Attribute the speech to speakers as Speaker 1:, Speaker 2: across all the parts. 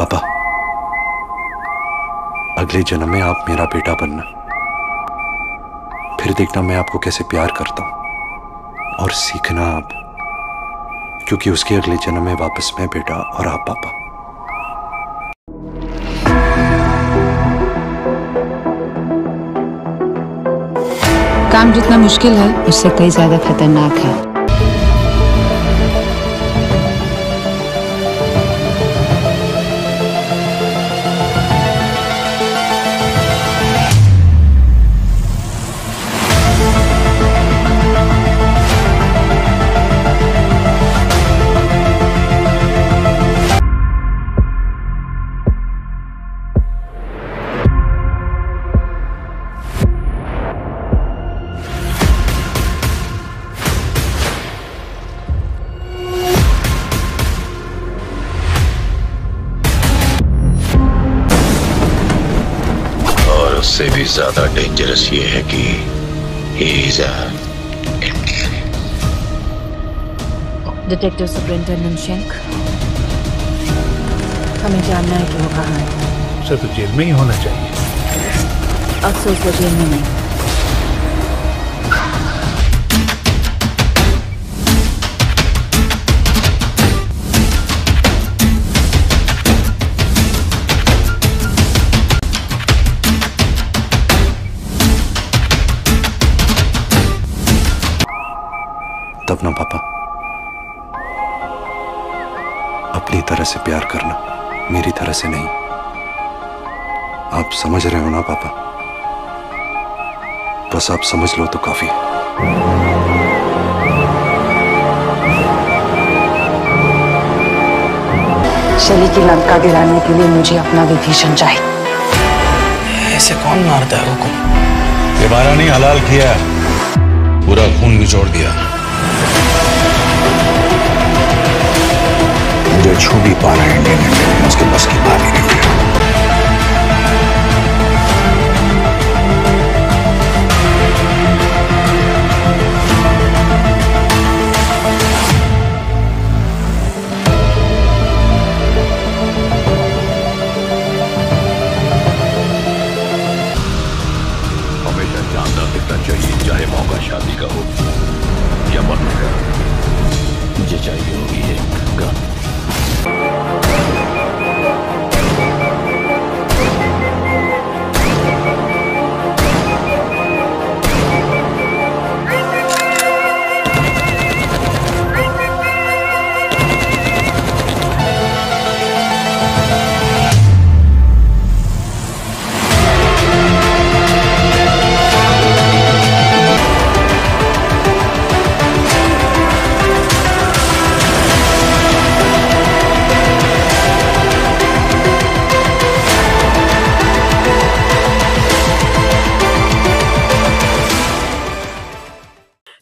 Speaker 1: पापा अगले जन्म में आप मेरा बेटा बनना फिर देखना मैं आपको कैसे प्यार करता हूं और सीखना आप क्योंकि उसके अगले जन्म में वापस मैं बेटा और आप पापा काम जितना मुश्किल है उससे कई ज्यादा खतरनाक है रस ये है कि डिटेक्टिव सुपरिंटेंडेंट शेंक हमें जानना है कि वो कहाँ है सर तो जेल में ही होना चाहिए अफसोस वो जेल में नहीं तरह से नहीं आप समझ रहे हो ना पापा बस आप समझ लो तो काफी शली की लंका गिराने के लिए मुझे अपना विभीषण चाहिए ऐसे कौन मारता है हुकुम ये नहीं हलाल किया पूरा खून निचोड़ दिया छू भी पा रहे हैं उसके बस की बात ही नहीं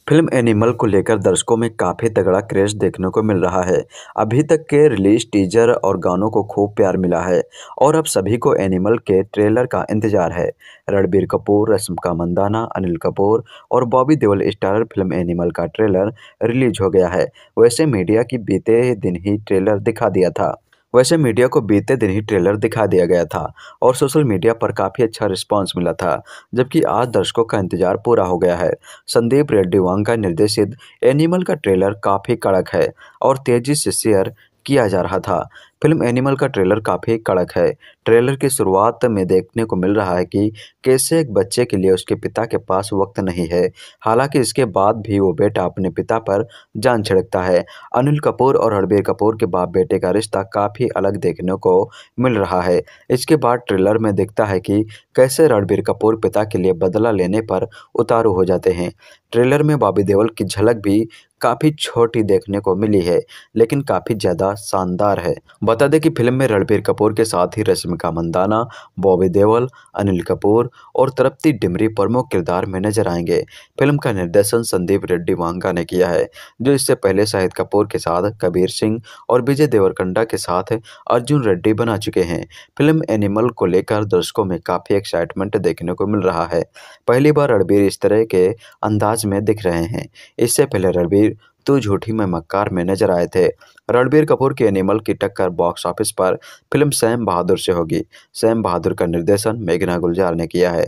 Speaker 1: फिल्म एनिमल को लेकर दर्शकों में काफ़ी तगड़ा क्रेज देखने को मिल रहा है अभी तक के रिलीज टीजर और गानों को खूब प्यार मिला है और अब सभी को एनिमल के ट्रेलर का इंतजार है रणबीर कपूर रश्मिका मंदाना अनिल कपूर और Bobby Deol starrer film animal का ट्रेलर रिलीज हो गया है वैसे मीडिया की बीते दिन ही ट्रेलर दिखा दिया था वैसे मीडिया को बीते दिन ही ट्रेलर दिखा दिया गया था और सोशल मीडिया पर काफ़ी अच्छा रिस्पांस मिला था जबकि आज दर्शकों का इंतजार पूरा हो गया है संदीप रेड्डी वांग का निर्देशित एनिमल का ट्रेलर काफ़ी कड़क है और तेज़ी से शेयर किया जा रहा था फिल्म एनिमल का ट्रेलर काफ़ी कड़क है ट्रेलर की शुरुआत में देखने को मिल रहा है कि कैसे एक बच्चे के लिए उसके पिता के पास वक्त नहीं है हालांकि इसके बाद भी वो बेटा अपने पिता पर जान छिड़कता है अनिल कपूर और रणबीर कपूर के बाप बेटे का रिश्ता काफ़ी अलग देखने को मिल रहा है इसके बाद ट्रेलर में दिखता है कि कैसे रणबीर कपूर पिता के लिए बदला लेने पर उतारू हो जाते हैं ट्रेलर में बाबी देवल की झलक भी काफ़ी छोटी देखने को मिली है लेकिन काफ़ी ज़्यादा शानदार है बता दें कि फिल्म में रणबीर कपूर के साथ ही रश्मिका मंदाना बॉबी देवल अनिल कपूर और तृप्ति डिमरी प्रमुख किरदार में नजर आएंगे फिल्म का निर्देशन संदीप रेड्डी वांगा ने किया है जो इससे पहले शाहिद कपूर के साथ कबीर सिंह और विजय देवरकंडा के साथ अर्जुन रेड्डी बना चुके हैं फिल्म एनिमल को लेकर दर्शकों में काफ़ी एक्साइटमेंट देखने को मिल रहा है पहली बार रणबीर इस तरह के अंदाज में दिख रहे हैं इससे पहले रणबीर तू झूठी में मक्कार में नजर आए थे रणबीर कपूर की एनिमल की टक्कर बॉक्स ऑफिस पर फिल्म सैम बहादुर से होगी सैम बहादुर का निर्देशन मेघना गुलजार ने किया है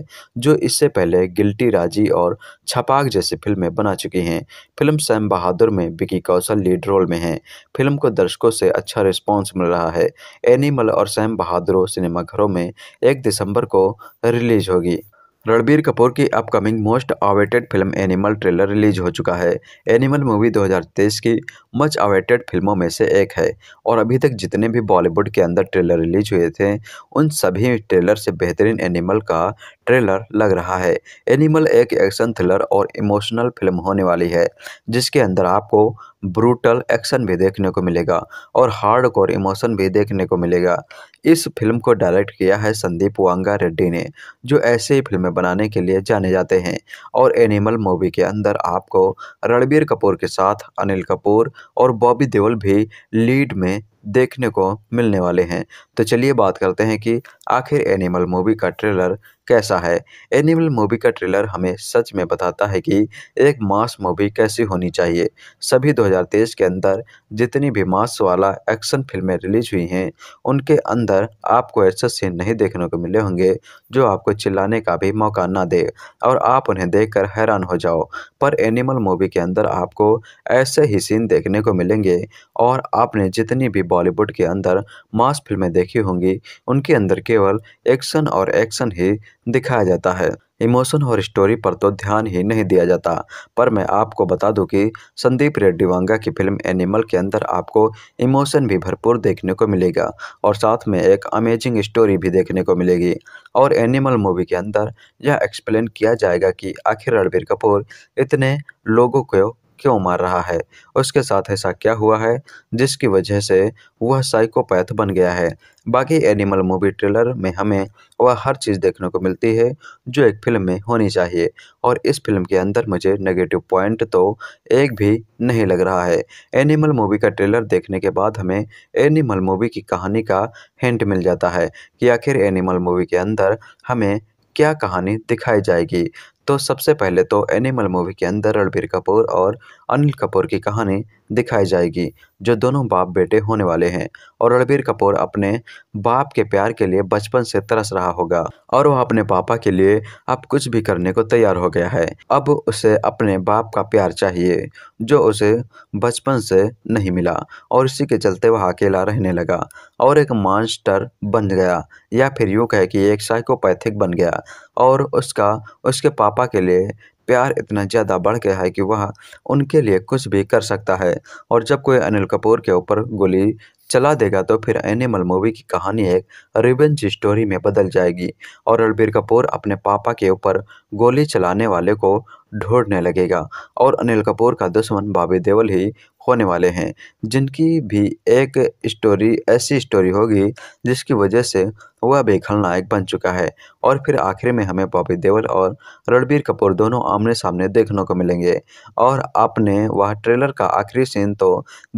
Speaker 1: जो इससे पहले गिल्टी राजी और छपाक जैसी फिल्में बना चुकी हैं फिल्म सैम बहादुर में विकी कौशल लीड रोल में हैं फिल्म को दर्शकों से अच्छा रिस्पॉन्स मिल रहा है एनिमल और सैम बहादुर सिनेमाघरों में एक दिसंबर को रिलीज होगी रणबीर कपूर की upcoming most awaited film animal trailer release हो चुका है एनिमल मूवी 2023 की मच अवेटेड फिल्मों में से एक है और अभी तक जितने भी बॉलीवुड के अंदर ट्रेलर रिलीज हुए थे उन सभी ट्रेलर से बेहतरीन एनिमल का ट्रेलर लग रहा है एनिमल एक एक्शन थ्रिलर और इमोशनल फिल्म होने वाली है जिसके अंदर आपको ब्रूटल एक्शन भी देखने को मिलेगा और हार्ड कोर इमोशन भी देखने को मिलेगा इस फिल्म को डायरेक्ट किया है संदीप वांगा रेड्डी ने जो ऐसे ही फिल्में बनाने के लिए जाने जाते हैं और एनिमल मूवी के अंदर आपको रणबीर कपूर के साथ अनिल कपूर और बॉबी देओल भी लीड में देखने को मिलने वाले हैं तो चलिए बात करते हैं कि आखिर एनिमल मूवी का ट्रेलर कैसा है एनिमल मूवी का ट्रेलर हमें सच में बताता है कि एक मास मूवी कैसी होनी चाहिए सभी 2023 के अंदर जितनी भी मास वाला एक्शन फिल्में रिलीज हुई हैं उनके अंदर आपको ऐसे सीन नहीं देखने को मिले होंगे जो आपको चिल्लाने का भी मौका ना दे और आप उन्हें देखकर हैरान हो जाओ पर एनिमल मूवी के अंदर आपको ऐसे ही सीन देखने को मिलेंगे और आपने जितनी भी बॉलीवुड के अंदर मास फिल्में देखी होंगी उनके अंदर केवल एक्शन और एक्शन ही दिखाया जाता है इमोशन और स्टोरी पर तो ध्यान ही नहीं दिया जाता पर मैं आपको बता दूं कि संदीप रेड्डी वांगा की फिल्म एनिमल के अंदर आपको इमोशन भी भरपूर देखने को मिलेगा और साथ में एक अमेजिंग स्टोरी भी देखने को मिलेगी और एनिमल मूवी के अंदर यह एक्सप्लेन किया जाएगा कि आखिर रणबीर कपूर इतने लोगों को क्यों मार रहा है उसके साथ ऐसा क्या हुआ है जिसकी वजह से वह साइकोपैथ बन गया है बाकी एनिमल मूवी ट्रेलर में हमें वह हर चीज़ देखने को मिलती है जो एक फिल्म में होनी चाहिए और इस फिल्म के अंदर मुझे नेगेटिव पॉइंट तो एक भी नहीं लग रहा है एनिमल मूवी का ट्रेलर देखने के बाद हमें एनिमल मूवी की कहानी का हिंट मिल जाता है कि आखिर एनिमल मूवी के अंदर हमें क्या कहानी दिखाई जाएगी तो सबसे पहले तो एनिमल मूवी के अंदर रणबीर कपूर और अनिल कपूर की कहानी दिखाई जाएगी जो दोनों बाप बेटे होने वाले हैं और रणबीर कपूर अपने बाप के प्यार के लिए बचपन से तरस रहा होगा और वह अपने पापा के लिए अब कुछ भी करने को तैयार हो गया है अब उसे अपने बाप का प्यार चाहिए जो उसे बचपन से नहीं मिला और इसी के चलते वह अकेला रहने लगा और एक मास्टर बन गया या फिर यूँ कहे कि एक साइकोपैथिक बन गया और उसका उसके पापा के लिए प्यार इतना ज़्यादा बढ़ गया है कि वह उनके लिए कुछ भी कर सकता है और जब कोई अनिल कपूर के ऊपर गोली चला देगा तो फिर एनिमल मूवी की कहानी एक रिवेंज स्टोरी में बदल जाएगी और रणबीर कपूर अपने पापा के ऊपर गोली चलाने वाले को ढूंढने लगेगा और अनिल कपूर का दुश्मन बाबी देवल ही होने वाले हैं जिनकी भी एक स्टोरी ऐसी स्टोरी होगी जिसकी वजह से वह भी खलनायक बन चुका है और फिर आखिर में हमें बॉबी देवल और रणबीर कपूर दोनों आमने सामने देखने को मिलेंगे और आपने वह ट्रेलर का आखिरी सीन तो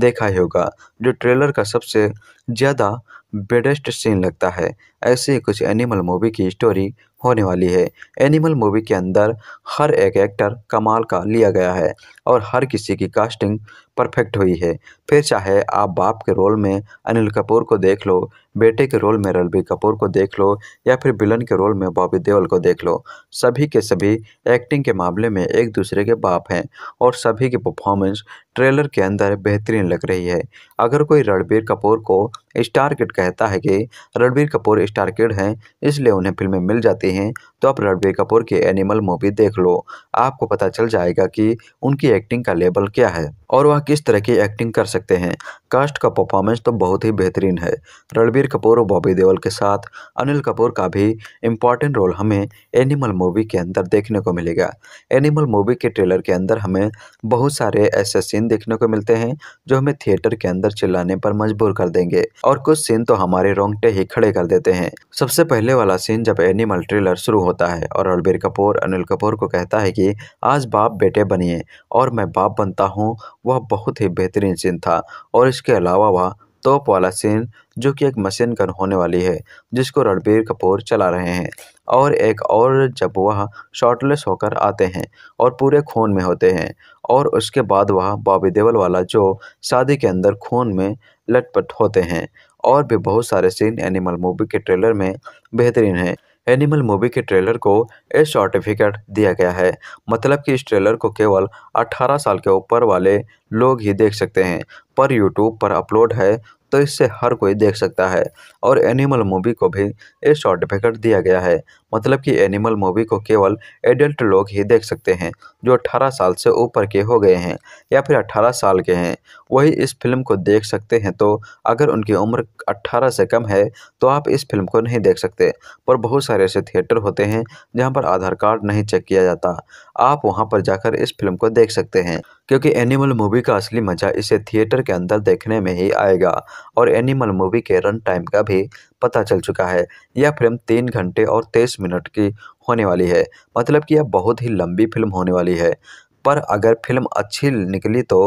Speaker 1: देखा ही होगा जो ट्रेलर का सबसे ज़्यादा बेडेस्ट सीन लगता है ऐसे ही कुछ एनिमल मूवी की स्टोरी होने वाली है एनिमल मूवी के अंदर हर एक एक्टर कमाल का लिया गया है और हर किसी की कास्टिंग परफेक्ट हुई है फिर चाहे आप बाप के रोल में अनिल कपूर को देख लो बेटे के रोल में रणबीर कपूर को देख लो या फिर विलन के रोल में बॉबी देओल को देख लो सभी के सभी एक्टिंग के मामले में एक दूसरे के बाप हैं और सभी की परफॉर्मेंस ट्रेलर के अंदर बेहतरीन लग रही है अगर कोई रणबीर कपूर को स्टार किड कहता है कि रणबीर कपूर स्टार किड हैं इसलिए उन्हें फिल्में मिल जाती हैं तो आप रणबीर कपूर की एनिमल मूवी देख लो आपको पता चल जाएगा कि उनकी एक्टिंग का लेवल क्या है और वह किस तरह की एक्टिंग कर सकते हैं कास्ट का परफॉर्मेंस तो बहुत ही बेहतरीन है रणबीर रणबीर कपूर और बॉबी देवल के साथ अनिल कपूर का भी इम्पॉर्टेंट रोल हमें एनिमल मूवी के अंदर देखने को मिलेगा एनिमल मूवी के ट्रेलर के अंदर हमें बहुत सारे ऐसे सीन देखने को मिलते हैं जो हमें थिएटर के अंदर चिल्लाने पर मजबूर कर देंगे और कुछ सीन तो हमारे रोंगटे ही खड़े कर देते हैं सबसे पहले वाला सीन जब एनिमल ट्रेलर शुरू होता है और रणबीर कपूर अनिल कपूर को कहता है कि आज बाप बेटे बनिए और मैं बाप बनता हूँ वह बहुत ही बेहतरीन सीन था और इसके अलावा वह तोप वाला सीन जो कि एक मशीन गन होने वाली है जिसको रणबीर कपूर चला रहे हैं और एक और जब वह शॉर्टलेस होकर आते हैं और पूरे खून में होते हैं और उसके बाद वह बॉबी देवल वाला जो शादी के अंदर खून में लटपट होते हैं और भी बहुत सारे सीन एनिमल मूवी के ट्रेलर में बेहतरीन हैं एनिमल मूवी के ट्रेलर को ए सर्टिफिकेट दिया गया है मतलब कि इस ट्रेलर को केवल 18 साल के ऊपर वाले लोग ही देख सकते हैं पर यूट्यूब पर अपलोड है तो इससे हर कोई देख सकता है और एनिमल मूवी को भी ए सर्टिफिकेट दिया गया है मतलब कि एनिमल मूवी को केवल एडल्ट लोग ही देख सकते हैं जो 18 साल से ऊपर के हो गए हैं या फिर 18 साल के हैं वही इस फिल्म को देख सकते हैं तो अगर उनकी उम्र 18 से कम है तो आप इस फिल्म को नहीं देख सकते पर बहुत सारे ऐसे थिएटर होते हैं जहाँ पर आधार कार्ड नहीं चेक किया जाता आप वहाँ पर जाकर इस फिल्म को देख सकते हैं क्योंकि एनिमल मूवी का असली मजा इसे थिएटर के अंदर देखने में ही आएगा और एनिमल मूवी के रन टाइम का भी पता चल चुका है यह फिल्म तीन घंटे और तेईस मिनट की होने वाली है मतलब कि यह बहुत ही लंबी फिल्म होने वाली है पर अगर फिल्म अच्छी निकली तो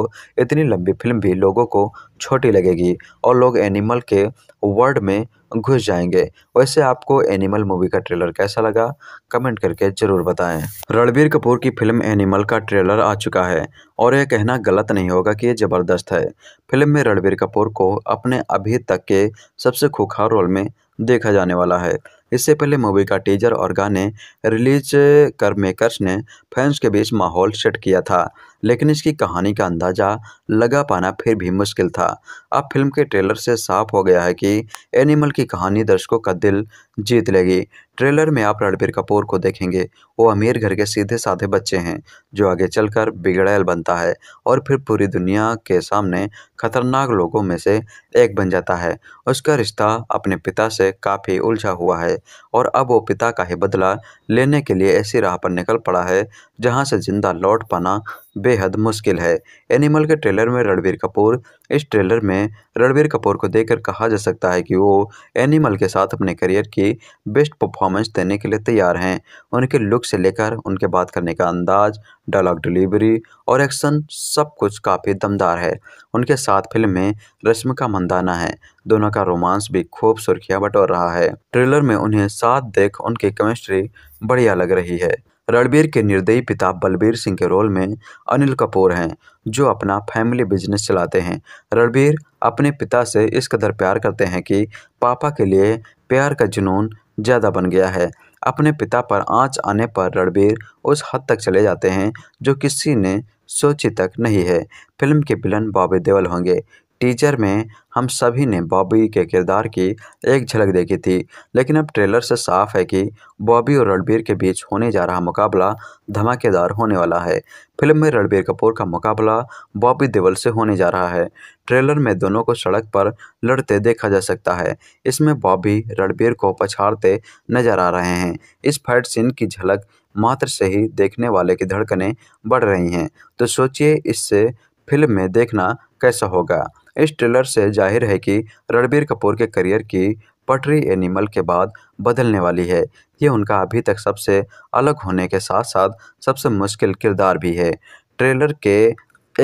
Speaker 1: इतनी लंबी फिल्म भी लोगों को छोटी लगेगी और लोग एनिमल के वर्ल्ड में घुस जाएंगे वैसे आपको एनिमल मूवी का ट्रेलर कैसा लगा कमेंट करके जरूर बताएं रणबीर कपूर की फिल्म एनिमल का ट्रेलर आ चुका है और यह कहना गलत नहीं होगा कि यह ज़बरदस्त है फिल्म में रणबीर कपूर को अपने अभी तक के सबसे खुखार रोल में देखा जाने वाला है इससे पहले मूवी का टीजर और गाने रिलीज कर मेकर्स ने फैंस के बीच माहौल सेट किया था लेकिन इसकी कहानी का अंदाज़ा लगा पाना फिर भी मुश्किल था अब फिल्म के ट्रेलर से साफ हो गया है कि एनिमल की कहानी दर्शकों का दिल जीत लेगी ट्रेलर में आप रणबीर कपूर को देखेंगे वो अमीर घर के सीधे साधे बच्चे हैं जो आगे चलकर बिगड़ैल बनता है और फिर पूरी दुनिया के सामने खतरनाक लोगों में से एक बन जाता है उसका रिश्ता अपने पिता से काफ़ी उलझा हुआ है और अब वो पिता का ही बदला लेने के लिए ऐसी राह पर निकल पड़ा है जहाँ से ज़िंदा लौट पाना बेहद मुश्किल है एनिमल के ट्रेलर में रणबीर कपूर इस ट्रेलर में रणबीर कपूर को देखकर कहा जा सकता है कि वो एनिमल के साथ अपने करियर की बेस्ट परफॉर्मेंस देने के लिए तैयार हैं उनके लुक से लेकर उनके बात करने का अंदाज डायलॉग डिलीवरी और एक्शन सब कुछ काफ़ी दमदार है उनके साथ फिल्म में रश्मिका मंदाना है दोनों का रोमांस भी खूब सुर्खियाँ बटोर रहा है ट्रेलर में उन्हें साथ देख उनकी केमिस्ट्री बढ़िया लग रही है रणबीर के निर्दयी पिता बलबीर सिंह के रोल में अनिल कपूर हैं जो अपना फैमिली बिजनेस चलाते हैं रणबीर अपने पिता से इस कदर प्यार करते हैं कि पापा के लिए प्यार का जुनून ज़्यादा बन गया है अपने पिता पर आँच आने पर रणबीर उस हद तक चले जाते हैं जो किसी ने सोची तक नहीं है फिल्म के विलन बॉबी देवल होंगे टीजर में हम सभी ने बॉबी के किरदार की एक झलक देखी थी लेकिन अब ट्रेलर से साफ है कि बॉबी और रणबीर के बीच होने जा रहा मुकाबला धमाकेदार होने वाला है फिल्म में रणबीर कपूर का मुकाबला बॉबी देवल से होने जा रहा है ट्रेलर में दोनों को सड़क पर लड़ते देखा जा सकता है इसमें बॉबी रणबीर को पछाड़ते नजर आ रहे हैं इस फाइट सीन की झलक मात्र से ही देखने वाले की धड़कने बढ़ रही हैं तो सोचिए इससे फिल्म में देखना कैसा होगा इस ट्रेलर से जाहिर है कि रणबीर कपूर के करियर की पटरी एनिमल के बाद बदलने वाली है ये उनका अभी तक सबसे अलग होने के साथ साथ सबसे मुश्किल किरदार भी है ट्रेलर के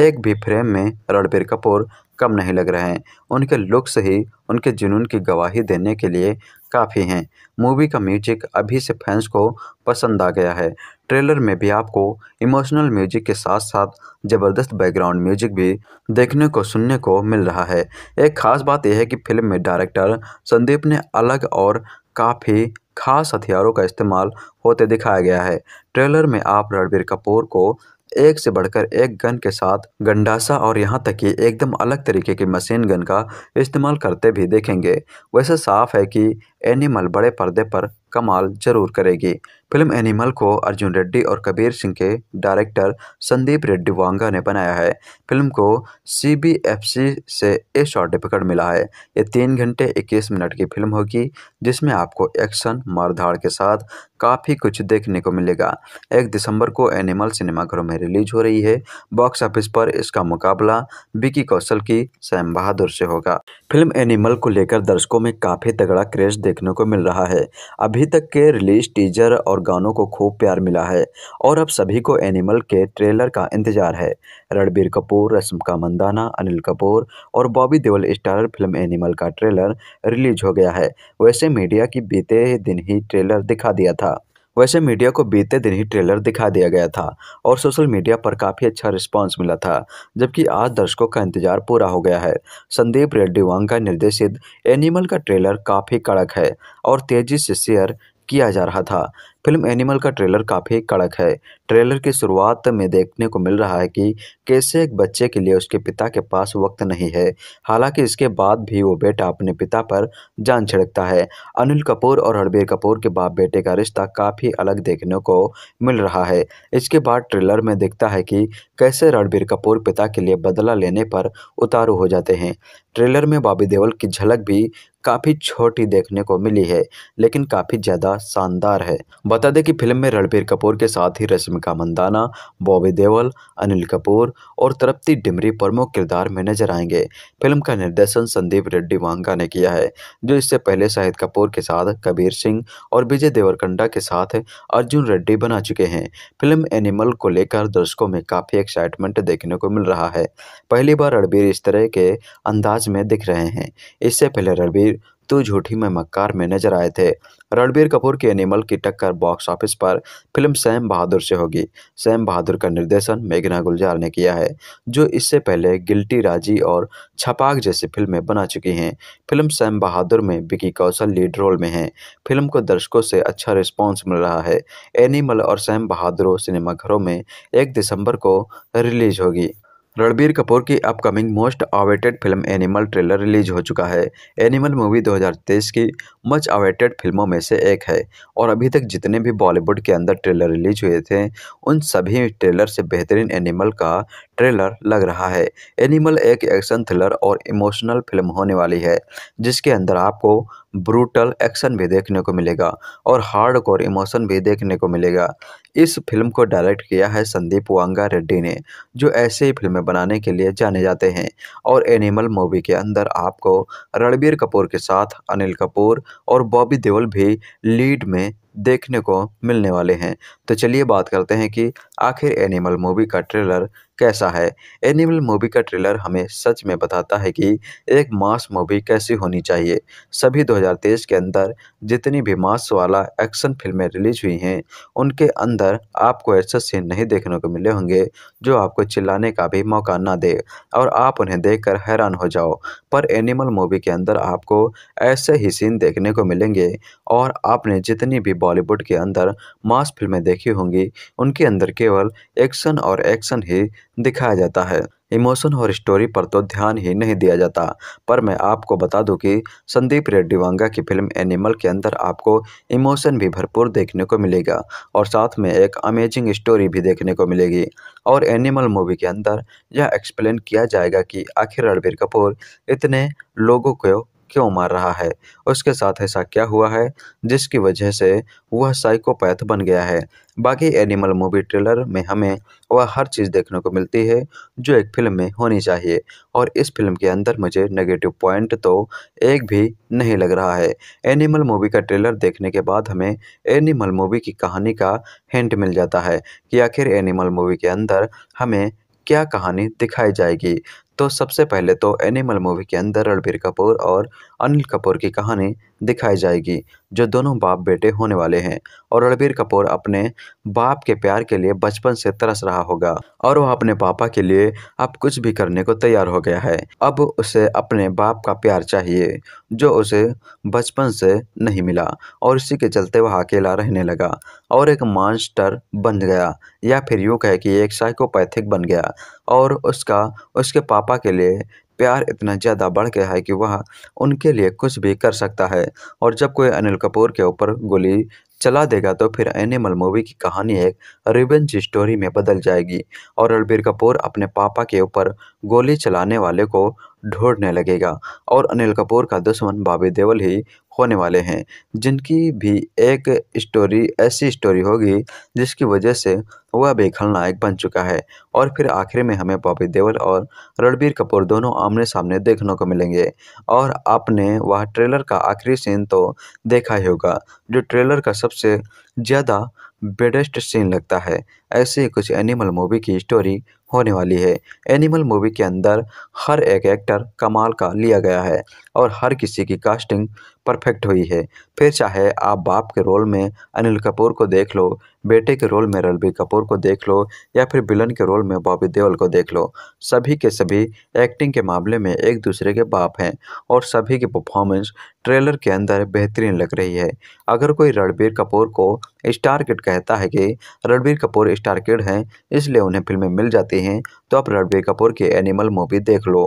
Speaker 1: एक भी फ्रेम में रणबीर कपूर कम नहीं लग रहे हैं उनके लुक्स ही उनके जुनून की गवाही देने के लिए काफ़ी हैं मूवी का म्यूजिक अभी से फैंस को पसंद आ गया है ट्रेलर में भी आपको इमोशनल म्यूजिक के साथ साथ ज़बरदस्त बैकग्राउंड म्यूजिक भी देखने को सुनने को मिल रहा है एक खास बात यह है कि फिल्म में डायरेक्टर संदीप ने अलग और काफ़ी खास हथियारों का इस्तेमाल होते दिखाया गया है ट्रेलर में आप रणबीर कपूर को एक से बढ़कर एक गन के साथ गंडासा और यहाँ तक कि एकदम अलग तरीके के मशीन गन का इस्तेमाल करते भी देखेंगे वैसे साफ है कि एनिमल बड़े पर्दे पर कमाल जरूर करेगी फिल्म एनिमल को अर्जुन रेड्डी और कबीर सिंह के डायरेक्टर संदीप रेड्डी वांगा ने बनाया है फिल्म को सीबीएफसी से ए सर्टिफिकेट मिला है ये तीन घंटे इक्कीस मिनट की फिल्म होगी जिसमें आपको एक्शन मारधाड़ के साथ काफ़ी कुछ देखने को मिलेगा एक दिसंबर को एनिमल सिनेमाघरों में रिलीज हो रही है बॉक्स ऑफिस पर इसका मुकाबला विकी कौशल की सैम बहादुर से होगा फिल्म एनिमल को लेकर दर्शकों में काफ़ी तगड़ा क्रेज देखने को मिल रहा है अभी तक के रिलीज टीजर और और गानों को खूब प्यार मिला है और अब सभी को एनिमल के ट्रेलर का इंतजार है रणबीर कपूर रश्मिका मंदाना अनिल कपूर और Bobby Deol starrer film animal का ट्रेलर रिलीज हो गया है वैसे मीडिया की बीते दिन ही ट्रेलर दिखा दिया था वैसे मीडिया को बीते दिन ही ट्रेलर दिखा दिया गया था और सोशल मीडिया पर काफ़ी अच्छा रिस्पांस मिला था जबकि आज दर्शकों का इंतजार पूरा हो गया है संदीप रेड्डी वांग का निर्देशित एनिमल का ट्रेलर काफ़ी कड़क है और तेज़ी से शेयर किया जा रहा था फिल्म एनिमल का ट्रेलर काफ़ी कड़क है ट्रेलर की शुरुआत में देखने को मिल रहा है कि कैसे एक बच्चे के लिए उसके पिता के पास वक्त नहीं है हालांकि इसके बाद भी वो बेटा अपने पिता पर जान छिड़कता है अनिल कपूर और रणबीर कपूर के बाप बेटे का रिश्ता काफ़ी अलग देखने को मिल रहा है इसके बाद ट्रेलर में दिखता है कि कैसे रणबीर कपूर पिता के लिए बदला लेने पर उतारू हो जाते हैं ट्रेलर में बाबी देवल की झलक भी काफ़ी छोटी देखने को मिली है लेकिन काफ़ी ज़्यादा शानदार है बता दें कि फिल्म में रणबीर कपूर के साथ ही रश्मिका मंदाना बॉबी देवल अनिल कपूर और तृप्ति डिमरी प्रमुख किरदार में नजर आएंगे फिल्म का निर्देशन संदीप रेड्डी वांगा ने किया है जो इससे पहले शाहिद कपूर के साथ कबीर सिंह और विजय देवरकंडा के साथ अर्जुन रेड्डी बना चुके हैं फिल्म एनिमल को लेकर दर्शकों में काफ़ी एक्साइटमेंट देखने को मिल रहा है पहली बार रणबीर इस तरह के अंदाज में दिख रहे हैं इससे पहले रणबीर तो झूठी में मक्कार में नजर आए थे रणबीर कपूर के एनिमल की टक्कर बॉक्स ऑफिस पर फिल्म सैम बहादुर से होगी सैम बहादुर का निर्देशन मेघना गुलजार ने किया है जो इससे पहले गिल्टी राजी और छपाक जैसी फिल्में बना चुकी हैं फिल्म सैम बहादुर में विकी कौशल लीड रोल में हैं फिल्म को दर्शकों से अच्छा रिस्पॉन्स मिल रहा है एनिमल और सैम बहादुर सिनेमाघरों में एक दिसंबर को रिलीज होगी रणबीर कपूर की upcoming most awaited film animal trailer release हो चुका है एनिमल मूवी 2023 की मच अवेटेड फिल्मों में से एक है और अभी तक जितने भी बॉलीवुड के अंदर ट्रेलर रिलीज हुए थे उन सभी ट्रेलर से बेहतरीन एनिमल का ट्रेलर लग रहा है एनिमल एक एक्शन थ्रिलर और इमोशनल फिल्म होने वाली है जिसके अंदर आपको ब्रूटल एक्शन भी देखने को मिलेगा और हार्ड कोर इमोशन भी देखने को मिलेगा इस फिल्म को डायरेक्ट किया है संदीप वांगा रेड्डी ने जो ऐसे ही फिल्में बनाने के लिए जाने जाते हैं और एनिमल मूवी के अंदर आपको रणबीर कपूर के साथ अनिल कपूर और बॉबी देवल भी लीड में देखने को मिलने वाले हैं तो चलिए बात करते हैं कि आखिर एनिमल मूवी का ट्रेलर कैसा है एनिमल मूवी का ट्रेलर हमें सच में बताता है कि एक मास मूवी कैसी होनी चाहिए सभी 2023 के अंदर जितनी भी मास वाला एक्शन फिल्में रिलीज हुई हैं उनके अंदर आपको ऐसे सीन नहीं देखने को मिले होंगे जो आपको चिल्लाने का भी मौका ना दे और आप उन्हें देख हैरान हो जाओ पर एनिमल मूवी के अंदर आपको ऐसे ही सीन देखने को मिलेंगे और आपने जितनी भी बॉलीवुड के अंदर मास फिल्में देखी होंगी उनके अंदर केवल एक्शन और एक्शन ही दिखाया जाता है इमोशन और स्टोरी पर तो ध्यान ही नहीं दिया जाता पर मैं आपको बता दूं कि संदीप रेड्डी वांगा की फिल्म एनिमल के अंदर आपको इमोशन भी भरपूर देखने को मिलेगा और साथ में एक अमेजिंग स्टोरी भी देखने को मिलेगी और एनिमल मूवी के अंदर यह एक्सप्लेन किया जाएगा कि आखिर रणबीर कपूर इतने लोगों को क्यों मार रहा है उसके साथ ऐसा क्या हुआ है जिसकी वजह से वह साइकोपैथ बन गया है बाकी एनिमल मूवी ट्रेलर में हमें वह हर चीज़ देखने को मिलती है जो एक फिल्म में होनी चाहिए और इस फिल्म के अंदर मुझे नेगेटिव पॉइंट तो एक भी नहीं लग रहा है एनिमल मूवी का ट्रेलर देखने के बाद हमें एनिमल मूवी की कहानी का हिंट मिल जाता है कि आखिर एनिमल मूवी के अंदर हमें क्या कहानी दिखाई जाएगी तो सबसे पहले तो एनिमल मूवी के अंदर रणबीर कपूर और अनिल कपूर की कहानी दिखाई जाएगी जो दोनों बाप बेटे होने वाले हैं और रणबीर कपूर अपने बाप के प्यार के लिए बचपन से तरस रहा होगा और वह अपने पापा के लिए अब कुछ भी करने को तैयार हो गया है अब उसे अपने बाप का प्यार चाहिए जो उसे बचपन से नहीं मिला और इसी के चलते वह अकेला रहने लगा और एक मॉन्स्टर बन गया या फिर यूँ कहे कि एक साइकोपैथिक बन गया और उसका उसके पापा के लिए प्यार इतना ज़्यादा बढ़ गया है कि वह उनके लिए कुछ भी कर सकता है और जब कोई अनिल कपूर के ऊपर गोली चला देगा तो फिर एनिमल मूवी की कहानी एक रिवेंज स्टोरी में बदल जाएगी और रणबीर कपूर अपने पापा के ऊपर गोली चलाने वाले को ढूंढने लगेगा और अनिल कपूर का दुश्मन बाबी देवल ही होने वाले हैं जिनकी भी एक स्टोरी ऐसी स्टोरी होगी जिसकी वजह से वह भी खलनायक बन चुका है और फिर आखिर में हमें बॉबी देवल और रणबीर कपूर दोनों आमने सामने देखने को मिलेंगे और आपने वह ट्रेलर का आखिरी सीन तो देखा ही होगा जो ट्रेलर का सबसे ज़्यादा बेडेस्ट सीन लगता है ऐसे ही कुछ एनिमल मूवी की स्टोरी होने वाली है एनिमल मूवी के अंदर हर एक एक्टर कमाल का लिया गया है और हर किसी की कास्टिंग परफेक्ट हुई है फिर चाहे आप बाप के रोल में अनिल कपूर को देख लो बेटे के रोल में रणबीर कपूर को देख लो या फिर विलन के रोल में बॉबी देओल को देख लो सभी के सभी एक्टिंग के मामले में एक दूसरे के बाप हैं और सभी की परफॉर्मेंस ट्रेलर के अंदर बेहतरीन लग रही है अगर कोई रणबीर कपूर को स्टार किट कहता है कि रणबीर कपूर स्टार किड हैं इसलिए उन्हें फिल्में मिल जाती हैं तो आप रणबीर कपूर की एनिमल मूवी देख लो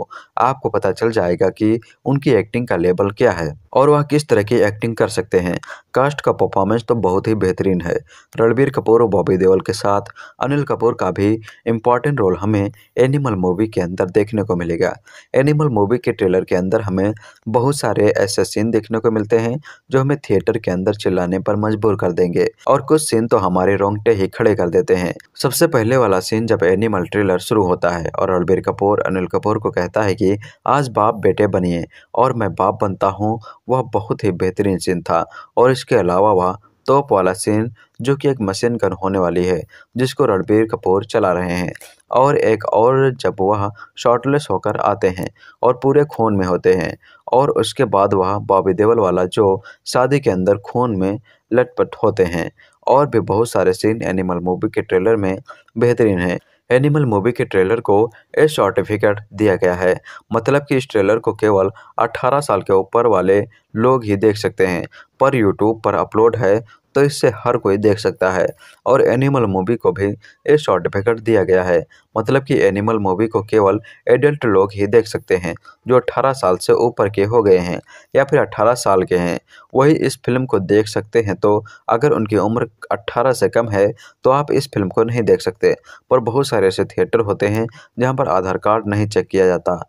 Speaker 1: आपको पता चल जाएगा कि उनकी एक्टिंग का लेवल क्या है और वह किस तरह की एक्टिंग कर सकते हैं कास्ट का परफॉर्मेंस तो बहुत ही बेहतरीन है रणबीर कपूर और बॉबी देवल के साथ अनिल कपूर का भी इम्पॉर्टेंट रोल हमें एनिमल मूवी के अंदर देखने को मिलेगा एनिमल मूवी के ट्रेलर के अंदर हमें बहुत सारे ऐसे सीन देखने को मिलते हैं जो हमें थिएटर के अंदर चिल्लाने पर मजबूर कर देंगे और कुछ सीन तो हमारे रोंगटे ही खड़े कर देते हैं सबसे पहले वाला सीन जब एनिमल ट्रेलर शुरू होता है और रणबीर कपूर अनिल कपूर को कहता है कि आज बाप बेटे बनिए और मैं बाप बनता हूँ वह बहुत ही बेहतरीन सीन था और इसके अलावा वह तोप वाला सीन जो कि एक मशीन गन होने वाली है जिसको रणबीर कपूर चला रहे हैं और एक और जब वह शॉर्टलेस होकर आते हैं और पूरे खून में होते हैं और उसके बाद वह बॉबी देवल वाला जो शादी के अंदर खून में लटपट होते हैं और भी बहुत सारे सीन एनिमल मूवी के ट्रेलर में बेहतरीन हैं एनिमल मूवी के ट्रेलर को ए सर्टिफिकेट दिया गया है मतलब कि इस ट्रेलर को केवल 18 साल के ऊपर वाले लोग ही देख सकते हैं पर यूट्यूब पर अपलोड है तो इससे हर कोई देख सकता है और एनिमल मूवी को भी ए सर्टिफिकेट दिया गया है मतलब कि एनिमल मूवी को केवल एडल्ट लोग ही देख सकते हैं जो 18 साल से ऊपर के हो गए हैं या फिर 18 साल के हैं वही इस फिल्म को देख सकते हैं तो अगर उनकी उम्र 18 से कम है तो आप इस फिल्म को नहीं देख सकते पर बहुत सारे ऐसे थिएटर होते हैं जहाँ पर आधार कार्ड नहीं चेक किया जाता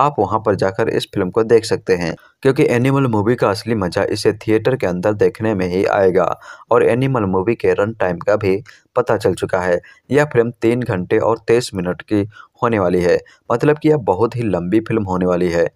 Speaker 1: आप वहाँ पर जाकर इस फिल्म को देख सकते हैं क्योंकि एनिमल मूवी का असली मजा इसे थिएटर के अंदर देखने में ही आएगा और एनिमल मूवी के रन टाइम का भी पता चल चुका है यह फिल्म तीन घंटे और तेईस मिनट की होने वाली है मतलब कि यह बहुत ही लंबी फिल्म होने वाली है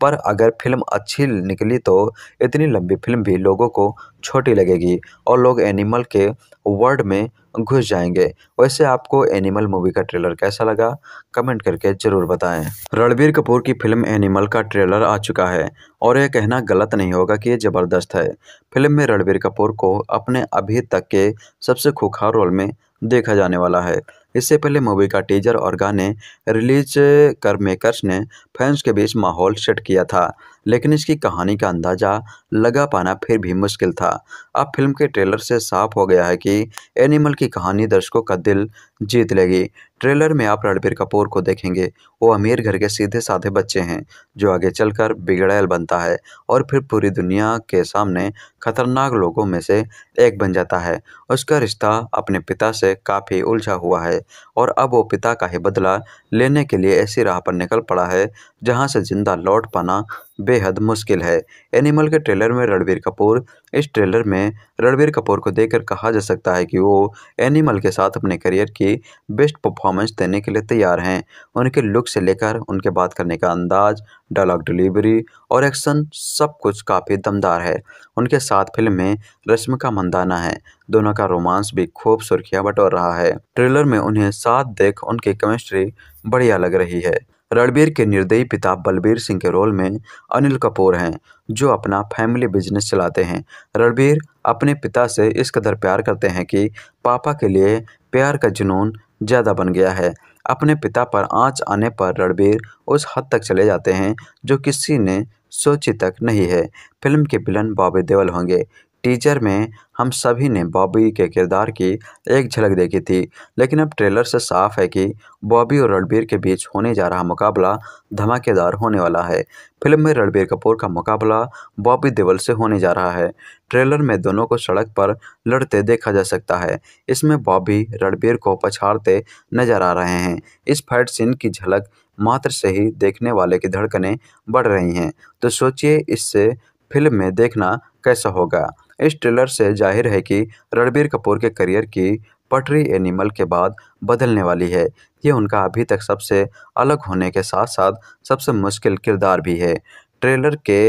Speaker 1: पर अगर फिल्म अच्छी निकली तो इतनी लंबी फिल्म भी लोगों को छोटी लगेगी और लोग एनिमल के वर्ल्ड में घुस जाएंगे वैसे आपको एनिमल मूवी का ट्रेलर कैसा लगा कमेंट करके ज़रूर बताएं रणबीर कपूर की फिल्म एनिमल का ट्रेलर आ चुका है और यह कहना गलत नहीं होगा कि ये ज़बरदस्त है फिल्म में रणबीर कपूर को अपने अभी तक के सबसे खुखार रोल में देखा जाने वाला है इससे पहले मूवी का टीजर और गाने रिलीज कर मेकर्स ने फैंस के बीच माहौल सेट किया था लेकिन इसकी कहानी का अंदाज़ा लगा पाना फिर भी मुश्किल था अब फिल्म के ट्रेलर से साफ हो गया है कि एनिमल की कहानी दर्शकों का दिल जीत लेगी ट्रेलर में आप रणबीर कपूर को देखेंगे वो अमीर घर के सीधे साधे बच्चे हैं जो आगे चलकर बिगड़ैल बनता है और फिर पूरी दुनिया के सामने खतरनाक लोगों में से एक बन जाता है उसका रिश्ता अपने पिता से काफ़ी उलझा हुआ है और अब वो पिता का ही बदला लेने के लिए ऐसी राह पर निकल पड़ा है जहाँ से ज़िंदा लौट पाना बेहद मुश्किल है एनिमल के ट्रेलर में रणबीर कपूर इस ट्रेलर में रणबीर कपूर को देखकर कहा जा सकता है कि वो एनिमल के साथ अपने करियर की बेस्ट परफॉर्मेंस देने के लिए तैयार हैं उनके लुक से लेकर उनके बात करने का अंदाज डायलॉग डिलीवरी और एक्शन सब कुछ काफ़ी दमदार है उनके साथ फिल्म में रश्मिका मंदाना है दोनों का रोमांस भी खूब सुर्खियाँ बटोर रहा है ट्रेलर में उन्हें साथ देख उनकी केमिस्ट्री बढ़िया लग रही है रणबीर के निर्दयी पिता बलबीर सिंह के रोल में अनिल कपूर हैं जो अपना फैमिली बिजनेस चलाते हैं रणबीर अपने पिता से इस कदर प्यार करते हैं कि पापा के लिए प्यार का जुनून ज़्यादा बन गया है अपने पिता पर आँच आने पर रणबीर उस हद तक चले जाते हैं जो किसी ने सोची तक नहीं है फिल्म के विलन बॉबी देवल होंगे टीजर में हम सभी ने बॉबी के किरदार की एक झलक देखी थी लेकिन अब ट्रेलर से साफ है कि बॉबी और रणबीर के बीच होने जा रहा मुकाबला धमाकेदार होने वाला है फिल्म में रणबीर कपूर का मुकाबला बॉबी देवल से होने जा रहा है ट्रेलर में दोनों को सड़क पर लड़ते देखा जा सकता है इसमें बॉबी रणबीर को पछाड़ते नजर आ रहे हैं इस फाइट सीन की झलक मात्र से ही देखने वाले की धड़कने बढ़ रही हैं तो सोचिए इससे फिल्म में देखना कैसा होगा इस ट्रेलर से जाहिर है कि रणबीर कपूर के करियर की पटरी एनिमल के बाद बदलने वाली है ये उनका अभी तक सबसे अलग होने के साथ साथ सबसे मुश्किल किरदार भी है ट्रेलर के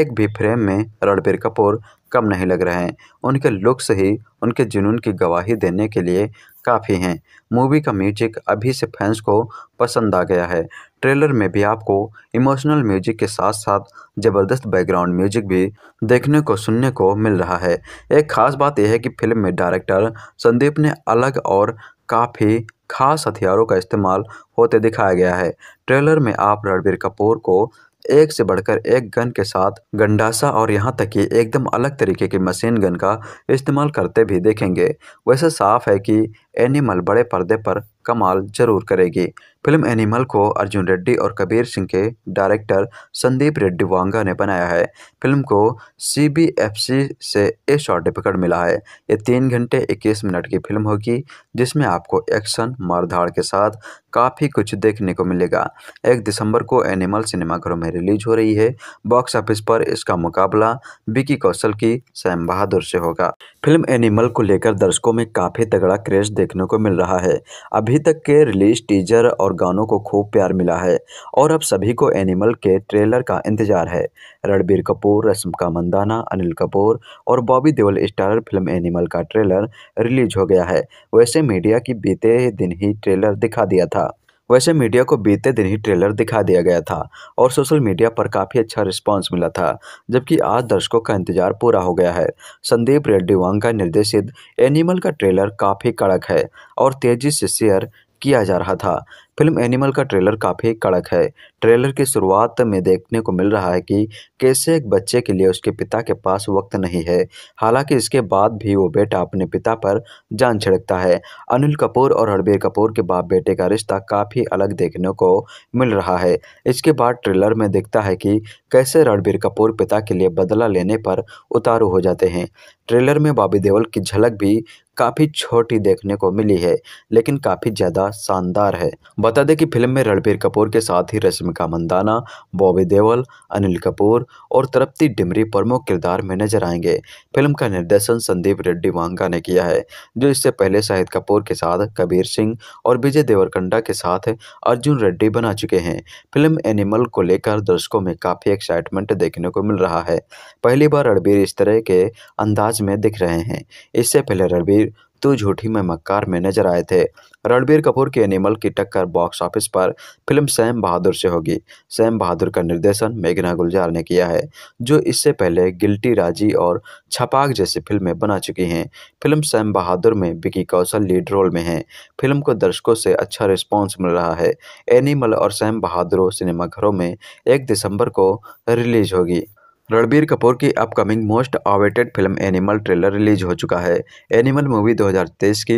Speaker 1: एक भी फ्रेम में रणबीर कपूर कम नहीं लग रहे हैं उनके लुक्स ही उनके जुनून की गवाही देने के लिए काफ़ी हैं मूवी का म्यूजिक अभी से फैंस को पसंद आ गया है ट्रेलर में भी आपको इमोशनल म्यूजिक के साथ साथ ज़बरदस्त बैकग्राउंड म्यूजिक भी देखने को सुनने को मिल रहा है एक खास बात यह है कि फिल्म में डायरेक्टर संदीप ने अलग और काफ़ी खास हथियारों का इस्तेमाल होते दिखाया गया है ट्रेलर में आप रणबीर कपूर को एक से बढ़कर एक गन के साथ गंडासा और यहाँ तक कि एकदम अलग तरीके के मशीन गन का इस्तेमाल करते भी देखेंगे वैसे साफ है कि एनिमल बड़े पर्दे पर कमाल जरूर करेगी फिल्म एनिमल को अर्जुन रेड्डी और कबीर सिंह के डायरेक्टर संदीप रेड्डी वांगा ने बनाया है फिल्म को सीबीएफसी से ए सर्टिफिकेट मिला है ये तीन घंटे इक्कीस मिनट की फिल्म होगी जिसमें आपको एक्शन मारधाड़ के साथ काफ़ी कुछ देखने को मिलेगा एक दिसंबर को एनिमल सिनेमाघरों में रिलीज हो रही है बॉक्स ऑफिस पर इसका मुकाबला विकी कौशल की सैम बहादुर से होगा फिल्म एनिमल को लेकर दर्शकों में काफ़ी तगड़ा क्रेज देखने को मिल रहा है अभी तक के रिलीज टीजर और गानों को खूब प्यार मिला है और अब सभी को एनिमल के ट्रेलर का इंतजार है रणबीर कपूर रश्मिका मंदाना अनिल कपूर और Bobby Deol starrer film animal का ट्रेलर रिलीज हो गया है वैसे मीडिया की बीते दिन ही ट्रेलर दिखा दिया था वैसे मीडिया को बीते दिन ही ट्रेलर दिखा दिया गया था और सोशल मीडिया पर काफ़ी अच्छा रिस्पांस मिला था जबकि आज दर्शकों का इंतजार पूरा हो गया है संदीप रेड्डी वांग का निर्देशित एनिमल का ट्रेलर काफ़ी कड़क है और तेजी से शेयर किया जा रहा था फिल्म एनिमल का ट्रेलर काफ़ी कड़क है ट्रेलर की शुरुआत में देखने को मिल रहा है कि कैसे एक बच्चे के लिए उसके पिता के पास वक्त नहीं है हालांकि इसके बाद भी वो बेटा अपने पिता पर जान छिड़कता है अनिल कपूर और रणबीर कपूर के बाप बेटे का रिश्ता काफ़ी अलग देखने को मिल रहा है इसके बाद ट्रेलर में दिखता है कि कैसे रणबीर कपूर पिता के लिए बदला लेने पर उतारू हो जाते हैं ट्रेलर में बाबी देवल की झलक भी काफ़ी छोटी देखने को मिली है लेकिन काफ़ी ज़्यादा शानदार है बता दें कि फिल्म में रणबीर कपूर के साथ ही रश्मिका मंदाना बॉबी देवल अनिल कपूर और तृप्ति डिमरी प्रमुख किरदार में नजर आएंगे फिल्म का निर्देशन संदीप रेड्डी वांगा ने किया है जो इससे पहले शाहिद कपूर के साथ कबीर सिंह और विजय देवरकंडा के साथ अर्जुन रेड्डी बना चुके हैं फिल्म एनिमल को लेकर दर्शकों में काफ़ी एक्साइटमेंट देखने को मिल रहा है पहली बार रणबीर इस तरह के अंदाज में दिख रहे हैं इससे पहले रणबीर तू झूठी में मक्कार में नजर आए थे रणबीर कपूर की एनिमल की टक्कर बॉक्स ऑफिस पर फिल्म सैम बहादुर से होगी सैम बहादुर का निर्देशन मेघना गुलजार ने किया है जो इससे पहले गिल्टी राजी और छपाक जैसी फिल्में बना चुकी हैं फिल्म सैम बहादुर में विकी कौशल लीड रोल में हैं फिल्म को दर्शकों से अच्छा रिस्पॉन्स मिल रहा है एनिमल और सैम बहादुर सिनेमाघरों में एक दिसंबर को रिलीज होगी रणबीर कपूर की upcoming most awaited film animal trailer release हो चुका है एनिमल मूवी 2023 की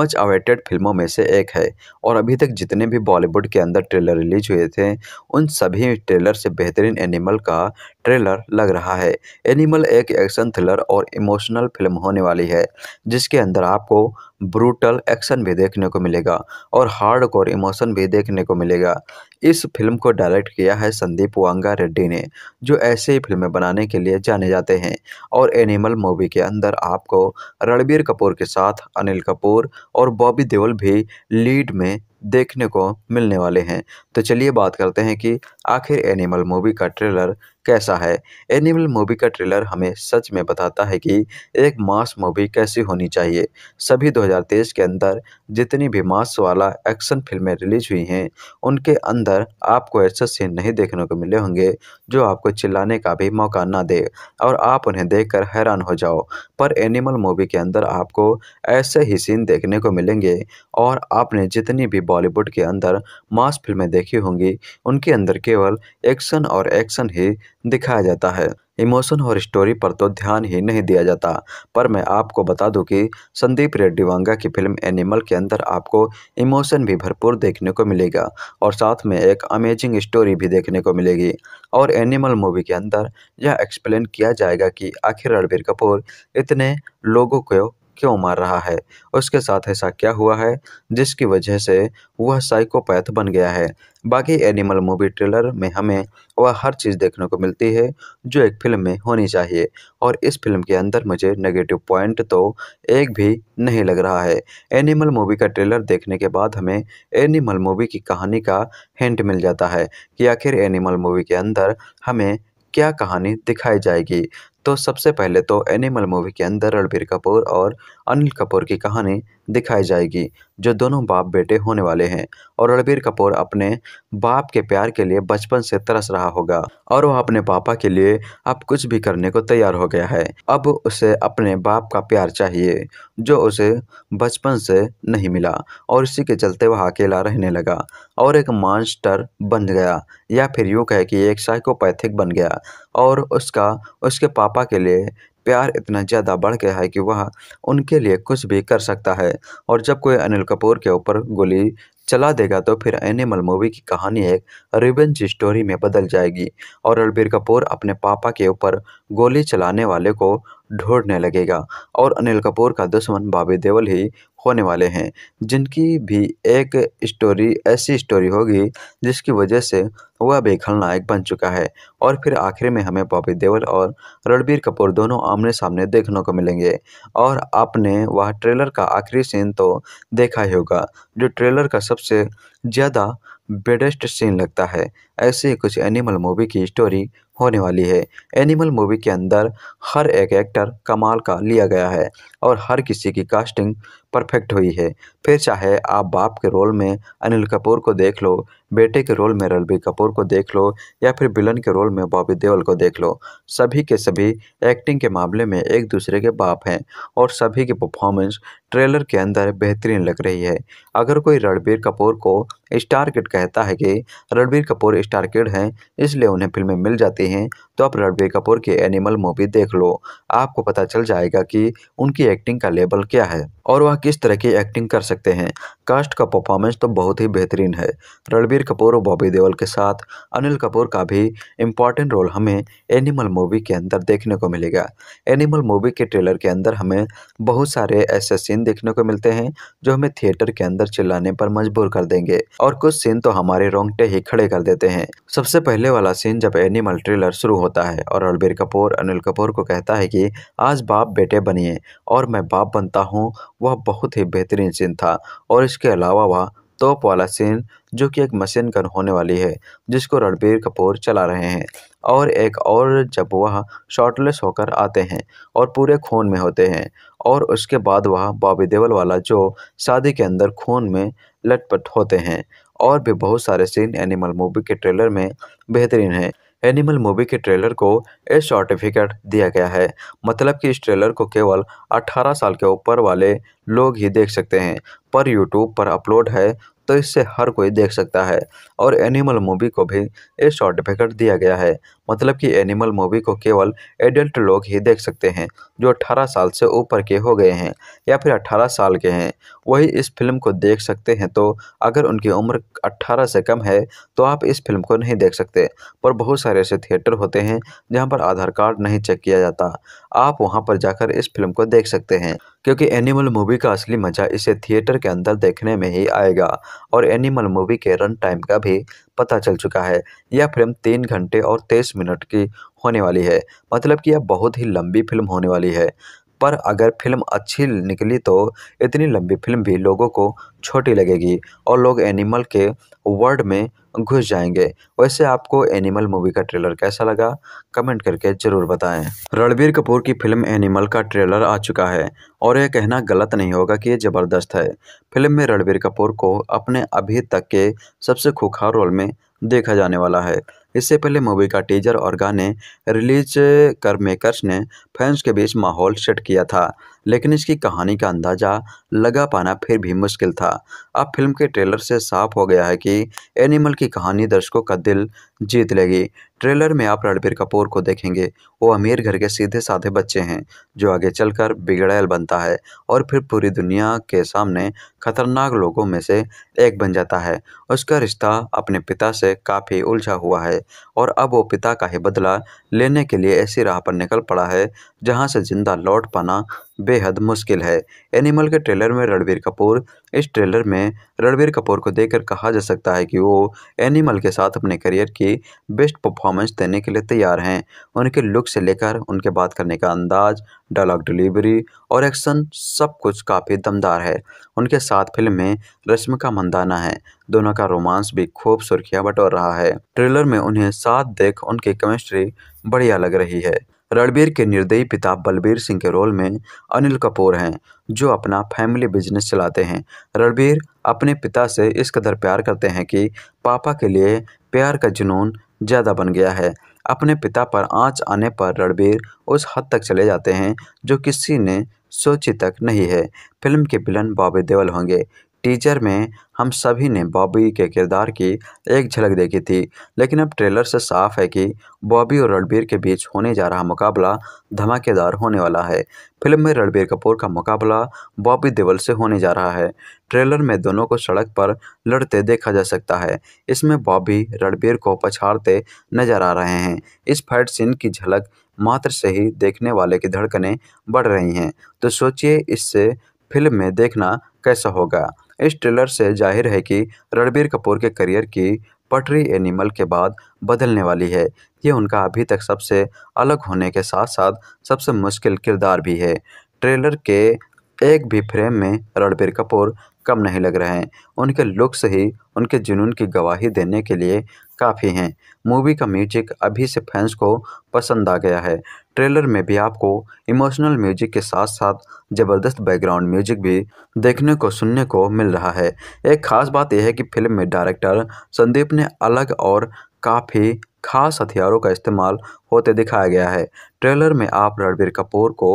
Speaker 1: मच अवेटेड फिल्मों में से एक है और अभी तक जितने भी बॉलीवुड के अंदर ट्रेलर रिलीज हुए थे उन सभी ट्रेलर से बेहतरीन एनिमल का ट्रेलर लग रहा है एनिमल एक एक्शन थ्रिलर और इमोशनल फिल्म होने वाली है जिसके अंदर आपको ब्रूटल एक्शन भी देखने को मिलेगा और हार्ड कोर इमोशन भी देखने को मिलेगा इस फिल्म को डायरेक्ट किया है संदीप वांगा रेड्डी ने जो ऐसे ही फिल्में बनाने के लिए जाने जाते हैं और एनिमल मूवी के अंदर आपको रणबीर कपूर के साथ अनिल कपूर और बॉबी देओल भी लीड में देखने को मिलने वाले हैं तो चलिए बात करते हैं कि आखिर एनिमल मूवी का ट्रेलर कैसा है एनिमल मूवी का ट्रेलर हमें सच में बताता है कि एक मास मूवी कैसी होनी चाहिए सभी 2023 के अंदर जितनी भी मास वाला एक्शन फिल्में रिलीज हुई हैं उनके अंदर आपको ऐसे सीन नहीं देखने को मिले होंगे जो आपको चिल्लाने का भी मौका ना दे और आप उन्हें देख हैरान हो जाओ पर एनिमल मूवी के अंदर आपको ऐसे ही सीन देखने को मिलेंगे और आपने जितनी भी बॉलीवुड के अंदर मास फिल्में देखी होंगी उनके अंदर केवल एक्शन और एक्शन ही दिखाया जाता है इमोशन और स्टोरी पर तो ध्यान ही नहीं दिया जाता पर मैं आपको बता दूं कि संदीप रेड्डी वांगा की फिल्म एनिमल के अंदर आपको इमोशन भी भरपूर देखने को मिलेगा और साथ में एक अमेजिंग स्टोरी भी देखने को मिलेगी और एनिमल मूवी के अंदर यह एक्सप्लेन किया जाएगा कि आखिर रणबीर कपूर इतने लोगों को क्यों मार रहा है उसके साथ ऐसा क्या हुआ है जिसकी वजह से वह साइकोपैथ बन गया है बाकी एनिमल मूवी ट्रेलर में हमें वह हर चीज़ देखने को मिलती है जो एक फिल्म में होनी चाहिए और इस फिल्म के अंदर मुझे नेगेटिव पॉइंट तो एक भी नहीं लग रहा है एनिमल मूवी का ट्रेलर देखने के बाद हमें एनिमल मूवी की कहानी का हिंट मिल जाता है कि आखिर एनिमल मूवी के अंदर हमें क्या कहानी दिखाई जाएगी तो सबसे पहले तो एनिमल मूवी के अंदर रणबीर कपूर और अनिल कपूर की कहानी दिखाई जाएगी जो दोनों बाप बेटे होने वाले हैं और रणबीर कपूर अपने बाप के प्यार के लिए बचपन से तरस रहा होगा और वह अपने पापा के लिए अब कुछ भी करने को तैयार हो गया है अब उसे अपने बाप का प्यार चाहिए जो उसे बचपन से नहीं मिला और इसी के चलते वह अकेला रहने लगा और एक मॉन्स्टर बन गया या फिर यूँ कहे कि एक साइकोपैथिक बन गया और उसका उसके पापा के लिए प्यार इतना ज़्यादा बढ़ गया है कि वह उनके लिए कुछ भी कर सकता है और जब कोई अनिल कपूर के ऊपर गोली चला देगा तो फिर एनिमल मूवी की कहानी एक रिवेंज स्टोरी में बदल जाएगी और रणबीर कपूर अपने पापा के ऊपर गोली चलाने वाले को ढूंढने लगेगा और अनिल कपूर का दुश्मन बाबी देवल ही होने वाले हैं जिनकी भी एक स्टोरी ऐसी स्टोरी होगी जिसकी वजह से वह भी खलनायक बन चुका है और फिर आखिर में हमें बॉबी देवल और रणबीर कपूर दोनों आमने सामने देखने को मिलेंगे और आपने वह ट्रेलर का आखिरी सीन तो देखा ही होगा जो ट्रेलर का सबसे ज़्यादा बेडेस्ट सीन लगता है ऐसे ही कुछ एनिमल मूवी की स्टोरी होने वाली है एनिमल मूवी के अंदर हर एक एक्टर कमाल का लिया गया है और हर किसी की कास्टिंग परफेक्ट हुई है फिर चाहे आप बाप के रोल में अनिल कपूर को देख लो बेटे के रोल में रणबीर कपूर को देख लो या फिर विलन के रोल में बॉबी देवल को देख लो सभी के सभी एक्टिंग के मामले में एक दूसरे के बाप हैं और सभी की परफॉर्मेंस ट्रेलर के अंदर बेहतरीन लग रही है अगर कोई रणबीर कपूर को स्टार किड कहता है कि रणबीर कपूर स्टार किड हैं इसलिए उन्हें फिल्में मिल जाती हैं तो आप रणबीर कपूर की एनिमल मूवी देख लो आपको पता चल जाएगा कि उनकी एक्टिंग का लेवल क्या है और वह किस तरह की एक्टिंग कर सकते हैं कास्ट का परफॉर्मेंस तो बहुत ही बेहतरीन है रणबीर रणबीर कपूर और बॉबी देवल के साथ अनिल कपूर का भी इम्पॉर्टेंट रोल हमें एनिमल मूवी के अंदर देखने को मिलेगा एनिमल मूवी के ट्रेलर के अंदर हमें बहुत सारे ऐसे सीन देखने को मिलते हैं जो हमें थिएटर के अंदर चिल्लाने पर मजबूर कर देंगे और कुछ सीन तो हमारे रोंगटे ही खड़े कर देते हैं सबसे पहले वाला सीन जब एनिमल ट्रेलर शुरू होता है और रणबीर कपूर अनिल कपूर को कहता है कि आज बाप बेटे बनिए और मैं बाप बनता हूँ वह बहुत ही बेहतरीन सीन था और इसके अलावा वह तोप वाला सीन जो कि एक मशीन गन होने वाली है जिसको रणबीर कपूर चला रहे हैं और एक और जब वह शॉर्टलेस होकर आते हैं और पूरे खून में होते हैं और उसके बाद वह बॉबी देवल वाला जो शादी के अंदर खून में लटपट होते हैं और भी बहुत सारे सीन एनिमल मूवी के ट्रेलर में बेहतरीन हैं एनिमल मूवी के ट्रेलर को ए सर्टिफिकेट दिया गया है मतलब कि इस ट्रेलर को केवल 18 साल के ऊपर वाले लोग ही देख सकते हैं पर यूट्यूब पर अपलोड है तो इससे हर कोई देख सकता है और एनिमल मूवी को भी ये सर्टिफिकेट दिया गया है मतलब कि एनिमल मूवी को केवल एडल्ट लोग ही देख सकते हैं जो 18 साल से ऊपर के हो गए हैं या फिर 18 साल के हैं वही इस फिल्म को देख सकते हैं तो अगर उनकी उम्र 18 से कम है तो आप इस फिल्म को नहीं देख सकते पर बहुत सारे ऐसे थिएटर होते हैं जहाँ पर आधार कार्ड नहीं चेक किया जाता आप वहाँ पर जाकर इस फिल्म को देख सकते हैं क्योंकि एनिमल मूवी का असली मज़ा इसे थिएटर के अंदर देखने में ही आएगा और एनिमल मूवी के रन टाइम का भी पता चल चुका है यह फिल्म तीन घंटे और तेईस मिनट की होने वाली है मतलब कि यह बहुत ही लंबी फिल्म होने वाली है पर अगर फिल्म अच्छी निकली तो इतनी लंबी फिल्म भी लोगों को छोटी लगेगी और लोग एनिमल के वर्ल्ड में घुस जाएंगे वैसे आपको एनिमल मूवी का ट्रेलर कैसा लगा कमेंट करके जरूर बताएं रणबीर कपूर की फिल्म एनिमल का ट्रेलर आ चुका है और यह कहना गलत नहीं होगा कि यह ज़बरदस्त है फिल्म में रणबीर कपूर को अपने अभी तक के सबसे खुखार रोल में देखा जाने वाला है इससे पहले मूवी का टीजर और गाने रिलीज कर मेकर्स ने फैंस के बीच माहौल सेट किया था लेकिन इसकी कहानी का अंदाज़ा लगा पाना फिर भी मुश्किल था अब फिल्म के ट्रेलर से साफ हो गया है कि एनिमल की कहानी दर्शकों का दिल जीत लेगी ट्रेलर में आप रणबीर कपूर को देखेंगे वो अमीर घर के सीधे साधे बच्चे हैं जो आगे चलकर बिगड़ैल बनता है और फिर पूरी दुनिया के सामने खतरनाक लोगों में से एक बन जाता है उसका रिश्ता अपने पिता से काफ़ी उलझा हुआ है और अब वो पिता का ही बदला लेने के लिए ऐसी राह पर निकल पड़ा है जहाँ से ज़िंदा लौट पाना बेहद मुश्किल है एनिमल के ट्रेलर में रणबीर कपूर इस ट्रेलर में रणबीर कपूर को देखकर कहा जा सकता है कि वो एनिमल के साथ अपने करियर की बेस्ट परफॉर्मेंस देने के लिए तैयार हैं उनके लुक से लेकर उनके बात करने का अंदाज डायलॉग डिलीवरी और एक्शन सब कुछ काफ़ी दमदार है उनके साथ फिल्म में रश्मिका मंदाना है दोनों का रोमांस भी खूब सुर्खियाँ बटोर रहा है ट्रेलर में उन्हें साथ देख उनकी केमिस्ट्री बढ़िया लग रही है रणबीर के निर्दयी पिता बलबीर सिंह के रोल में अनिल कपूर हैं जो अपना फैमिली बिजनेस चलाते हैं रणबीर अपने पिता से इस कदर प्यार करते हैं कि पापा के लिए प्यार का जुनून ज़्यादा बन गया है अपने पिता पर आँच आने पर रणबीर उस हद तक चले जाते हैं जो किसी ने सोची तक नहीं है फिल्म के विलन बॉबी देवल होंगे टीजर में हम सभी ने बॉबी के किरदार की एक झलक देखी थी लेकिन अब ट्रेलर से साफ है कि बॉबी और रणबीर के बीच होने जा रहा मुकाबला धमाकेदार होने वाला है फिल्म में रणबीर कपूर का मुकाबला बॉबी देवल से होने जा रहा है ट्रेलर में दोनों को सड़क पर लड़ते देखा जा सकता है इसमें बॉबी रणबीर को पछाड़ते नजर आ रहे हैं इस फाइट सीन की झलक मात्र से ही देखने वाले की धड़कने बढ़ रही हैं तो सोचिए इससे फिल्म में देखना कैसा होगा इस ट्रेलर से जाहिर है कि रणबीर कपूर के करियर की पटरी एनिमल के बाद बदलने वाली है ये उनका अभी तक सबसे अलग होने के साथ साथ सबसे मुश्किल किरदार भी है ट्रेलर के एक भी फ्रेम में रणबीर कपूर कम नहीं लग रहे हैं उनके लुक्स ही उनके जुनून की गवाही देने के लिए काफ़ी हैं मूवी का म्यूजिक अभी से फैंस को पसंद आ गया है ट्रेलर में भी आपको इमोशनल म्यूजिक के साथ साथ जबरदस्त बैकग्राउंड म्यूजिक भी देखने को सुनने को मिल रहा है एक खास बात यह है कि फिल्म में डायरेक्टर संदीप ने अलग और काफ़ी खास हथियारों का इस्तेमाल होते दिखाया गया है ट्रेलर में आप रणबीर कपूर को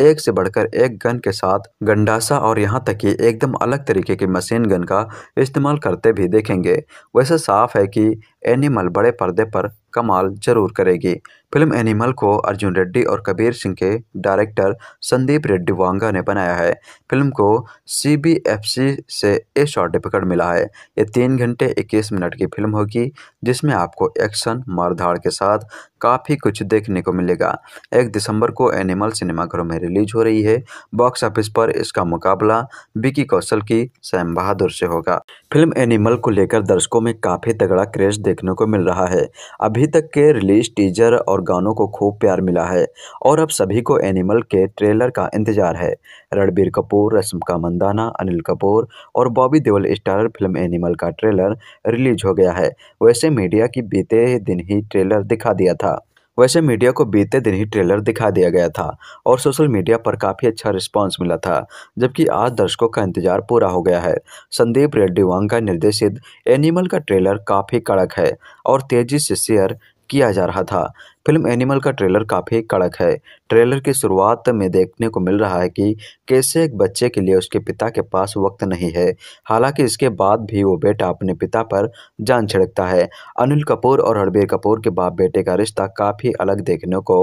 Speaker 1: एक से बढ़कर एक गन के साथ गंडासा और यहाँ तक कि एकदम अलग तरीके के मशीन गन का इस्तेमाल करते भी देखेंगे वैसे साफ है कि एनिमल बड़े पर्दे पर कमाल जरूर करेगी फिल्म एनिमल को अर्जुन रेड्डी और कबीर सिंह के डायरेक्टर संदीप रेड्डी वांगा ने बनाया है फिल्म को सीबीएफसी से ए सर्टिफिकेट मिला है ये तीन घंटे इक्कीस मिनट की फिल्म होगी जिसमें आपको एक्शन मारधाड़ के साथ काफ़ी कुछ देखने को मिलेगा एक दिसंबर को एनिमल सिनेमाघरों में रिलीज हो रही है बॉक्स ऑफिस पर इसका मुकाबला विकी कौशल की सैम बहादुर से होगा फिल्म एनिमल को लेकर दर्शकों में काफ़ी तगड़ा क्रेज देखने को मिल रहा है अभी तक के रिलीज टीजर और गानों को खूब प्यार मिला है और अब सभी को एनिमल के ट्रेलर का इंतजार है रणबीर कपूर रश्मिका मंदाना अनिल कपूर और Bobby Deol starrer film animal का ट्रेलर रिलीज हो गया है वैसे मीडिया की बीते दिन ही ट्रेलर दिखा दिया था वैसे मीडिया को बीते दिन ही ट्रेलर दिखा दिया गया था और सोशल मीडिया पर काफ़ी अच्छा रिस्पांस मिला था जबकि आज दर्शकों का इंतजार पूरा हो गया है संदीप रेड्डी वांग का निर्देशित एनिमल का ट्रेलर काफ़ी कड़क है और तेज़ी से शेयर किया जा रहा था फिल्म एनिमल का ट्रेलर काफ़ी कड़क है ट्रेलर की शुरुआत में देखने को मिल रहा है कि कैसे एक बच्चे के लिए उसके पिता के पास वक्त नहीं है हालांकि इसके बाद भी वो बेटा अपने पिता पर जान छिड़कता है अनिल कपूर और रणबीर कपूर के बाप बेटे का रिश्ता काफ़ी अलग देखने को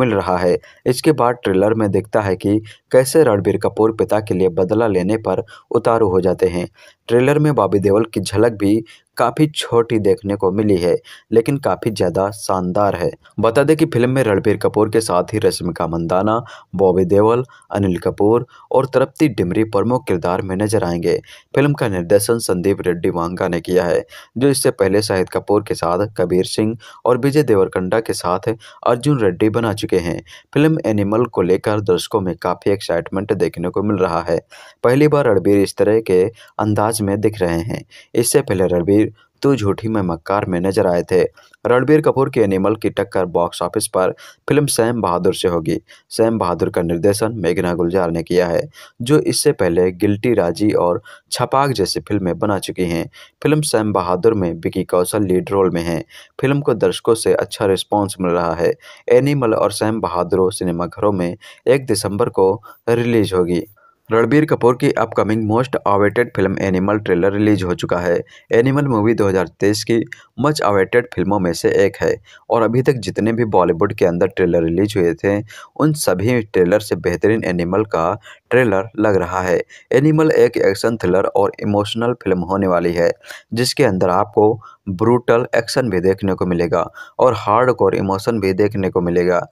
Speaker 1: मिल रहा है इसके बाद ट्रेलर में दिखता है कि कैसे रणबीर कपूर पिता के लिए बदला लेने पर उतारू हो जाते हैं ट्रेलर में बाबी देवल की झलक भी काफ़ी छोटी देखने को मिली है लेकिन काफ़ी ज़्यादा शानदार है बता दें कि फिल्म में रणबीर कपूर के साथ ही रश्मिका मंदाना बॉबी देवल अनिल कपूर और तृप्ति डिमरी प्रमुख किरदार में नजर आएंगे फिल्म का निर्देशन संदीप रेड्डी वांगा ने किया है जो इससे पहले शाहिद कपूर के साथ कबीर सिंह और विजय देवरकंडा के साथ अर्जुन रेड्डी बना चुके हैं फिल्म एनिमल को लेकर दर्शकों में काफ़ी एक्साइटमेंट देखने को मिल रहा है पहली बार रणबीर इस तरह के अंदाज में दिख रहे हैं इससे पहले रणबीर जीतू झूठी में मक्कार में नजर आए थे रणबीर कपूर के एनिमल की टक्कर बॉक्स ऑफिस पर फिल्म सैम बहादुर से होगी सैम बहादुर का निर्देशन मेघना गुलजार ने किया है जो इससे पहले गिल्टी राजी और छपाक जैसी फिल्में बना चुकी हैं फिल्म सैम बहादुर में विकी कौशल लीड रोल में हैं फिल्म को दर्शकों से अच्छा रिस्पॉन्स मिल रहा है एनिमल और सैम बहादुर सिनेमाघरों में एक दिसंबर को रिलीज होगी रणबीर कपूर की upcoming most awaited film animal trailer release हो चुका है एनिमल मूवी 2023 की मच अवेटेड फिल्मों में से एक है और अभी तक जितने भी बॉलीवुड के अंदर ट्रेलर रिलीज हुए थे उन सभी ट्रेलर से बेहतरीन एनिमल का ट्रेलर लग रहा है एनिमल एक एक्शन थ्रिलर और इमोशनल फिल्म होने वाली है जिसके अंदर आपको ब्रूटल एक्शन भी देखने को मिलेगा और हार्ड कोर इमोशन भी देखने को मिलेगा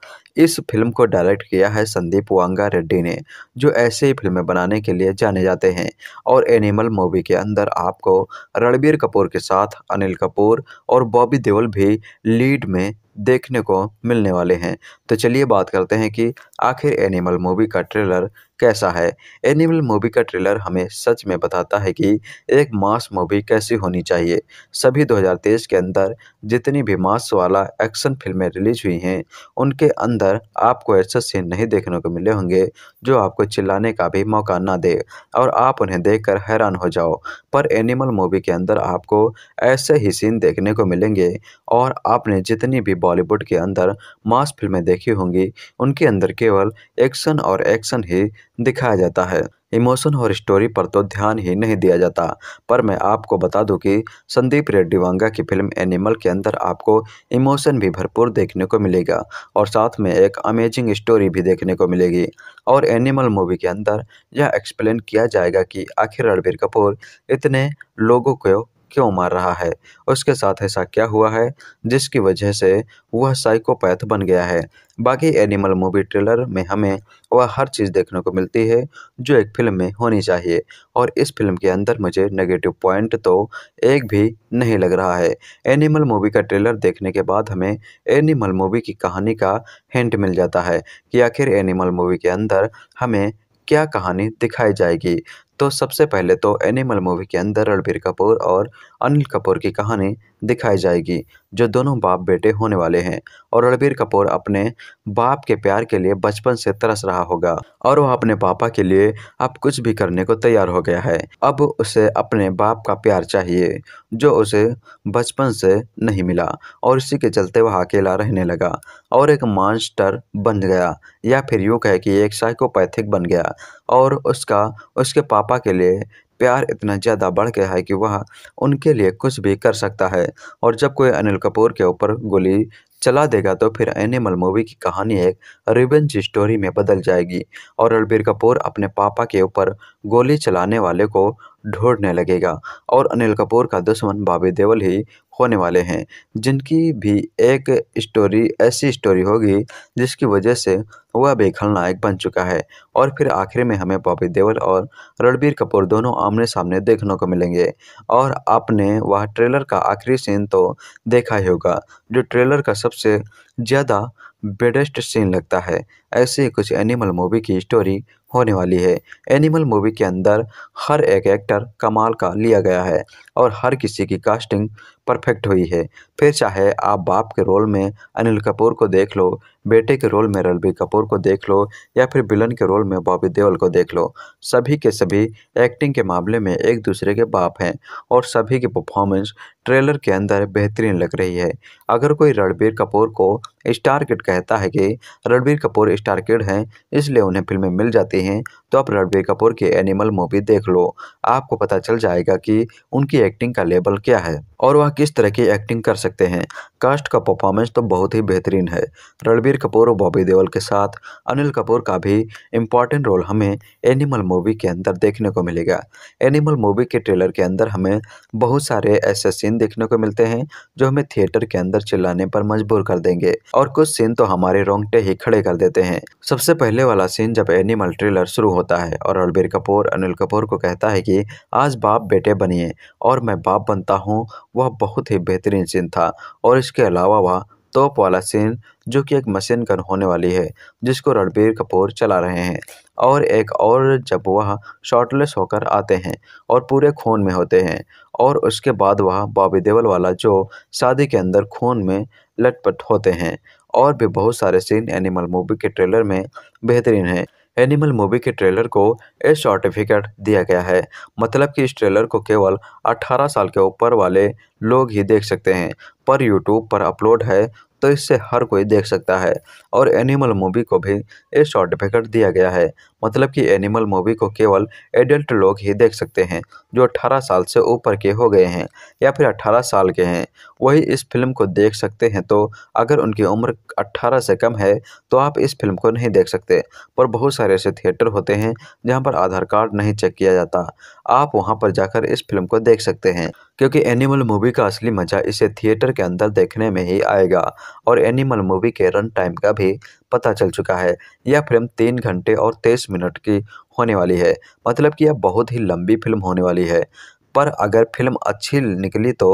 Speaker 1: इस फिल्म को डायरेक्ट किया है संदीप वांगा रेड्डी ने जो ऐसे ही फिल्में बनाने के लिए जाने जाते हैं और एनिमल मूवी के अंदर आपको रणबीर कपूर के साथ अनिल कपूर और बॉबी देओल भी लीड में देखने को मिलने वाले हैं तो चलिए बात करते हैं कि आखिर एनिमल मूवी का ट्रेलर कैसा है एनिमल मूवी का ट्रेलर हमें सच में बताता है कि एक मास मूवी कैसी होनी चाहिए सभी 2023 के अंदर जितनी भी मास वाला एक्शन फिल्में रिलीज हुई हैं उनके अंदर आपको ऐसे सीन नहीं देखने को मिले होंगे जो आपको चिल्लाने का भी मौका ना दे और आप उन्हें देखकर हैरान हो जाओ पर एनिमल मूवी के अंदर आपको ऐसे ही सीन देखने को मिलेंगे और आपने जितनी भी बॉलीवुड के अंदर मास फिल्में देखी होंगी उनके अंदर केवल एक्शन और एक्शन ही दिखाया जाता है इमोशन और स्टोरी पर तो ध्यान ही नहीं दिया जाता पर मैं आपको बता दूं कि संदीप रेड्डी वांगा की फिल्म एनिमल के अंदर आपको इमोशन भी भरपूर देखने को मिलेगा और साथ में एक अमेजिंग स्टोरी भी देखने को मिलेगी और एनिमल मूवी के अंदर यह एक्सप्लेन किया जाएगा कि आखिर रणबीर कपूर इतने लोगों को क्यों मार रहा है उसके साथ ऐसा क्या हुआ है जिसकी वजह से वह साइकोपैथ बन गया है बाकी एनिमल मूवी ट्रेलर में हमें वह हर चीज़ देखने को मिलती है जो एक फिल्म में होनी चाहिए और इस फिल्म के अंदर मुझे नेगेटिव पॉइंट तो एक भी नहीं लग रहा है एनिमल मूवी का ट्रेलर देखने के बाद हमें एनिमल मूवी की कहानी का हिंट मिल जाता है कि आखिर एनिमल मूवी के अंदर हमें क्या कहानी दिखाई जाएगी तो सबसे पहले तो एनिमल मूवी के अंदर रणबीर कपूर और अनिल कपूर की कहानी दिखाई जाएगी जो दोनों बाप बेटे होने वाले हैं और रणबीर कपूर अपने बाप के प्यार के लिए बचपन से तरस रहा होगा और वह अपने पापा के लिए अब कुछ भी करने को तैयार हो गया है अब उसे अपने बाप का प्यार चाहिए जो उसे बचपन से नहीं मिला और इसी के चलते वह अकेला रहने लगा और एक मॉन्स्टर बन गया या फिर यूँ कहे कि एक साइकोपैथिक बन गया और उसका उसके पापा के लिए प्यार इतना ज़्यादा बढ़ गया है कि वह उनके लिए कुछ भी कर सकता है और जब कोई अनिल कपूर के ऊपर गोली चला देगा तो फिर एनिमल मूवी की कहानी एक रिवेंज स्टोरी में बदल जाएगी और रणबीर कपूर अपने पापा के ऊपर गोली चलाने वाले को ढूंढने लगेगा और अनिल कपूर का दुश्मन बाबी देवल ही होने वाले हैं जिनकी भी एक स्टोरी ऐसी स्टोरी होगी जिसकी वजह से वह भी खलनायक बन चुका है और फिर आखिर में हमें बॉबी देवल और रणबीर कपूर दोनों आमने सामने देखने को मिलेंगे और आपने वह ट्रेलर का आखिरी सीन तो देखा ही होगा जो ट्रेलर का सबसे ज़्यादा बेडेस्ट सीन लगता है ऐसे ही कुछ एनिमल मूवी की स्टोरी होने वाली है एनिमल मूवी के अंदर हर एक एक्टर कमाल का लिया गया है और हर किसी की कास्टिंग परफेक्ट हुई है फिर चाहे आप बाप के रोल में अनिल कपूर को देख लो बेटे के रोल में रणबीर कपूर को देख लो या फिर विलन के रोल में बॉबी देओल को देख लो सभी के सभी एक्टिंग के मामले में एक दूसरे के बाप हैं और सभी की परफॉर्मेंस ट्रेलर के अंदर बेहतरीन लग रही है अगर कोई रणबीर कपूर को स्टार किड कहता है कि रणबीर कपूर स्टार किड हैं इसलिए उन्हें फिल्में मिल जाती हैं तो आप रणबीर कपूर की एनिमल मूवी देख लो आपको पता चल जाएगा कि उनकी एक्टिंग का लेवल क्या है और वह किस तरह की एक्टिंग कर सकते हैं कास्ट का परफॉर्मेंस तो बहुत ही बेहतरीन है रणबीर कपूर और बॉबी देवल के साथ अनिल कपूर का भी इम्पॉर्टेंट रोल हमें एनिमल मूवी के अंदर देखने को मिलेगा एनिमल मूवी के ट्रेलर के अंदर हमें बहुत सारे ऐसे सीन देखने को मिलते हैं जो हमें थिएटर के अंदर चिल्लाने पर मजबूर कर देंगे और कुछ सीन तो हमारे रोंगटे ही खड़े कर देते हैं सबसे पहले वाला सीन जब एनिमल ट्रेलर शुरू होता है और रणबीर कपूर अनिल कपूर को कहता है कि आज बाप बेटे बनिए और मैं बाप बनता हूँ वह बहुत ही बेहतरीन सीन था और इसके अलावा वह तोप वाला सीन जो कि एक मशीन गन होने वाली है जिसको रणबीर कपूर चला रहे हैं और एक और जब वह शॉर्टलेस होकर आते हैं और पूरे खून में होते हैं और उसके बाद वह बॉबी देवल वाला जो शादी के अंदर खून में लटपट होते हैं और भी बहुत सारे सीन एनिमल मूवी के ट्रेलर में बेहतरीन हैं एनिमल मूवी के ट्रेलर को ए सर्टिफिकेट दिया गया है मतलब कि इस ट्रेलर को केवल 18 साल के ऊपर वाले लोग ही देख सकते हैं पर यूट्यूब पर अपलोड है तो इससे हर कोई देख सकता है और एनिमल मूवी को भी ये सर्टिफिकेट दिया गया है मतलब कि एनिमल मूवी को केवल एडल्ट लोग ही देख सकते हैं जो 18 साल से ऊपर के हो गए हैं या फिर 18 साल के हैं वही इस फिल्म को देख सकते हैं तो अगर उनकी उम्र 18 से कम है तो आप इस फिल्म को नहीं देख सकते पर बहुत सारे ऐसे थिएटर होते हैं जहाँ पर आधार कार्ड नहीं चेक किया जाता आप वहाँ पर जाकर इस फिल्म को देख सकते हैं क्योंकि एनिमल मूवी का असली मजा इसे थिएटर के अंदर देखने में ही आएगा और एनिमल मूवी के रन टाइम का भी भी पता चल चुका है यह फिल्म तीन घंटे और तेईस मिनट की होने वाली है मतलब कि यह बहुत ही लंबी फिल्म होने वाली है पर अगर फिल्म अच्छी निकली तो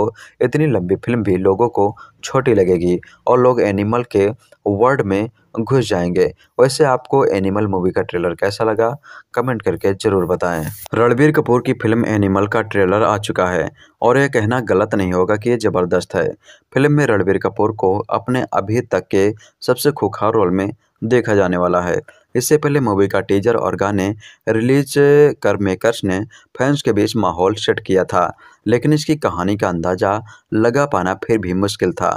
Speaker 1: इतनी लंबी फिल्म भी लोगों को छोटी लगेगी और लोग एनिमल के वर्ल्ड में घुस जाएंगे वैसे आपको एनिमल मूवी का ट्रेलर कैसा लगा कमेंट करके जरूर बताएं रणबीर कपूर की फिल्म एनिमल का ट्रेलर आ चुका है और यह कहना गलत नहीं होगा कि यह ज़बरदस्त है फिल्म में रणबीर कपूर को अपने अभी तक के सबसे खुखार रोल में देखा जाने वाला है इससे पहले मूवी का टीजर और गाने रिलीज कर मेकर्स ने फैंस के बीच माहौल सेट किया था लेकिन इसकी कहानी का अंदाज़ा लगा पाना फिर भी मुश्किल था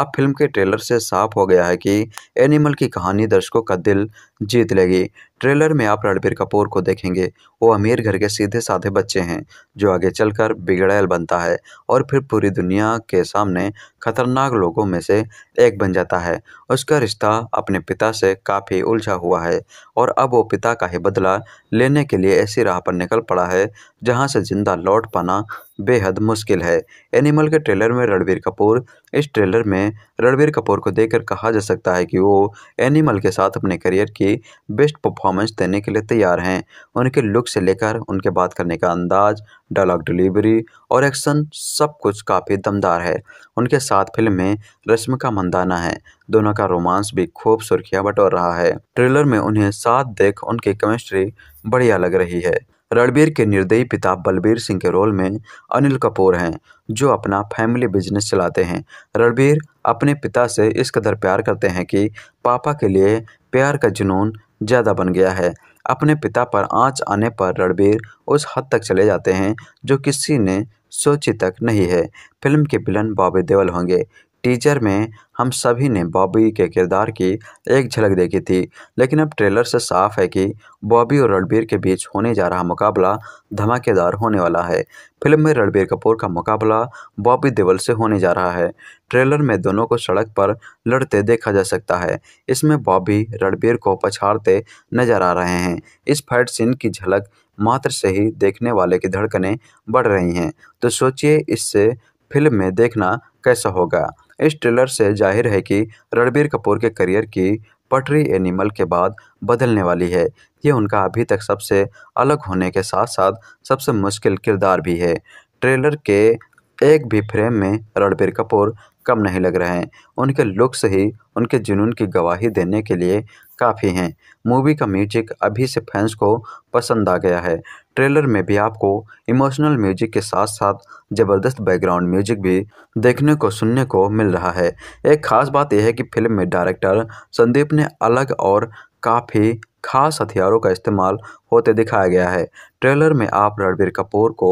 Speaker 1: अब फिल्म के ट्रेलर से साफ हो गया है कि एनिमल की कहानी दर्शकों का दिल जीत लेगी ट्रेलर में आप रणबीर कपूर को देखेंगे वो अमीर घर के सीधे साधे बच्चे हैं जो आगे चलकर बिगड़ैल बनता है और फिर पूरी दुनिया के सामने खतरनाक लोगों में से एक बन जाता है उसका रिश्ता अपने पिता से काफ़ी उलझा हुआ है और अब वो पिता का ही बदला लेने के लिए ऐसी राह पर निकल पड़ा है जहाँ से ज़िंदा लौट पाना बेहद मुश्किल है एनिमल के ट्रेलर में रणबीर कपूर इस ट्रेलर में रणबीर कपूर को देखकर कहा जा सकता है कि वो एनिमल के साथ अपने करियर की बेस्ट परफॉर्मेंस देने के लिए तैयार हैं उनके लुक से लेकर उनके बात करने का अंदाज डायलॉग डिलीवरी और एक्शन सब कुछ काफ़ी दमदार है उनके साथ फिल्म में रश्म का मंदाना है दोनों का रोमांस भी खूब सुर्खियाँ बटोर रहा है ट्रेलर में उन्हें साथ देख उनकी केमिस्ट्री बढ़िया लग रही है रणबीर के निर्दयी पिता बलबीर सिंह के रोल में अनिल कपूर हैं जो अपना फैमिली बिजनेस चलाते हैं रणबीर अपने पिता से इस कदर प्यार करते हैं कि पापा के लिए प्यार का जुनून ज़्यादा बन गया है अपने पिता पर आँच आने पर रणबीर उस हद तक चले जाते हैं जो किसी ने सोची तक नहीं है फिल्म के विलन बॉबी देवल होंगे टीजर में हम सभी ने बॉबी के किरदार की एक झलक देखी थी लेकिन अब ट्रेलर से साफ है कि बॉबी और रणबीर के बीच होने जा रहा मुकाबला धमाकेदार होने वाला है फिल्म में रणबीर कपूर का मुकाबला बॉबी देवल से होने जा रहा है ट्रेलर में दोनों को सड़क पर लड़ते देखा जा सकता है इसमें बॉबी रणबीर को पछाड़ते नजर आ रहे हैं इस फाइट सीन की झलक मात्र से ही देखने वाले की धड़कने बढ़ रही हैं तो सोचिए इससे फिल्म में देखना कैसा होगा इस ट्रेलर से जाहिर है कि रणबीर कपूर के करियर की पटरी एनिमल के बाद बदलने वाली है ये उनका अभी तक सबसे अलग होने के साथ साथ सबसे मुश्किल किरदार भी है ट्रेलर के एक भी फ्रेम में रणबीर कपूर कम नहीं लग रहे हैं उनके लुक्स ही उनके जुनून की गवाही देने के लिए काफ़ी हैं मूवी का म्यूजिक अभी से फैंस को पसंद आ गया है ट्रेलर में भी आपको इमोशनल म्यूजिक के साथ साथ ज़बरदस्त बैकग्राउंड म्यूजिक भी देखने को सुनने को मिल रहा है एक खास बात यह है कि फिल्म में डायरेक्टर संदीप ने अलग और काफ़ी खास हथियारों का इस्तेमाल होते दिखाया गया है ट्रेलर में आप रणबीर कपूर को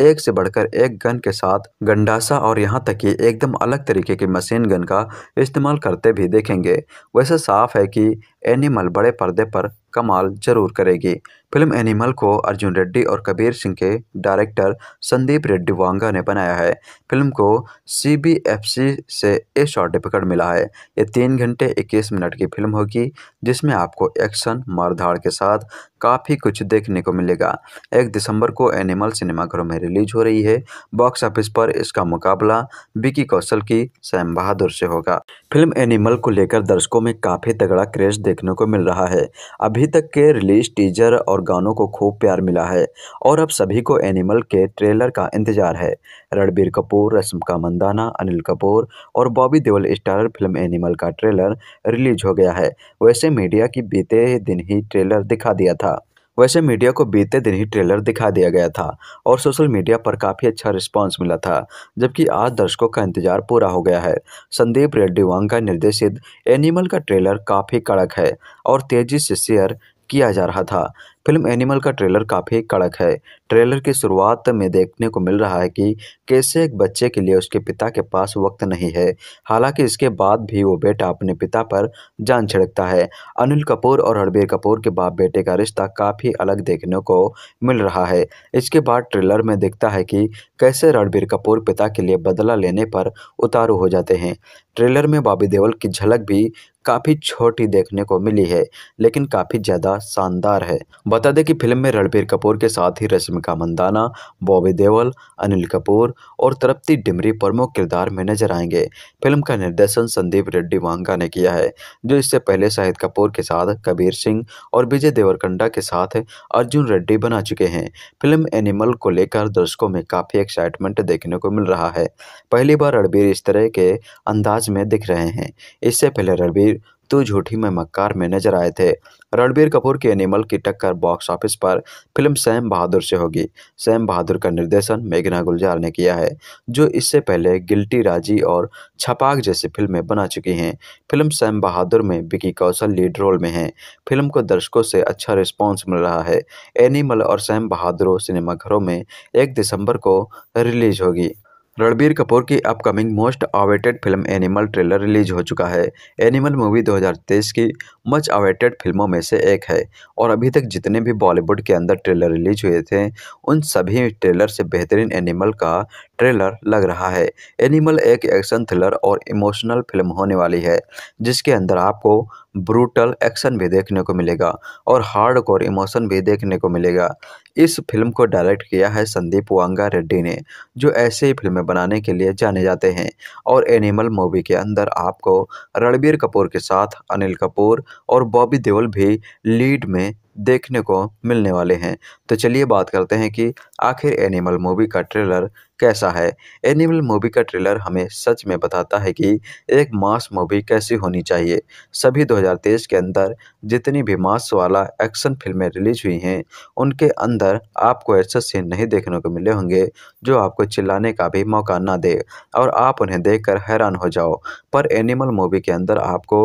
Speaker 1: एक से बढ़कर एक गन के साथ गंडासा और यहाँ तक कि एकदम अलग तरीके के मशीन गन का इस्तेमाल करते भी देखेंगे वैसे साफ है कि एनिमल बड़े पर्दे पर कमाल जरूर करेगी फिल्म एनिमल को अर्जुन रेड्डी और कबीर सिंह के डायरेक्टर संदीप रेड्डी वांगा ने बनाया है फिल्म को सीबीएफसी से ए सर्टिफिकेट मिला है ये तीन घंटे इक्कीस मिनट की फिल्म होगी जिसमें आपको एक्शन मारधाड़ के साथ काफ़ी कुछ देखने को मिलेगा एक दिसंबर को एनिमल सिनेमाघरों में रिलीज हो रही है बॉक्स ऑफिस पर इसका मुकाबला विकी कौशल की सैम बहादुर से होगा फिल्म एनिमल को लेकर दर्शकों में काफ़ी तगड़ा क्रेज देखने को मिल रहा है अभी तक के रिलीज टीजर और गानों को खूब प्यार मिला है और अब सभी को एनिमल के ट्रेलर का इंतजार है रणबीर कपूर रश्मिका मंदाना अनिल कपूर और Bobby Deol starrer film animal का ट्रेलर रिलीज हो गया है वैसे मीडिया की बीते दिन ही ट्रेलर दिखा दिया था वैसे मीडिया को बीते दिन ही ट्रेलर दिखा दिया गया था और सोशल मीडिया पर काफ़ी अच्छा रिस्पांस मिला था जबकि आज दर्शकों का इंतजार पूरा हो गया है संदीप रेड्डीवांग का निर्देशित एनिमल का ट्रेलर काफ़ी कड़क है और तेज़ी से शेयर किया जा रहा था फिल्म एनिमल का ट्रेलर काफ़ी कड़क है ट्रेलर की शुरुआत में देखने को मिल रहा है कि कैसे एक बच्चे के लिए उसके पिता के पास वक्त नहीं है हालांकि इसके बाद भी वो बेटा अपने पिता पर जान छिड़कता है अनिल कपूर और रणबीर कपूर के बाप बेटे का रिश्ता काफ़ी अलग देखने को मिल रहा है इसके बाद ट्रेलर में दिखता है कि कैसे रणबीर कपूर पिता के लिए बदला लेने पर उतारू हो जाते हैं ट्रेलर में बाबी देवल की झलक भी काफ़ी छोटी देखने को मिली है लेकिन काफ़ी ज़्यादा शानदार है बता दें कि फिल्म में रणबीर कपूर के साथ ही रश्मिका मंदाना बॉबी देवल अनिल कपूर और तृप्ति डिमरी प्रमुख किरदार में नजर आएंगे फिल्म का निर्देशन संदीप रेड्डी वांगा ने किया है जो इससे पहले शाहिद कपूर के साथ कबीर सिंह और विजय देवरकंडा के साथ अर्जुन रेड्डी बना चुके हैं फिल्म एनिमल को लेकर दर्शकों में काफ़ी एक्साइटमेंट देखने को मिल रहा है पहली बार रणबीर इस तरह के अंदाज में दिख रहे हैं इससे पहले रणबीर तू झूठी में मक्कार में नजर आए थे रणबीर कपूर की एनिमल की टक्कर बॉक्स ऑफिस पर फिल्म सैम बहादुर से होगी सैम बहादुर का निर्देशन मेघना गुलजार ने किया है जो इससे पहले गिल्टी राजी और छपाक जैसी फिल्में बना चुकी हैं फिल्म सैम बहादुर में विकी कौशल लीड रोल में हैं फिल्म को दर्शकों से अच्छा रिस्पॉन्स मिल रहा है एनिमल और सैम बहादुर सिनेमाघरों में एक दिसंबर को रिलीज होगी रणबीर कपूर की upcoming most awaited film animal trailer release हो चुका है एनिमल मूवी 2023 की मच अवेटेड फिल्मों में से एक है और अभी तक जितने भी बॉलीवुड के अंदर ट्रेलर रिलीज हुए थे उन सभी ट्रेलर से बेहतरीन एनिमल का ट्रेलर लग रहा है एनिमल एक एक्शन थ्रिलर और इमोशनल फिल्म होने वाली है जिसके अंदर आपको ब्रूटल एक्शन भी देखने को मिलेगा और हार्ड कोर इमोशन भी देखने को मिलेगा इस फिल्म को डायरेक्ट किया है संदीप वांगा रेड्डी ने जो ऐसे ही फिल्में बनाने के लिए जाने जाते हैं और एनिमल मूवी के अंदर आपको रणबीर कपूर के साथ अनिल कपूर और बॉबी देओल भी लीड में देखने को मिलने वाले हैं तो चलिए बात करते हैं कि आखिर एनिमल मूवी का ट्रेलर कैसा है एनिमल मूवी का ट्रेलर हमें सच में बताता है कि एक मास मूवी कैसी होनी चाहिए सभी 2023 के अंदर जितनी भी मास वाला एक्शन फिल्में रिलीज हुई हैं उनके अंदर आपको ऐसे सीन नहीं देखने को मिले होंगे जो आपको चिल्लाने का भी मौका ना दे और आप उन्हें देखकर हैरान हो जाओ पर एनिमल मूवी के अंदर आपको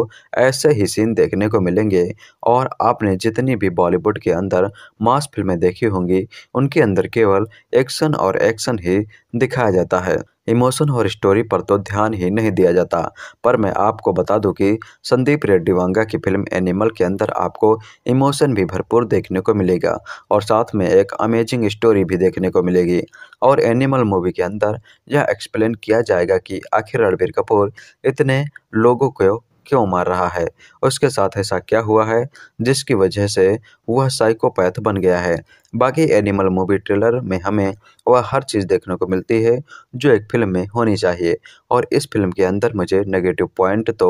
Speaker 1: ऐसे ही सीन देखने को मिलेंगे और आपने जितनी भी बॉलीवुड के अंदर मास फिल्में देखी होंगी उनके अंदर केवल एक्शन और एक्शन ही दिखाया जाता है इमोशन और स्टोरी पर तो ध्यान ही नहीं दिया जाता पर मैं आपको बता दूं कि संदीप रेड्डी वांगा की फिल्म एनिमल के अंदर आपको इमोशन भी भरपूर देखने को मिलेगा और साथ में एक अमेजिंग स्टोरी भी देखने को मिलेगी और एनिमल मूवी के अंदर यह एक्सप्लेन किया जाएगा कि आखिर रणबीर कपूर इतने लोगों को क्यों मार रहा है उसके साथ ऐसा क्या हुआ है जिसकी वजह से वह साइकोपैथ बन गया है बाकी एनिमल मूवी ट्रेलर में हमें वह हर चीज़ देखने को मिलती है जो एक फिल्म में होनी चाहिए और इस फिल्म के अंदर मुझे नेगेटिव पॉइंट तो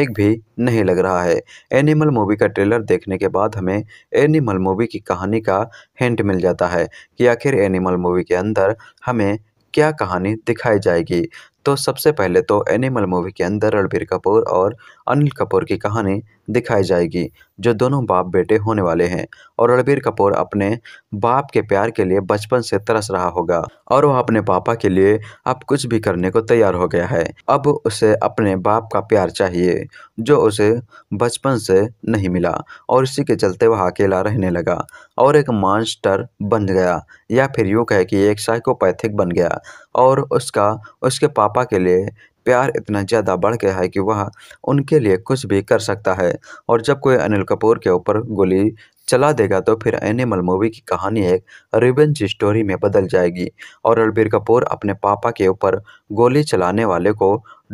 Speaker 1: एक भी नहीं लग रहा है एनिमल मूवी का ट्रेलर देखने के बाद हमें एनिमल मूवी की कहानी का हिंट मिल जाता है कि आखिर एनिमल मूवी के अंदर हमें क्या कहानी दिखाई जाएगी तो सबसे पहले तो एनिमल मूवी के अंदर रणबीर कपूर और अनिल कपूर की कहानी दिखाई जाएगी जो दोनों बाप बेटे होने वाले हैं और रणबीर कपूर अपने बाप के प्यार के लिए बचपन से तरस रहा होगा और वह अपने पापा के लिए अब कुछ भी करने को तैयार हो गया है अब उसे अपने बाप का प्यार चाहिए जो उसे बचपन से नहीं मिला और इसी के चलते वह अकेला रहने लगा और एक मॉन्स्टर बन गया या फिर यूँ कहे कि एक साइकोपैथिक बन गया और उसका उसके पापा के लिए प्यार इतना ज़्यादा बढ़ गया है कि वह उनके लिए कुछ भी कर सकता है और जब कोई अनिल कपूर के ऊपर गोली चला देगा तो फिर एनिमल मूवी की कहानी एक रिवेंज स्टोरी में बदल जाएगी और रणबीर कपूर अपने पापा के ऊपर गोली चलाने वाले को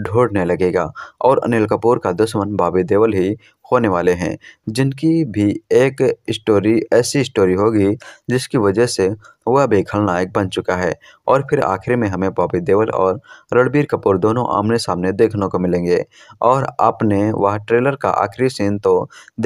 Speaker 1: ढूंढने लगेगा और अनिल कपूर का दुश्मन बाबी देवल ही होने वाले हैं जिनकी भी एक स्टोरी ऐसी स्टोरी होगी जिसकी वजह से वह भी खलनायक बन चुका है और फिर आखिर में हमें बॉबी देवल और रणबीर कपूर दोनों आमने सामने देखने को मिलेंगे और आपने वह ट्रेलर का आखिरी सीन तो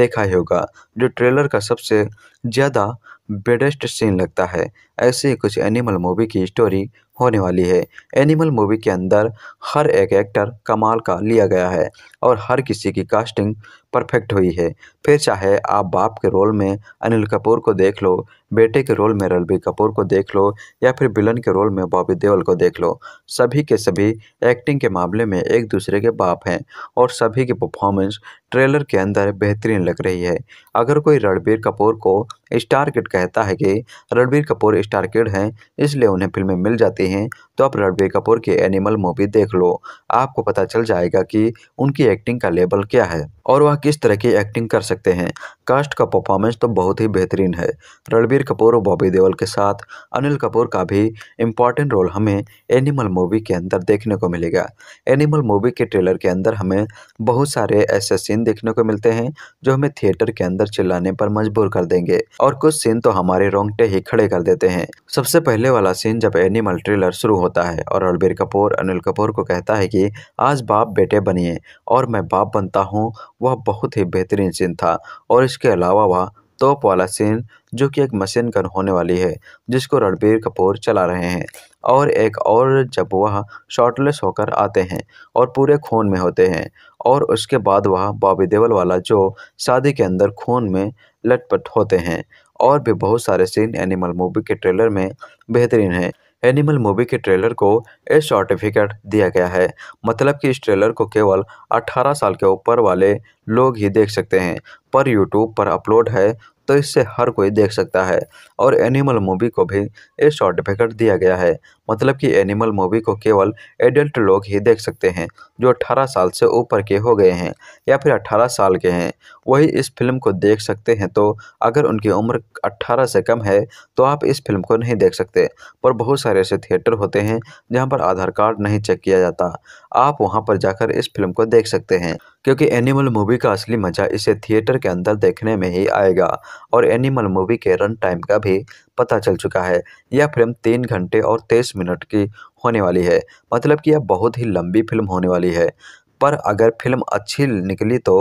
Speaker 1: देखा ही होगा जो ट्रेलर का सबसे ज़्यादा बेडेस्ट सीन लगता है ऐसे ही कुछ एनिमल मूवी की स्टोरी होने वाली है एनिमल मूवी के अंदर हर एक एक्टर कमाल का लिया गया है और हर किसी की कास्टिंग परफेक्ट हुई है फिर चाहे आप बाप के रोल में अनिल कपूर को देख लो बेटे के रोल में रणबीर कपूर को देख लो या फिर विलन के रोल में बॉबी देओल को देख लो सभी के सभी एक्टिंग के मामले में एक दूसरे के बाप हैं और सभी की परफॉर्मेंस ट्रेलर के अंदर बेहतरीन लग रही है अगर कोई रणबीर कपूर को स्टार किड कहता है कि रणबीर कपूर स्टार किड हैं इसलिए उन्हें फिल्में मिल जाती हैं तो आप रणबीर कपूर की एनिमल मूवी देख लो आपको पता चल जाएगा कि उनकी एक्टिंग का लेवल क्या है और वह किस तरह की एक्टिंग कर सकते हैं कास्ट का परफॉर्मेंस तो बहुत ही बेहतरीन है रणबीर रणबीर कपूर और बॉबी देवल के साथ अनिल कपूर का भी इम्पॉर्टेंट रोल हमें एनिमल मूवी के अंदर देखने को मिलेगा एनिमल मूवी के ट्रेलर के अंदर हमें बहुत सारे ऐसे सीन देखने को मिलते हैं जो हमें थिएटर के अंदर चिल्लाने पर मजबूर कर देंगे और कुछ सीन तो हमारे रोंगटे ही खड़े कर देते हैं सबसे पहले वाला सीन जब एनिमल ट्रेलर शुरू होता है और रणबीर कपूर अनिल कपूर को कहता है कि आज बाप बेटे बनिए और मैं बाप बनता हूँ वह बहुत ही बेहतरीन सीन था और इसके अलावा वह तोप वाला सीन जो कि एक मशीन गन होने वाली है जिसको रणबीर कपूर चला रहे हैं और एक और जब वह शॉर्टलेस होकर आते हैं और पूरे खून में होते हैं और उसके बाद वह बॉबी देवल वाला जो शादी के अंदर खून में लटपट होते हैं और भी बहुत सारे सीन एनिमल मूवी के ट्रेलर में बेहतरीन हैं एनिमल मूवी के ट्रेलर को ए सर्टिफिकेट दिया गया है मतलब कि इस ट्रेलर को केवल 18 साल के ऊपर वाले लोग ही देख सकते हैं पर यूट्यूब पर अपलोड है तो इससे हर कोई देख सकता है और एनिमल मूवी को भी ए सर्टिफिकेट दिया गया है मतलब कि एनिमल मूवी को केवल एडल्ट लोग ही देख सकते हैं जो 18 साल से ऊपर के हो गए हैं या फिर 18 साल के हैं वही इस फिल्म को देख सकते हैं तो अगर उनकी उम्र 18 से कम है तो आप इस फिल्म को नहीं देख सकते पर बहुत सारे ऐसे थिएटर होते हैं जहाँ पर आधार कार्ड नहीं चेक किया जाता आप वहाँ पर जाकर इस फिल्म को देख सकते हैं क्योंकि एनिमल मूवी का असली मजा इसे थिएटर के अंदर देखने में ही आएगा और एनिमल मूवी के रन टाइम का भी पता चल चुका है यह फिल्म तीन घंटे और तेईस मिनट की होने वाली है मतलब कि यह बहुत ही लंबी फिल्म होने वाली है पर अगर फिल्म अच्छी निकली तो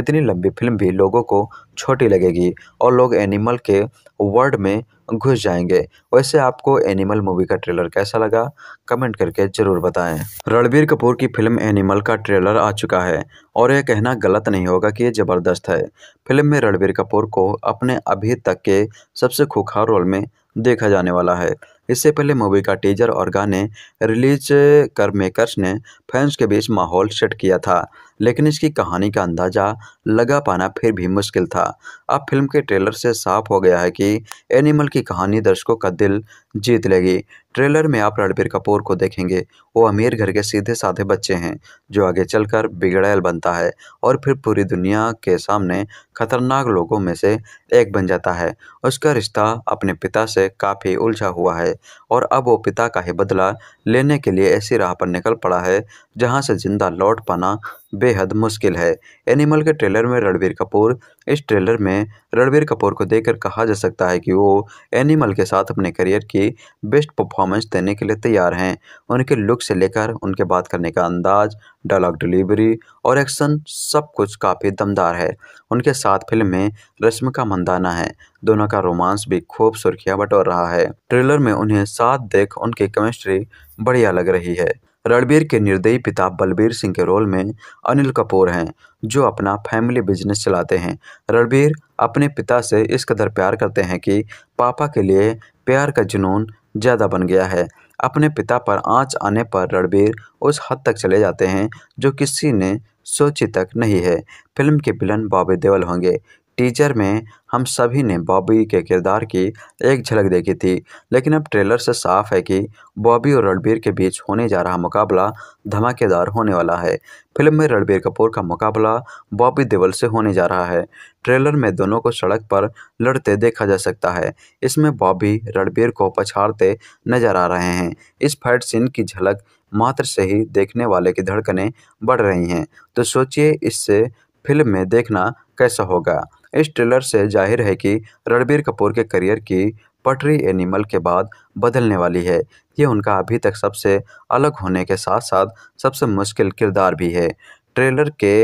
Speaker 1: इतनी लंबी फिल्म भी लोगों को छोटी लगेगी और लोग एनिमल के वर्ल्ड में घुस जाएंगे वैसे आपको एनिमल मूवी का ट्रेलर कैसा लगा कमेंट करके जरूर बताएं रणबीर कपूर की फिल्म एनिमल का ट्रेलर आ चुका है और यह कहना गलत नहीं होगा कि यह ज़बरदस्त है फिल्म में रणबीर कपूर को अपने अभी तक के सबसे खुखार रोल में देखा जाने वाला है इससे पहले मूवी का टीजर और गाने रिलीज कर मेकर्स ने फैंस के बीच माहौल सेट किया था लेकिन इसकी कहानी का अंदाज़ा लगा पाना फिर भी मुश्किल था अब फिल्म के ट्रेलर से साफ हो गया है कि एनिमल की कहानी दर्शकों का दिल जीत लेगी ट्रेलर में आप रणबीर कपूर को देखेंगे वो अमीर घर के सीधे साधे बच्चे हैं जो आगे चलकर बिगड़ैल बनता है और फिर पूरी दुनिया के सामने खतरनाक लोगों में से एक बन जाता है उसका रिश्ता अपने पिता से काफ़ी उलझा हुआ है और अब वो पिता का ही बदला लेने के लिए ऐसी राह पर निकल पड़ा है जहाँ से ज़िंदा लौट पाना बेहद मुश्किल है एनिमल के ट्रेलर में रणबीर कपूर इस ट्रेलर में रणबीर कपूर को देखकर कहा जा सकता है कि वो एनिमल के साथ अपने करियर की बेस्ट परफॉर्मेंस देने के लिए तैयार हैं उनके लुक से लेकर उनके बात करने का अंदाज डायलॉग डिलीवरी और एक्शन सब कुछ काफ़ी दमदार है उनके साथ फिल्म में रश्म का मंदाना है दोनों का रोमांस भी खूब सुर्खियाँ बटोर रहा है ट्रेलर में उन्हें साथ देख उनकी केमिस्ट्री बढ़िया लग रही है रणबीर के निर्दयी पिता बलबीर सिंह के रोल में अनिल कपूर हैं जो अपना फैमिली बिजनेस चलाते हैं रणबीर अपने पिता से इस कदर प्यार करते हैं कि पापा के लिए प्यार का जुनून ज़्यादा बन गया है अपने पिता पर आँच आने पर रणबीर उस हद तक चले जाते हैं जो किसी ने सोची तक नहीं है फिल्म के विलन बॉबी देवल होंगे टीजर में हम सभी ने बॉबी के किरदार की एक झलक देखी थी लेकिन अब ट्रेलर से साफ है कि बॉबी और रणबीर के बीच होने जा रहा मुकाबला धमाकेदार होने वाला है फिल्म में रणबीर कपूर का मुकाबला बॉबी देवल से होने जा रहा है ट्रेलर में दोनों को सड़क पर लड़ते देखा जा सकता है इसमें बॉबी रणबीर को पछाड़ते नजर आ रहे हैं इस फाइट सीन की झलक मात्र से ही देखने वाले की धड़कने बढ़ रही हैं तो सोचिए इससे फिल्म में देखना कैसा होगा इस ट्रेलर से जाहिर है कि रणबीर कपूर के करियर की पटरी एनिमल के बाद बदलने वाली है ये उनका अभी तक सबसे अलग होने के साथ साथ सबसे मुश्किल किरदार भी है ट्रेलर के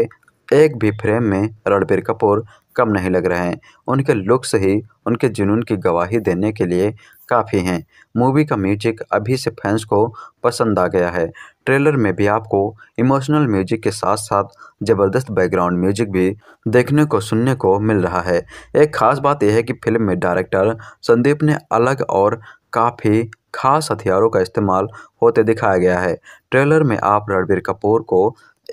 Speaker 1: एक भी फ्रेम में रणबीर कपूर कम नहीं लग रहे हैं उनके लुक्स ही उनके जुनून की गवाही देने के लिए काफ़ी हैं मूवी का म्यूजिक अभी से फैंस को पसंद आ गया है ट्रेलर में भी आपको इमोशनल म्यूजिक के साथ साथ ज़बरदस्त बैकग्राउंड म्यूजिक भी देखने को सुनने को मिल रहा है एक खास बात यह है कि फिल्म में डायरेक्टर संदीप ने अलग और काफ़ी खास हथियारों का इस्तेमाल होते दिखाया गया है ट्रेलर में आप रणबीर कपूर को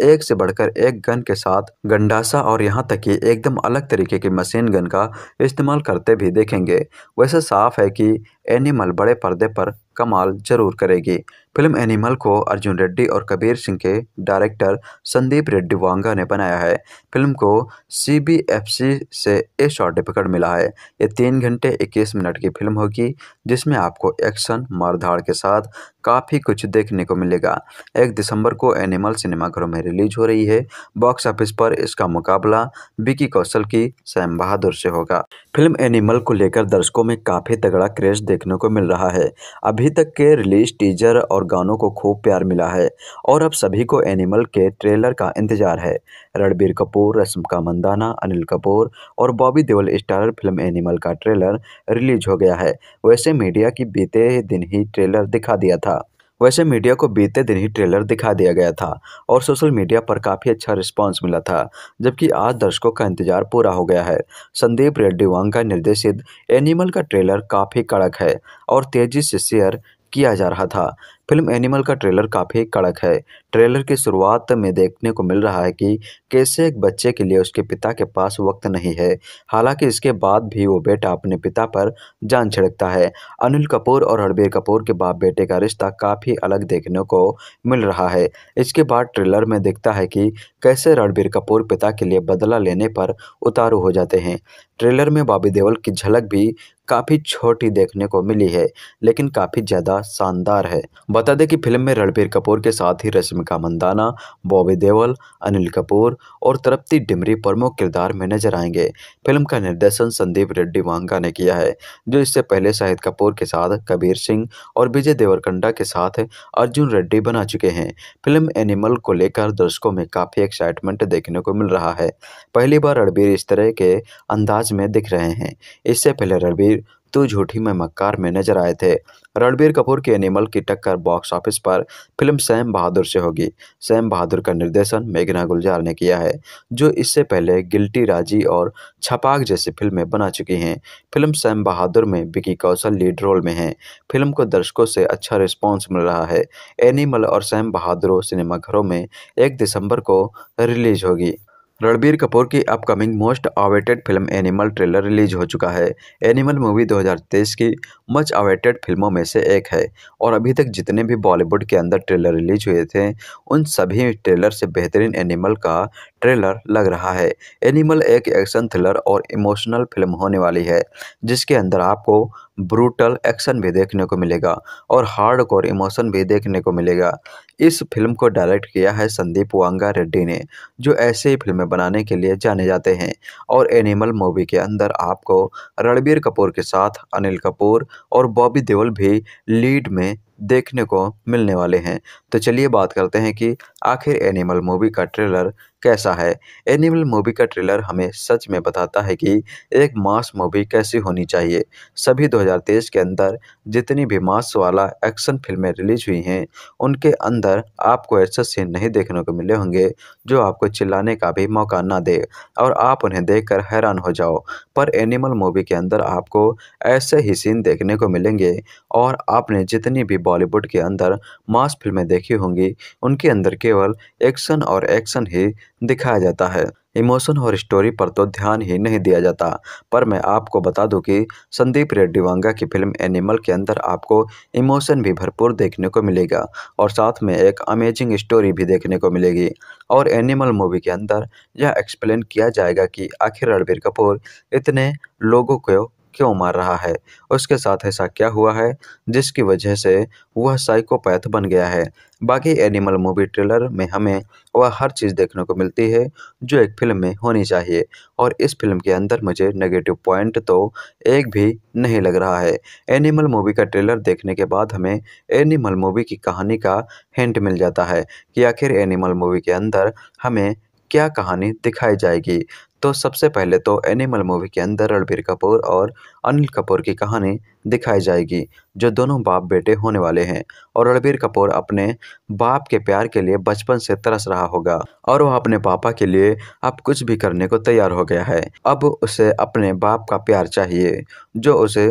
Speaker 1: एक से बढ़कर एक गन के साथ गंडासा और यहाँ तक कि एकदम अलग तरीके के मशीन गन का इस्तेमाल करते भी देखेंगे वैसे साफ है कि एनिमल बड़े पर्दे पर कमाल जरूर करेगी फिल्म एनिमल को अर्जुन रेड्डी और कबीर सिंह के डायरेक्टर संदीप रेड्डी वांगा ने बनाया है फिल्म को सीबीएफसी से ए सर्टिफिकेट मिला है ये तीन घंटे इक्कीस मिनट की फिल्म होगी जिसमें आपको एक्शन मारधाड़ के साथ काफ़ी कुछ देखने को मिलेगा एक दिसंबर को एनिमल सिनेमाघरों में रिलीज हो रही है बॉक्स ऑफिस पर इसका मुकाबला विकी कौशल की सैम बहादुर से होगा फिल्म एनिमल को लेकर दर्शकों में काफ़ी तगड़ा क्रेज देखने को मिल रहा है अभी तक के रिलीज टीजर और और गानों को खूब प्यार मिला है और अब सभी को एनिमल के ट्रेलर का इंतजार है रणबीर कपूर रश्मिका मंदाना अनिल कपूर और Bobby Deol starrer film animal का ट्रेलर रिलीज हो गया है वैसे मीडिया की बीते दिन ही ट्रेलर दिखा दिया था वैसे मीडिया को बीते दिन ही ट्रेलर दिखा दिया गया था और सोशल मीडिया पर काफ़ी अच्छा रिस्पांस मिला था जबकि आज दर्शकों का इंतजार पूरा हो गया है संदीप रेड्डी वांग का निर्देशित एनिमल का ट्रेलर काफ़ी कड़क है और तेज़ी से शेयर किया जा रहा था फिल्म एनिमल का ट्रेलर काफ़ी कड़क है ट्रेलर की शुरुआत में देखने को मिल रहा है कि कैसे एक बच्चे के लिए उसके पिता के पास वक्त नहीं है हालांकि इसके बाद भी वो बेटा अपने पिता पर जान छिड़कता है अनिल कपूर और रणबीर कपूर के बाप बेटे का रिश्ता काफ़ी अलग देखने को मिल रहा है इसके बाद ट्रेलर में दिखता है कि कैसे रणबीर कपूर पिता के लिए बदला लेने पर उतारू हो जाते हैं ट्रेलर में बाबी देवल की झलक भी काफ़ी छोटी देखने को मिली है लेकिन काफ़ी ज़्यादा शानदार है बता दें कि फिल्म में रणबीर कपूर के साथ ही रश्मिका मंदाना बॉबी देवल अनिल कपूर और तृप्ति डिमरी प्रमुख किरदार में नजर आएंगे फिल्म का निर्देशन संदीप रेड्डी वांगा ने किया है जो इससे पहले शाहिद कपूर के साथ कबीर सिंह और विजय देवरकंडा के साथ अर्जुन रेड्डी बना चुके हैं फिल्म एनिमल को लेकर दर्शकों में काफ़ी एक्साइटमेंट देखने को मिल रहा है पहली बार रणबीर इस तरह के अंदाज में दिख रहे हैं इससे पहले रणबीर तू तो झूठी में मक्कार में नजर आए थे रणबीर कपूर के एनिमल की टक्कर बॉक्स ऑफिस पर फिल्म सैम बहादुर से होगी सैम बहादुर का निर्देशन मेघना गुलजार ने किया है जो इससे पहले गिल्टी राजी और छपाक जैसी फिल्में बना चुकी हैं फिल्म सैम बहादुर में विकी कौशल लीड रोल में हैं फिल्म को दर्शकों से अच्छा रिस्पॉन्स मिल रहा है एनिमल और सैम बहादुर सिनेमाघरों में एक दिसंबर को रिलीज होगी रणबीर कपूर की upcoming most awaited film animal trailer release हो चुका है एनिमल मूवी 2023 की मच अवेटेड फिल्मों में से एक है और अभी तक जितने भी बॉलीवुड के अंदर ट्रेलर रिलीज हुए थे उन सभी ट्रेलर से बेहतरीन एनिमल का ट्रेलर लग रहा है एनिमल एक एक्शन थ्रिलर और इमोशनल फिल्म होने वाली है जिसके अंदर आपको ब्रूटल एक्शन भी देखने को मिलेगा और हार्ड कोर इमोशन भी देखने को मिलेगा इस फिल्म को डायरेक्ट किया है संदीप वांगा रेड्डी ने जो ऐसे ही फिल्में बनाने के लिए जाने जाते हैं और एनिमल मूवी के अंदर आपको रणबीर कपूर के साथ अनिल कपूर और बॉबी देवल भी लीड में देखने को मिलने वाले हैं तो चलिए बात करते हैं कि आखिर एनिमल मूवी का ट्रेलर कैसा है एनिमल मूवी का ट्रेलर हमें सच में बताता है कि एक मास मूवी कैसी होनी चाहिए सभी 2023 के अंदर जितनी भी मास वाला एक्शन फिल्में रिलीज हुई हैं उनके अंदर आपको ऐसे सीन नहीं देखने को मिले होंगे जो आपको चिल्लाने का भी मौका ना दे और आप उन्हें देख हैरान हो जाओ पर एनिमल मूवी के अंदर आपको ऐसे ही सीन देखने को मिलेंगे और आपने जितनी भी बॉलीवुड के अंदर मास फिल्में देखी होंगी उनके अंदर केवल एक्शन और एक्शन ही दिखाया जाता है इमोशन और स्टोरी पर तो ध्यान ही नहीं दिया जाता पर मैं आपको बता दूं कि संदीप रेड्डी वांगा की फिल्म एनिमल के अंदर आपको इमोशन भी भरपूर देखने को मिलेगा और साथ में एक अमेजिंग स्टोरी भी देखने को मिलेगी और एनिमल मूवी के अंदर यह एक्सप्लेन किया जाएगा कि आखिर रणबीर कपूर इतने लोगों को क्यों मार रहा है उसके साथ ऐसा क्या हुआ है जिसकी वजह से वह साइकोपैथ बन गया है बाकी एनिमल मूवी ट्रेलर में हमें वह हर चीज़ देखने को मिलती है जो एक फिल्म में होनी चाहिए और इस फिल्म के अंदर मुझे नेगेटिव पॉइंट तो एक भी नहीं लग रहा है एनिमल मूवी का ट्रेलर देखने के बाद हमें एनिमल मूवी की कहानी का हिंट मिल जाता है कि आखिर एनिमल मूवी के अंदर हमें क्या कहानी दिखाई जाएगी तो सबसे पहले तो एनिमल मूवी के अंदर रणबीर कपूर और अनिल कपूर की कहानी दिखाई जाएगी जो दोनों बाप बेटे होने वाले हैं और रणबीर कपूर अपने बाप के प्यार के लिए बचपन से तरस रहा होगा और वह अपने पापा के लिए अब कुछ भी करने को तैयार हो गया है अब उसे अपने बाप का प्यार चाहिए जो उसे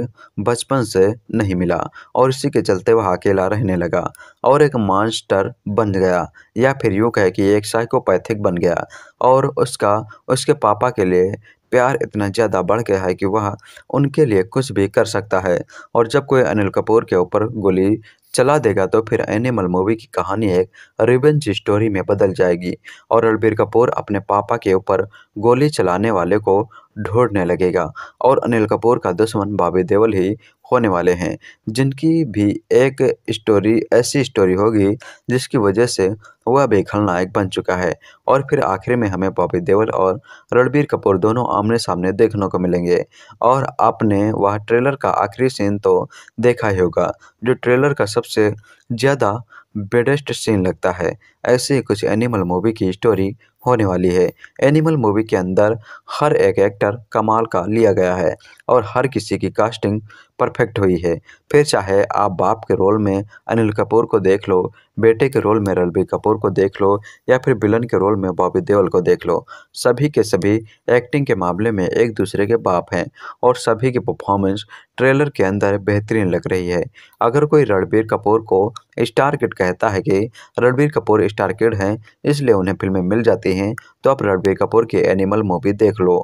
Speaker 1: बचपन से नहीं मिला और इसी के चलते वह अकेला रहने लगा और एक मॉन्स्टर बन गया या फिर यूँ कहे कि एक साइकोपैथिक बन गया और उसका उसके पापा के लिए प्यार इतना ज़्यादा बढ़ गया है कि वह उनके लिए कुछ भी कर सकता है और जब कोई अनिल कपूर के ऊपर गोली चला देगा तो फिर एनिमल मूवी की कहानी एक रिवेंज स्टोरी में बदल जाएगी और रणबीर कपूर अपने पापा के ऊपर गोली चलाने वाले को ढूंढने लगेगा और अनिल कपूर का दुश्मन बाबी देवल ही होने वाले हैं जिनकी भी एक स्टोरी ऐसी स्टोरी होगी जिसकी वजह से वह भी खलनायक बन चुका है और फिर आखिर में हमें बॉबी देवल और रणबीर कपूर दोनों आमने सामने देखने को मिलेंगे और आपने वह ट्रेलर का आखिरी सीन तो देखा ही होगा जो ट्रेलर का सबसे ज़्यादा बेडेस्ट सीन लगता है ऐसे ही कुछ एनिमल मूवी की स्टोरी होने वाली है एनिमल मूवी के अंदर हर एक एक्टर कमाल का लिया गया है और हर किसी की कास्टिंग परफेक्ट हुई है फिर चाहे आप बाप के रोल में अनिल कपूर को देख लो बेटे के रोल में रणबीर कपूर को देख लो या फिर विलन के रोल में बॉबी देओल को देख लो सभी के सभी एक्टिंग के मामले में एक दूसरे के बाप हैं और सभी की परफॉर्मेंस ट्रेलर के अंदर बेहतरीन लग रही है अगर कोई रणबीर कपूर को स्टार किट कहता है कि रणबीर कपूर स्टार किड हैं इसलिए उन्हें फिल्में मिल जाती हैं तो आप रणबीर कपूर की एनिमल मूवी देख लो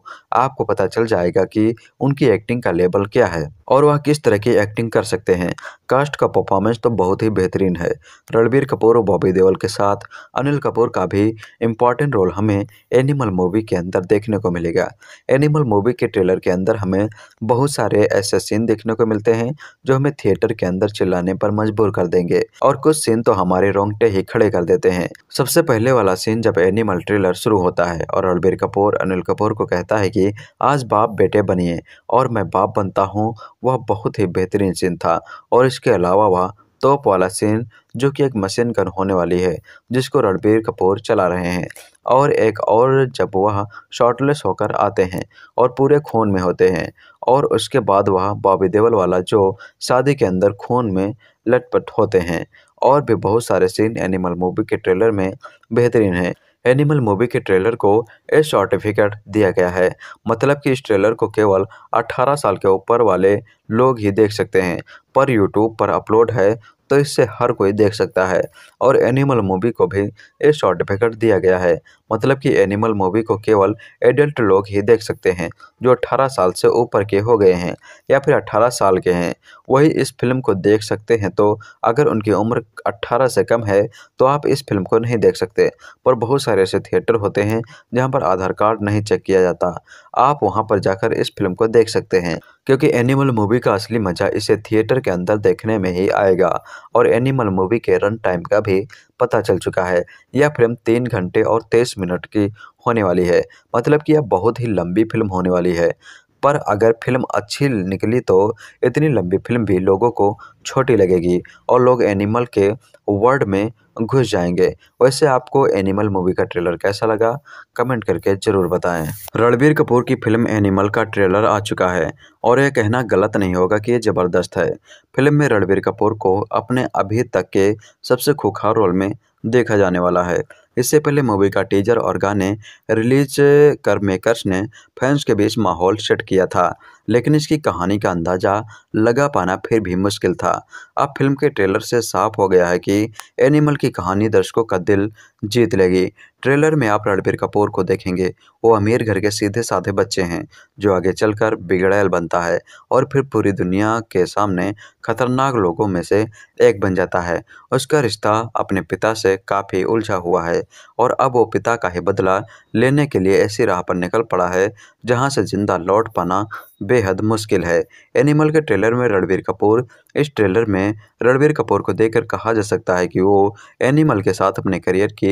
Speaker 1: आपको पता चल जाएगा कि उनकी एक्टिंग का लेवल क्या है और वह किस तरह की एक्टिंग कर सकते हैं कास्ट का परफॉर्मेंस तो बहुत ही बेहतरीन है रणबीर कपूर और बॉबी देवल के साथ अनिल कपूर का भी इम्पॉर्टेंट रोल हमें एनिमल मूवी के अंदर देखने को मिलेगा एनिमल मूवी के ट्रेलर के अंदर हमें बहुत सारे ऐसे सीन देखने को मिलते हैं जो हमें थिएटर के अंदर चिल्लाने पर मजबूर कर देंगे और कुछ सीन तो हमारे रोंगटे ही खड़े कर देते हैं सबसे पहले वाला सीन जब एनिमल ट्रेलर शुरू होता है और रणबीर कपूर अनिल कपूर को कहता है कि आज बाप बेटे बनिए और मैं बाप बनता हूँ वह बहुत ही बेहतरीन सीन था और इसके अलावा वह तोप वाला सीन जो कि एक मशीन गन होने वाली है जिसको रणबीर कपूर चला रहे हैं और एक और जब वह शॉर्टलेस होकर आते हैं और पूरे खून में होते हैं और उसके बाद वह बॉबी देवल वाला जो शादी के अंदर खून में लटपट होते हैं और भी बहुत सारे सीन एनिमल मूवी के ट्रेलर में बेहतरीन हैं एनिमल मूवी के ट्रेलर को ए सर्टिफिकेट दिया गया है मतलब कि इस ट्रेलर को केवल 18 साल के ऊपर वाले लोग ही देख सकते हैं पर यूट्यूब पर अपलोड है तो इससे हर कोई देख सकता है और एनिमल मूवी को भी ए सर्टिफिकेट दिया गया है मतलब कि एनिमल मूवी को केवल एडल्ट लोग ही देख सकते हैं जो 18 साल से ऊपर के हो गए हैं या फिर 18 साल के हैं वही इस फिल्म को देख सकते हैं तो अगर उनकी उम्र 18 से कम है तो आप इस फिल्म को नहीं देख सकते पर बहुत सारे ऐसे थिएटर होते हैं जहाँ पर आधार कार्ड नहीं चेक किया जाता आप वहाँ पर जाकर इस फिल्म को देख सकते हैं क्योंकि एनिमल मूवी का असली मजा इसे थिएटर के अंदर देखने में ही आएगा और एनिमल मूवी के रन टाइम का भी पता चल चुका है यह फिल्म तीन घंटे और तेईस मिनट की होने वाली है मतलब कि यह बहुत ही लंबी फिल्म होने वाली है पर अगर फिल्म अच्छी निकली तो इतनी लंबी फिल्म भी लोगों को छोटी लगेगी और लोग एनिमल के वर्ल्ड में घुस जाएंगे वैसे आपको एनिमल मूवी का ट्रेलर कैसा लगा कमेंट करके ज़रूर बताएं रणबीर कपूर की फिल्म एनिमल का ट्रेलर आ चुका है और यह कहना गलत नहीं होगा कि ये ज़बरदस्त है फिल्म में रणबीर कपूर को अपने अभी तक के सबसे खुखार रोल में देखा जाने वाला है इससे पहले मूवी का टीजर और गाने रिलीज कर मेकर्स ने फैंस के बीच माहौल सेट किया था लेकिन इसकी कहानी का अंदाज़ा लगा पाना फिर भी मुश्किल था अब फिल्म के ट्रेलर से साफ हो गया है कि एनिमल की कहानी दर्शकों का दिल जीत लेगी ट्रेलर में आप रणबीर कपूर को देखेंगे वो अमीर घर के सीधे साधे बच्चे हैं जो आगे चलकर बिगड़ैल बनता है और फिर पूरी दुनिया के सामने खतरनाक लोगों में से एक बन जाता है उसका रिश्ता अपने पिता से काफ़ी उलझा हुआ है और अब वो पिता का ही बदला लेने के लिए ऐसी राह पर निकल पड़ा है जहाँ से ज़िंदा लौट पाना बेहद मुश्किल है एनिमल के ट्रेलर में रणबीर कपूर इस ट्रेलर में रणबीर कपूर को देखकर कहा जा सकता है कि वो एनिमल के साथ अपने करियर की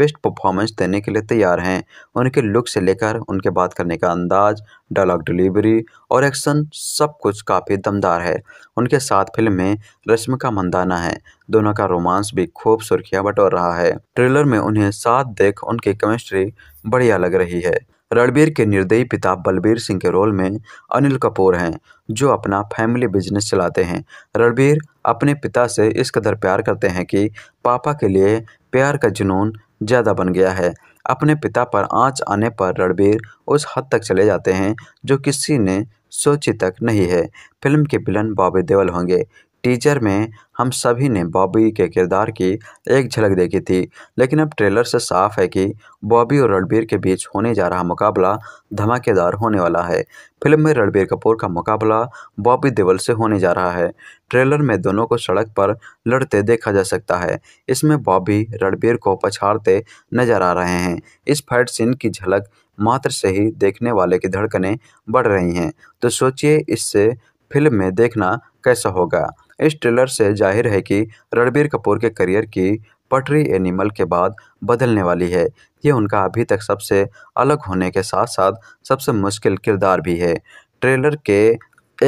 Speaker 1: बेस्ट परफॉर्मेंस देने के लिए तैयार हैं उनके लुक से लेकर उनके बात करने का अंदाज डायलॉग डिलीवरी और एक्शन सब कुछ काफ़ी दमदार है उनके साथ फिल्म में रश्मिका मंदाना है दोनों का रोमांस भी खूब सुर्खियाँ बटोर रहा है ट्रेलर में उन्हें साथ देख उनकी केमिस्ट्री बढ़िया लग रही है रणबीर के निर्दयी पिता बलबीर सिंह के रोल में अनिल कपूर हैं जो अपना फैमिली बिजनेस चलाते हैं रणबीर अपने पिता से इस कदर प्यार करते हैं कि पापा के लिए प्यार का जुनून ज़्यादा बन गया है अपने पिता पर आँच आने पर रणबीर उस हद तक चले जाते हैं जो किसी ने सोची तक नहीं है फिल्म के विलन बॉबी देवल होंगे टीजर में हम सभी ने बॉबी के किरदार की एक झलक देखी थी लेकिन अब ट्रेलर से साफ है कि बॉबी और रणबीर के बीच होने जा रहा मुकाबला धमाकेदार होने वाला है फिल्म में रणबीर कपूर का मुकाबला बॉबी देवल से होने जा रहा है ट्रेलर में दोनों को सड़क पर लड़ते देखा जा सकता है इसमें बॉबी रणबीर को पछाड़ते नजर आ रहे हैं इस फाइट सीन की झलक मात्र से ही देखने वाले की धड़कने बढ़ रही हैं तो सोचिए इससे फिल्म में देखना कैसा होगा इस ट्रेलर से जाहिर है कि रणबीर कपूर के करियर की पटरी एनिमल के बाद बदलने वाली है ये उनका अभी तक सबसे अलग होने के साथ साथ सबसे मुश्किल किरदार भी है ट्रेलर के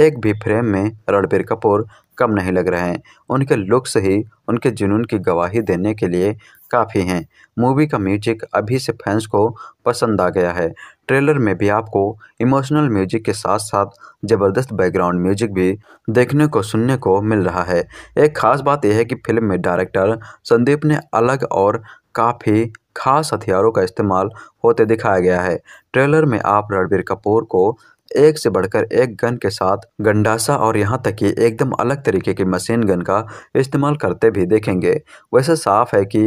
Speaker 1: एक भी फ्रेम में रणबीर कपूर कम नहीं लग रहे हैं उनके लुक्स ही उनके जुनून की गवाही देने के लिए काफ़ी हैं मूवी का म्यूजिक अभी से फैंस को पसंद आ गया है ट्रेलर में भी आपको इमोशनल म्यूजिक के साथ साथ ज़बरदस्त बैकग्राउंड म्यूजिक भी देखने को सुनने को मिल रहा है एक खास बात यह है कि फिल्म में डायरेक्टर संदीप ने अलग और काफ़ी खास हथियारों का इस्तेमाल होते दिखाया गया है ट्रेलर में आप रणबीर कपूर को एक से बढ़कर एक गन के साथ गंडासा और यहाँ तक कि एकदम अलग तरीके के मशीन गन का इस्तेमाल करते भी देखेंगे वैसे साफ है कि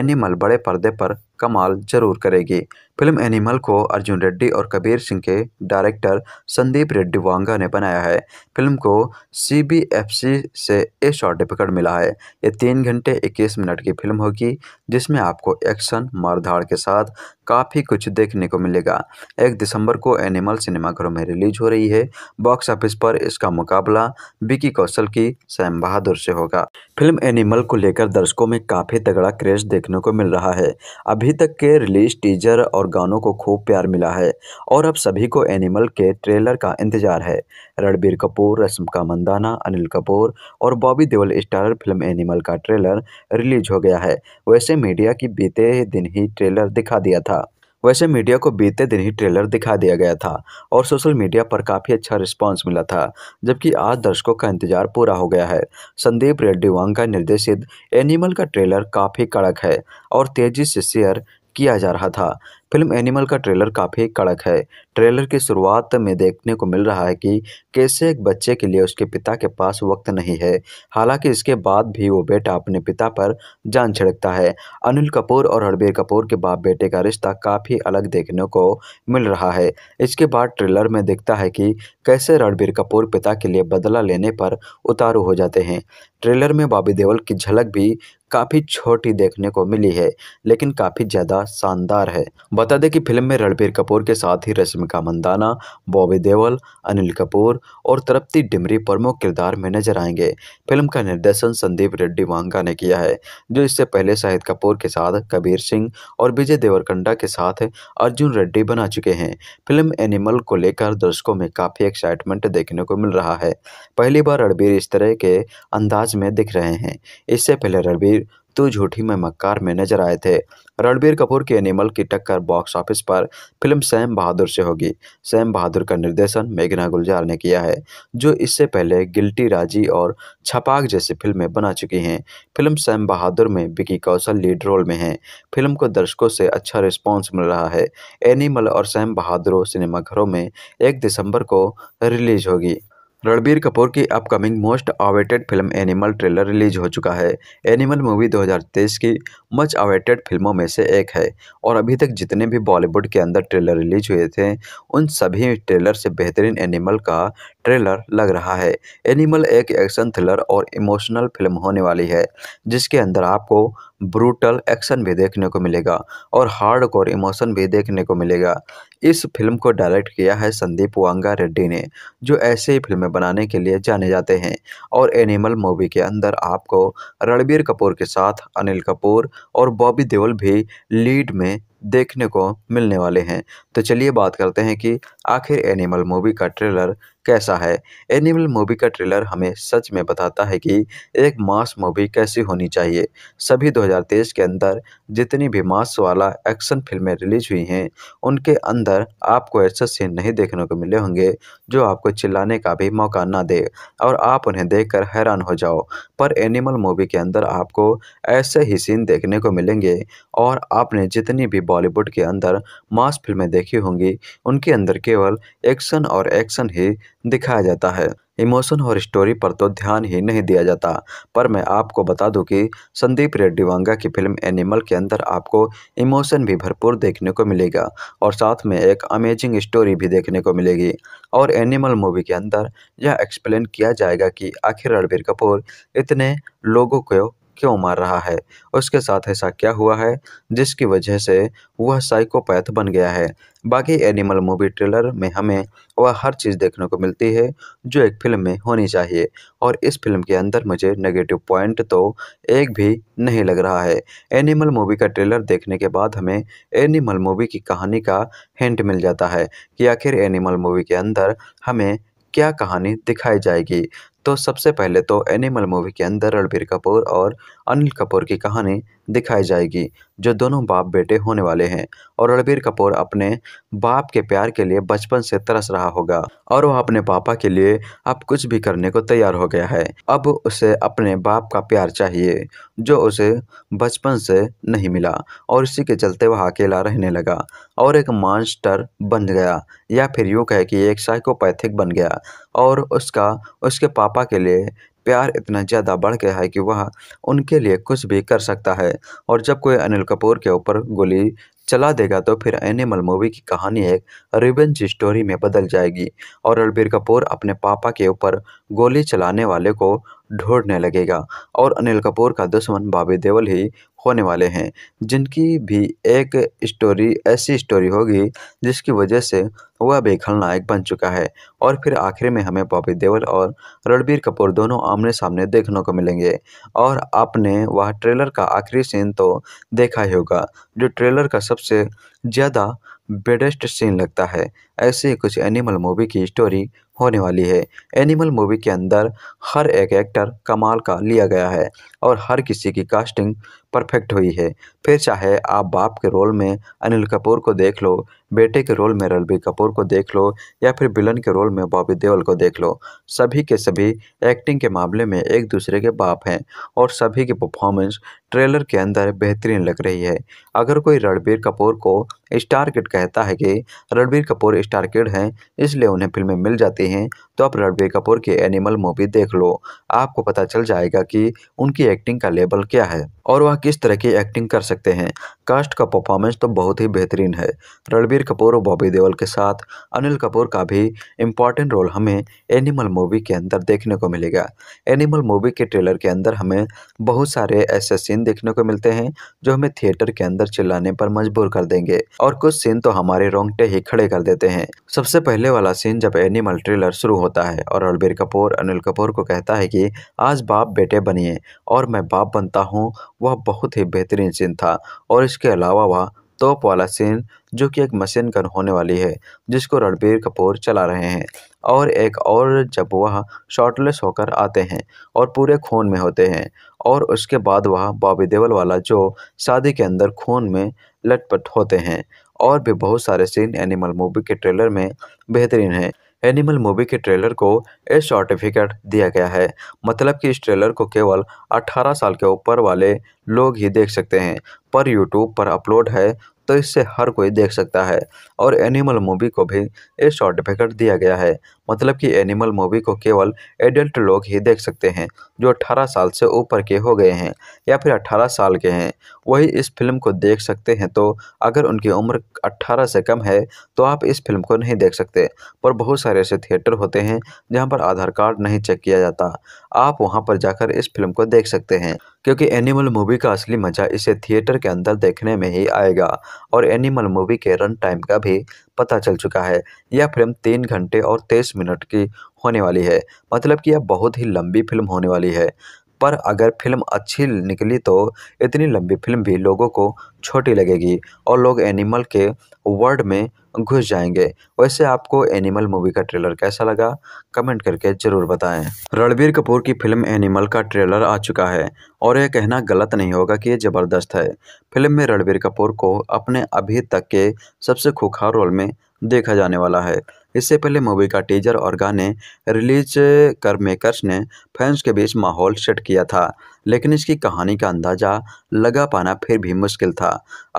Speaker 1: एनिमल बड़े पर्दे पर कमाल जरूर करेगी फिल्म एनिमल को अर्जुन रेड्डी और कबीर सिंह के डायरेक्टर संदीप रेड्डी वांगा ने बनाया है फिल्म को सीबीएफसी से ए सर्टिफिकेट मिला है ये तीन घंटे इक्कीस मिनट की फिल्म होगी जिसमें आपको एक्शन मारधाड़ के साथ काफ़ी कुछ देखने को मिलेगा एक दिसंबर को एनिमल सिनेमाघरों में रिलीज हो रही है बॉक्स ऑफिस पर इसका मुकाबला विकी कौशल की सैम बहादुर से होगा फिल्म एनिमल को लेकर दर्शकों में काफ़ी तगड़ा क्रेज देखने को मिल रहा है अभी तक के रिलीज टीजर और गानों को खूब प्यार मिला है और अब सभी को एनिमल के ट्रेलर का इंतजार है रणबीर कपूर रश्मिका मंदाना अनिल कपूर और Bobby Deol starrer film animal का ट्रेलर रिलीज हो गया है वैसे मीडिया की बीते दिन ही ट्रेलर दिखा दिया था वैसे मीडिया को बीते दिन ही ट्रेलर दिखा दिया गया था और सोशल मीडिया पर काफ़ी अच्छा रिस्पांस मिला था जबकि आज दर्शकों का इंतजार पूरा हो गया है संदीप रेड्डी वांग का निर्देशित एनिमल का ट्रेलर काफ़ी कड़क है और तेज़ी से शेयर किया जा रहा था फिल्म एनिमल का ट्रेलर काफ़ी कड़क है ट्रेलर की शुरुआत में देखने को मिल रहा है कि कैसे एक बच्चे के लिए उसके पिता के पास वक्त नहीं है हालांकि इसके बाद भी वो बेटा अपने पिता पर जान छिड़कता है अनिल कपूर और रणबीर कपूर के बाप बेटे का रिश्ता काफ़ी अलग देखने को मिल रहा है इसके बाद ट्रेलर में दिखता है कि कैसे रणबीर कपूर पिता के लिए बदला लेने पर उतारू हो जाते हैं ट्रेलर में बाबी देवल की झलक भी काफ़ी छोटी देखने को मिली है लेकिन काफ़ी ज़्यादा शानदार है बता दें कि फिल्म में रणबीर कपूर के साथ ही रश्मिका मंदाना बॉबी देवल अनिल कपूर और तृप्ति डिमरी प्रमुख किरदार में नजर आएंगे फिल्म का निर्देशन संदीप रेड्डी वांगा ने किया है जो इससे पहले शाहिद कपूर के साथ कबीर सिंह और विजय देवरकंडा के साथ अर्जुन रेड्डी बना चुके हैं फिल्म एनिमल को लेकर दर्शकों में काफ़ी एक्साइटमेंट देखने को मिल रहा है पहली बार रणबीर इस तरह के अंदाज में दिख रहे हैं इससे पहले रणबीर जीतू झूठी में मक्कार में नजर आए थे रणबीर कपूर के एनिमल की टक्कर बॉक्स ऑफिस पर फिल्म सैम बहादुर से होगी सैम बहादुर का निर्देशन मेघना गुलजार ने किया है जो इससे पहले गिल्टी राजी और छपाक जैसी फिल्में बना चुकी हैं फिल्म सैम बहादुर में विकी कौशल लीड रोल में हैं फिल्म को दर्शकों से अच्छा रिस्पॉन्स मिल रहा है एनिमल और सैम बहादुर सिनेमाघरों में एक दिसंबर को रिलीज होगी रणबीर कपूर की upcoming most awaited film animal trailer release हो चुका है एनिमल मूवी 2023 की मच अवेटेड फिल्मों में से एक है और अभी तक जितने भी बॉलीवुड के अंदर ट्रेलर रिलीज हुए थे उन सभी ट्रेलर से बेहतरीन एनिमल का ट्रेलर लग रहा है एनिमल एक एक्शन थ्रिलर और इमोशनल फिल्म होने वाली है जिसके अंदर आपको ब्रूटल एक्शन भी देखने को मिलेगा और हार्ड कोर इमोशन भी देखने को मिलेगा इस फिल्म को डायरेक्ट किया है संदीप वांगा रेड्डी ने जो ऐसे ही फिल्में बनाने के लिए जाने जाते हैं और एनिमल मूवी के अंदर आपको रणबीर कपूर के साथ अनिल कपूर और बॉबी देओल भी लीड में देखने को मिलने वाले हैं तो चलिए बात करते हैं कि आखिर एनिमल मूवी का ट्रेलर कैसा है एनिमल मूवी का ट्रेलर हमें सच में बताता है कि एक मास मूवी कैसी होनी चाहिए सभी 2023 के अंदर जितनी भी मास वाला एक्शन फिल्में रिलीज हुई हैं उनके अंदर आपको ऐसे सीन नहीं देखने को मिले होंगे जो आपको चिल्लाने का भी मौका ना दे और आप उन्हें देख हैरान हो जाओ पर एनिमल मूवी के अंदर आपको ऐसे ही सीन देखने को मिलेंगे और आपने जितनी भी बॉलीवुड के अंदर मास फिल्में देखी होंगी उनके अंदर केवल एक्शन और एक्शन ही दिखाया जाता है इमोशन और स्टोरी पर तो ध्यान ही नहीं दिया जाता पर मैं आपको बता दूं कि संदीप रेड्डी वांगा की फिल्म एनिमल के अंदर आपको इमोशन भी भरपूर देखने को मिलेगा और साथ में एक अमेजिंग स्टोरी भी देखने को मिलेगी और एनिमल मूवी के अंदर यह एक्सप्लेन किया जाएगा कि आखिर रणबीर कपूर इतने लोगों को क्यों मार रहा है उसके साथ ऐसा क्या हुआ है जिसकी वजह से वह साइकोपैथ बन गया है बाकी एनिमल मूवी ट्रेलर में हमें वह हर चीज़ देखने को मिलती है जो एक फिल्म में होनी चाहिए और इस फिल्म के अंदर मुझे नेगेटिव पॉइंट तो एक भी नहीं लग रहा है एनिमल मूवी का ट्रेलर देखने के बाद हमें एनिमल मूवी की कहानी का हिंट मिल जाता है कि आखिर एनिमल मूवी के अंदर हमें क्या कहानी दिखाई जाएगी तो सबसे पहले तो एनिमल मूवी के अंदर रणबीर कपूर और अनिल कपूर की कहानी दिखाई जाएगी जो दोनों बाप बेटे होने वाले हैं और रणबीर कपूर अपने बाप के प्यार के लिए बचपन से तरस रहा होगा और वह अपने पापा के लिए अब कुछ भी करने को तैयार हो गया है अब उसे अपने बाप का प्यार चाहिए जो उसे बचपन से नहीं मिला और इसी के चलते वह अकेला रहने लगा और एक मॉन्स्टर बन गया या फिर यूँ कहे कि एक साइकोपैथिक बन गया और उसका उसके पापा के लिए प्यार इतना ज़्यादा बढ़ गया है कि वह उनके लिए कुछ भी कर सकता है और जब कोई अनिल कपूर के ऊपर गोली चला देगा तो फिर एनिमल मूवी की कहानी एक रिवेंज स्टोरी में बदल जाएगी और रणबीर कपूर अपने पापा के ऊपर गोली चलाने वाले को ढूंढने लगेगा और अनिल कपूर का दुश्मन बाबी देवल ही होने वाले हैं जिनकी भी एक स्टोरी ऐसी स्टोरी होगी जिसकी वजह से वह भी खलनायक बन चुका है और फिर आखिर में हमें बॉबी देवल और रणबीर कपूर दोनों आमने सामने देखने को मिलेंगे और आपने वह ट्रेलर का आखिरी सीन तो देखा ही होगा जो ट्रेलर का सबसे ज़्यादा बेडेस्ट सीन लगता है ऐसे ही कुछ एनिमल मूवी की स्टोरी होने वाली है एनिमल मूवी के अंदर हर एक एक्टर कमाल का लिया गया है और हर किसी की कास्टिंग परफेक्ट हुई है फिर चाहे आप बाप के रोल में अनिल कपूर को देख लो बेटे के रोल में रणबीर कपूर को देख लो या फिर विलन के रोल में बॉबी देवल को देख लो सभी के सभी एक्टिंग के मामले में एक दूसरे के बाप हैं और सभी की परफॉर्मेंस ट्रेलर के अंदर बेहतरीन लग रही है अगर कोई रणबीर कपूर को स्टार किड कहता है कि रणबीर कपूर स्टार किड हैं इसलिए उन्हें फिल्में मिल जाती हैं तो आप रणबीर कपूर की एनिमल मूवी देख लो आपको पता चल जाएगा कि उनकी एक्टिंग का लेवल क्या है और वह किस तरह की एक्टिंग कर सकते हैं कास्ट का परफॉर्मेंस तो बहुत ही बेहतरीन है रणबीर रणबीर कपूर और बॉबी देवल के साथ अनिल कपूर का भी इम्पॉर्टेंट रोल हमें एनिमल मूवी के अंदर देखने को मिलेगा एनिमल मूवी के ट्रेलर के अंदर हमें बहुत सारे ऐसे सीन देखने को मिलते हैं जो हमें थिएटर के अंदर चिल्लाने पर मजबूर कर देंगे और कुछ सीन तो हमारे रोंगटे ही खड़े कर देते हैं सबसे पहले वाला सीन जब एनिमल ट्रेलर शुरू होता है और रणबीर कपूर अनिल कपूर को कहता है कि आज बाप बेटे बनिए और मैं बाप बनता हूँ वह बहुत ही बेहतरीन सीन था और इसके अलावा वह तोप वाला सीन जो कि एक मशीन गन होने वाली है जिसको रणबीर कपूर चला रहे हैं और एक और जब वह शॉर्टलेस होकर आते हैं और पूरे खून में होते हैं और उसके बाद वह बॉबी देवल वाला जो शादी के अंदर खून में लटपट होते हैं और भी बहुत सारे सीन एनिमल मूवी के ट्रेलर में बेहतरीन हैं एनिमल मूवी के ट्रेलर को ए सर्टिफिकेट दिया गया है मतलब कि इस ट्रेलर को केवल 18 साल के ऊपर वाले लोग ही देख सकते हैं पर यूट्यूब पर अपलोड है तो इससे हर कोई देख सकता है और एनिमल मूवी को भी ए सर्टिफिकेट दिया गया है मतलब कि एनिमल मूवी को केवल एडल्ट लोग ही देख सकते हैं जो 18 साल से ऊपर के हो गए हैं या फिर 18 साल के हैं वही इस फिल्म को देख सकते हैं तो अगर उनकी उम्र 18 से कम है तो आप इस फिल्म को नहीं देख सकते पर बहुत सारे ऐसे थिएटर होते हैं जहाँ पर आधार कार्ड नहीं चेक किया जाता आप वहाँ पर जाकर इस फिल्म को देख सकते हैं क्योंकि एनिमल मूवी का असली मजा इसे थिएटर के अंदर देखने में ही आएगा और एनिमल मूवी के रन टाइम का भी पता चल चुका है यह फिल्म तीन घंटे और तेईस मिनट की होने वाली है मतलब कि यह बहुत ही लंबी फिल्म होने वाली है पर अगर फिल्म अच्छी निकली तो इतनी लंबी फिल्म भी लोगों को छोटी लगेगी और लोग एनिमल के वर्ल्ड में घुस जाएंगे वैसे आपको एनिमल मूवी का ट्रेलर कैसा लगा कमेंट करके जरूर बताएं रणबीर कपूर की फिल्म एनिमल का ट्रेलर आ चुका है और यह कहना गलत नहीं होगा कि यह ज़बरदस्त है फिल्म में रणबीर कपूर को अपने अभी तक के सबसे खुखार रोल में देखा जाने वाला है इससे पहले मूवी का टीजर और गाने रिलीज कर मेकर्स ने फैंस के बीच माहौल सेट किया था लेकिन इसकी कहानी का अंदाज़ा लगा पाना फिर भी मुश्किल था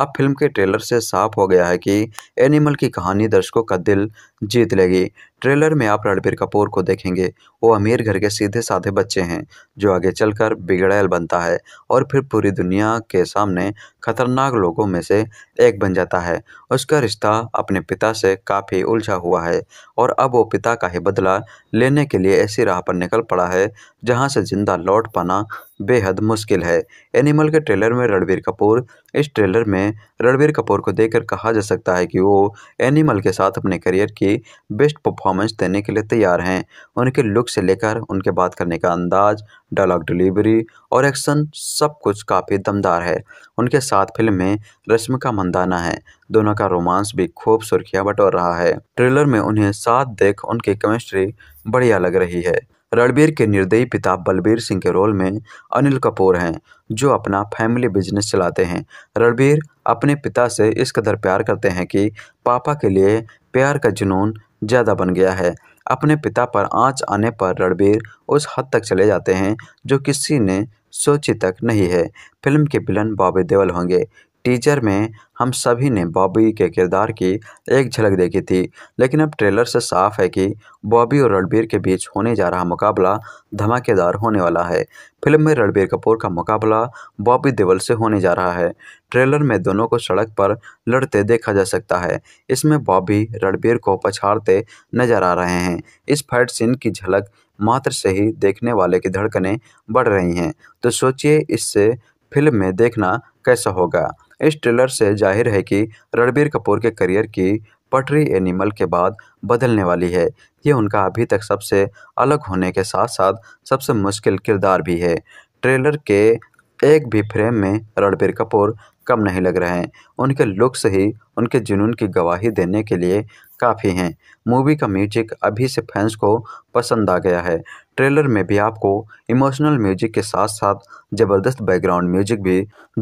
Speaker 1: अब फिल्म के ट्रेलर से साफ हो गया है कि एनिमल की कहानी दर्शकों का दिल जीत लेगी ट्रेलर में आप रणबीर कपूर को देखेंगे वो अमीर घर के सीधे साधे बच्चे हैं जो आगे चलकर बिगड़ैल बनता है और फिर पूरी दुनिया के सामने खतरनाक लोगों में से एक बन जाता है उसका रिश्ता अपने पिता से काफ़ी उलझा हुआ है है और अब वो पिता का ही बदला लेने के लिए ऐसी राह पर निकल पड़ा है जहां से जिंदा लौट पाना बेहद मुश्किल है एनिमल के ट्रेलर में रणबीर कपूर इस ट्रेलर में रणबीर कपूर को देखकर कहा जा सकता है कि वो एनिमल के साथ अपने करियर की बेस्ट परफॉर्मेंस देने के लिए तैयार हैं उनके लुक से लेकर उनके बात करने का अंदाज डायलॉग डिलीवरी और एक्शन सब कुछ काफ़ी दमदार है उनके साथ फिल्म में रश्मिका मंदाना है दोनों का रोमांस भी खूब सुर्खियाँ बटोर रहा है ट्रेलर में उन्हें साथ देख उनकी केमिस्ट्री बढ़िया लग रही है रणबीर के निर्दयी पिता बलबीर सिंह के रोल में अनिल कपूर हैं जो अपना फैमिली बिजनेस चलाते हैं रणबीर अपने पिता से इस कदर प्यार करते हैं कि पापा के लिए प्यार का जुनून ज़्यादा बन गया है अपने पिता पर आँच आने पर रणबीर उस हद तक चले जाते हैं जो किसी ने सोची तक नहीं है फिल्म के विलन बॉबी देवल होंगे टीजर में हम सभी ने बॉबी के किरदार की एक झलक देखी थी लेकिन अब ट्रेलर से साफ है कि बॉबी और रणबीर के बीच होने जा रहा मुकाबला धमाकेदार होने वाला है फिल्म में रणबीर कपूर का मुकाबला बॉबी देवल से होने जा रहा है ट्रेलर में दोनों को सड़क पर लड़ते देखा जा सकता है इसमें बॉबी रणबीर को पछाड़ते नजर आ रहे हैं इस फाइट सीन की झलक मात्र से ही देखने वाले की धड़कने बढ़ रही हैं तो सोचिए इससे फिल्म में देखना कैसा होगा इस ट्रेलर से जाहिर है कि रणबीर कपूर के करियर की पटरी एनिमल के बाद बदलने वाली है ये उनका अभी तक सबसे अलग होने के साथ साथ सबसे मुश्किल किरदार भी है ट्रेलर के एक भी फ्रेम में रणबीर कपूर कम नहीं लग रहे हैं उनके लुक्स ही उनके जुनून की गवाही देने के लिए काफ़ी हैं मूवी का म्यूजिक अभी से फैंस को पसंद आ गया है ट्रेलर में भी आपको इमोशनल म्यूजिक के साथ साथ जबरदस्त बैकग्राउंड म्यूजिक भी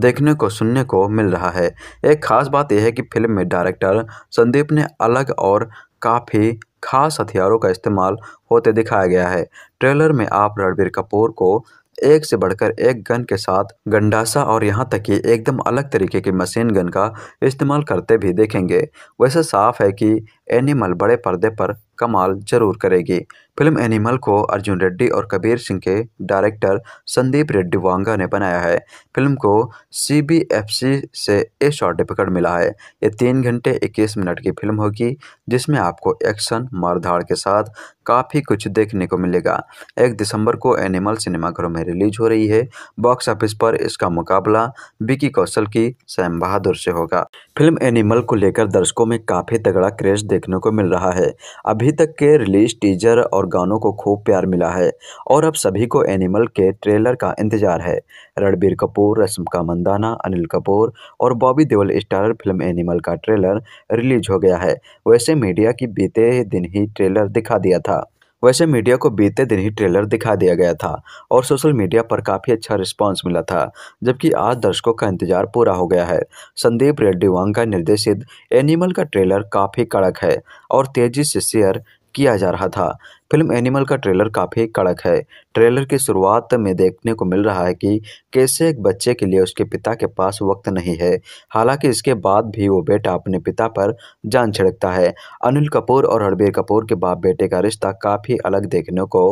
Speaker 1: देखने को सुनने को मिल रहा है एक खास बात यह है कि फिल्म में डायरेक्टर संदीप ने अलग और काफ़ी खास हथियारों का इस्तेमाल होते दिखाया गया है ट्रेलर में आप रणबीर कपूर को एक से बढ़कर एक गन के साथ गंडासा और यहाँ तक कि एकदम अलग तरीके के मशीन गन का इस्तेमाल करते भी देखेंगे वैसे साफ है कि एनिमल बड़े पर्दे पर कमाल जरूर करेगी फिल्म एनिमल को अर्जुन रेड्डी और कबीर सिंह के डायरेक्टर संदीप रेड्डी वांगा ने बनाया है फिल्म को सीबीएफसी से ए सर्टिफिकेट मिला है ये तीन घंटे इक्कीस मिनट की फिल्म होगी जिसमें आपको एक्शन मारधाड़ के साथ काफ़ी कुछ देखने को मिलेगा एक दिसंबर को एनिमल सिनेमाघरों में रिलीज हो रही है बॉक्स ऑफिस पर इसका मुकाबला विकी कौशल की सैम बहादुर से होगा फिल्म एनिमल को लेकर दर्शकों में काफ़ी तगड़ा क्रेज देखने को मिल रहा है अभी तक के रिलीज टीजर और गानों को खूब प्यार मिला है और अब सभी को एनिमल के ट्रेलर का इंतजार है रणबीर कपूर रश्मिका मंदाना अनिल कपूर और Bobby Deol starrer film animal का ट्रेलर रिलीज हो गया है वैसे मीडिया की बीते दिन ही ट्रेलर दिखा दिया था वैसे मीडिया को बीते दिन ही ट्रेलर दिखा दिया गया था और सोशल मीडिया पर काफ़ी अच्छा रिस्पांस मिला था जबकि आज दर्शकों का इंतजार पूरा हो गया है संदीप रेड्डी वांग का निर्देशित एनिमल का ट्रेलर काफ़ी कड़क है और तेज़ी से शेयर किया जा रहा था फिल्म एनिमल का ट्रेलर काफ़ी कड़क है ट्रेलर की शुरुआत में देखने को मिल रहा है कि कैसे एक बच्चे के लिए उसके पिता के पास वक्त नहीं है हालांकि इसके बाद भी वो बेटा अपने पिता पर जान छिड़कता है अनिल कपूर और रणबीर कपूर के बाप बेटे का रिश्ता काफ़ी अलग देखने को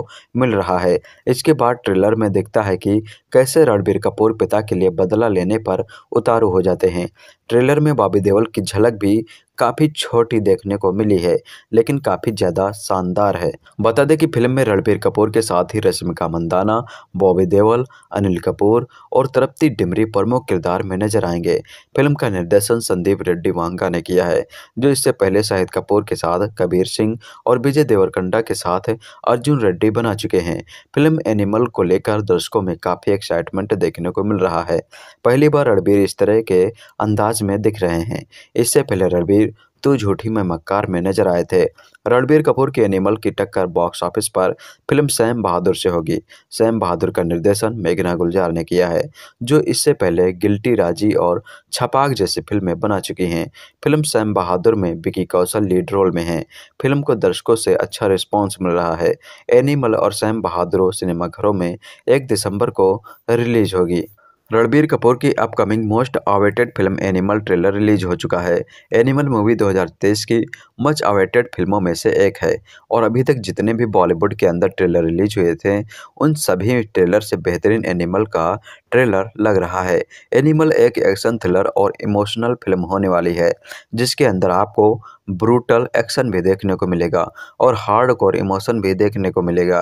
Speaker 1: मिल रहा है इसके बाद ट्रेलर में दिखता है कि कैसे रणबीर कपूर पिता के लिए बदला लेने पर उतारू हो जाते हैं ट्रेलर में बाबी देवल की झलक भी काफ़ी छोटी देखने को मिली है लेकिन काफ़ी ज़्यादा शानदार है बता दें कि फिल्म में रणबीर कपूर के साथ ही रश्मिका मंदाना बॉबी देवल अनिल कपूर और तृप्ति डिमरी प्रमुख किरदार में नजर आएंगे फिल्म का निर्देशन संदीप रेड्डी वांगा ने किया है जो इससे पहले शाहिद कपूर के साथ कबीर सिंह और विजय देवरकंडा के साथ अर्जुन रेड्डी बना चुके हैं फिल्म एनिमल को लेकर दर्शकों में काफ़ी एक्साइटमेंट देखने को मिल रहा है पहली बार रणबीर इस तरह के अंदाज में दिख रहे हैं इससे पहले रणबीर तू झूठी में मक्कार में नजर आए थे रणबीर कपूर के एनिमल की टक्कर बॉक्स ऑफिस पर फिल्म सैम बहादुर से होगी सैम बहादुर का निर्देशन मेघना गुलजार ने किया है जो इससे पहले गिल्टी राजी और छपाक जैसी फिल्में बना चुकी हैं फिल्म सैम बहादुर में विकी कौशल लीड रोल में हैं फिल्म को दर्शकों से अच्छा रिस्पॉन्स मिल रहा है एनिमल और सैम बहादुर सिनेमाघरों में एक दिसंबर को रिलीज होगी रणबीर कपूर की upcoming most awaited film animal trailer release हो चुका है एनिमल मूवी 2023 की मच अवेटेड फिल्मों में से एक है और अभी तक जितने भी बॉलीवुड के अंदर ट्रेलर रिलीज हुए थे उन सभी ट्रेलर से बेहतरीन एनिमल का ट्रेलर लग रहा है एनिमल एक एक्शन थ्रिलर और इमोशनल फिल्म होने वाली है जिसके अंदर आपको ब्रूटल एक्शन भी देखने को मिलेगा और हार्ड कोर इमोशन भी देखने को मिलेगा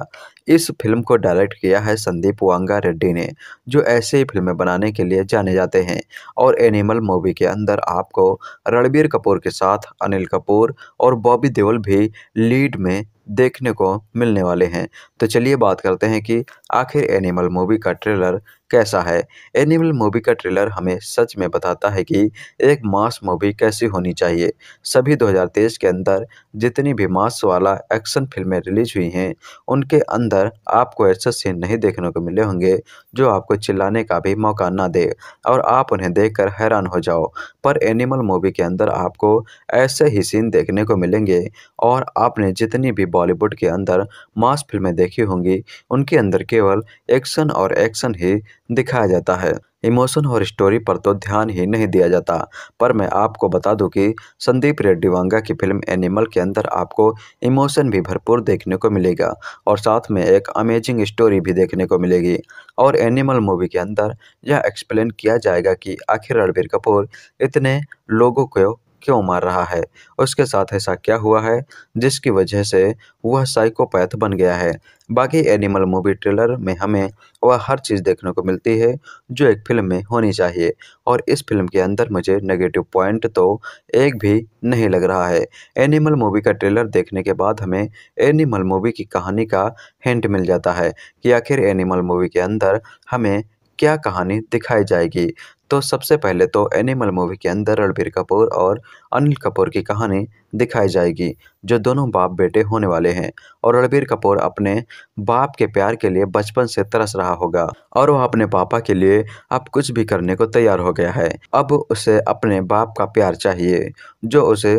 Speaker 1: इस फिल्म को डायरेक्ट किया है संदीप वांगा रेड्डी ने जो ऐसे ही फिल्में बनाने के लिए जाने जाते हैं और एनिमल मूवी के अंदर आपको रणबीर कपूर के साथ अनिल कपूर और बॉबी देओल भी लीड में देखने को मिलने वाले हैं तो चलिए बात करते हैं कि आखिर एनिमल मूवी का ट्रेलर कैसा है एनिमल मूवी का ट्रेलर हमें सच में बताता है कि एक मास मूवी कैसी होनी चाहिए सभी 2023 के अंदर जितनी भी मास वाला एक्शन फिल्में रिलीज हुई हैं उनके अंदर आपको ऐसे सीन नहीं देखने को मिले होंगे जो आपको चिल्लाने का भी मौका ना दे और आप उन्हें देखकर हैरान हो जाओ पर एनिमल मूवी के अंदर आपको ऐसे ही सीन देखने को मिलेंगे और आपने जितनी भी बॉलीवुड के अंदर मास फिल्में देखी होंगी उनके अंदर केवल एक्शन और एक्शन ही दिखाया जाता है इमोशन और स्टोरी पर तो ध्यान ही नहीं दिया जाता पर मैं आपको बता दूं कि संदीप रेड्डी वांगा की फिल्म एनिमल के अंदर आपको इमोशन भी भरपूर देखने को मिलेगा और साथ में एक अमेजिंग स्टोरी भी देखने को मिलेगी और एनिमल मूवी के अंदर यह एक्सप्लेन किया जाएगा कि आखिर रणबीर कपूर इतने लोगों को क्यों मार रहा है उसके साथ ऐसा क्या हुआ है जिसकी वजह से वह साइकोपैथ बन गया है बाकी एनिमल मूवी ट्रेलर में हमें वह हर चीज़ देखने को मिलती है जो एक फिल्म में होनी चाहिए और इस फिल्म के अंदर मुझे नेगेटिव पॉइंट तो एक भी नहीं लग रहा है एनिमल मूवी का ट्रेलर देखने के बाद हमें एनिमल मूवी की कहानी का हिंट मिल जाता है कि आखिर एनिमल मूवी के अंदर हमें क्या कहानी दिखाई जाएगी तो सबसे पहले तो एनिमल मूवी के अंदर रणबीर कपूर और अनिल कपूर की कहानी दिखाई जाएगी जो दोनों बाप बेटे होने वाले हैं और रणबीर कपूर अपने बाप के प्यार के लिए बचपन से तरस रहा होगा और वह अपने पापा के लिए अब कुछ भी करने को तैयार हो गया है अब उसे अपने बाप का प्यार चाहिए जो उसे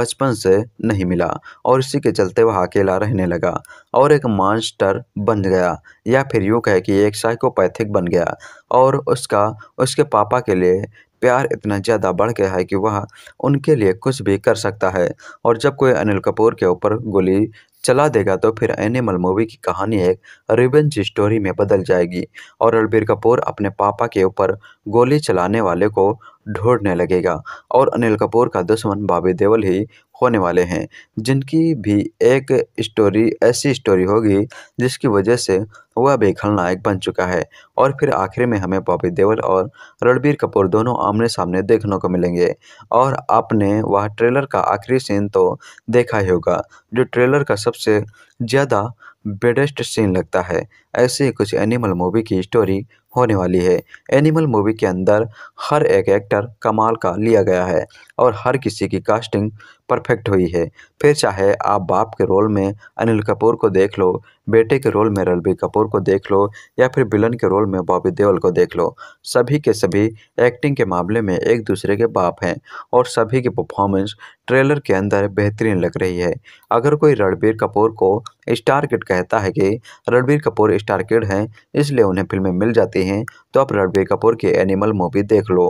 Speaker 1: बचपन से नहीं मिला और इसी के चलते वह अकेला रहने लगा और एक मास्टर बन गया या फिर यूँ कहे कि एक साइकोपैथिक बन गया और उसका उसके पापा के लिए प्यार इतना ज़्यादा बढ़ गया है कि वह उनके लिए कुछ भी कर सकता है और जब कोई अनिल कपूर के ऊपर गोली चला देगा तो फिर एनिमल मूवी की कहानी एक रिवेंज स्टोरी में बदल जाएगी और रणबीर कपूर अपने पापा के ऊपर गोली चलाने वाले को ढूंढने लगेगा और अनिल कपूर का दुश्मन बाबी देवल ही होने वाले हैं जिनकी भी एक स्टोरी ऐसी स्टोरी होगी जिसकी वजह से वह भी खलनायक बन चुका है और फिर आखिर में हमें बॉबी देवल और रणबीर कपूर दोनों आमने सामने देखने को मिलेंगे और आपने वह ट्रेलर का आखिरी सीन तो देखा ही होगा जो ट्रेलर का सबसे ज़्यादा बेडेस्ट सीन लगता है ऐसे ही कुछ एनिमल मूवी की स्टोरी होने वाली है एनिमल मूवी के अंदर हर एक एक्टर कमाल का लिया गया है और हर किसी की कास्टिंग परफेक्ट हुई है फिर चाहे आप बाप के रोल में अनिल कपूर को देख लो बेटे के रोल में रणबीर कपूर को देख लो या फिर विलन के रोल में बॉबी देओल को देख लो सभी के सभी एक्टिंग के मामले में एक दूसरे के बाप हैं और सभी की परफॉर्मेंस ट्रेलर के अंदर बेहतरीन लग रही है अगर कोई रणबीर कपूर को स्टार किड कहता है कि रणबीर कपूर स्टार किड हैं इसलिए उन्हें फिल्में मिल जाती हैं तो आप रणबीर कपूर की एनिमल मूवी देख लो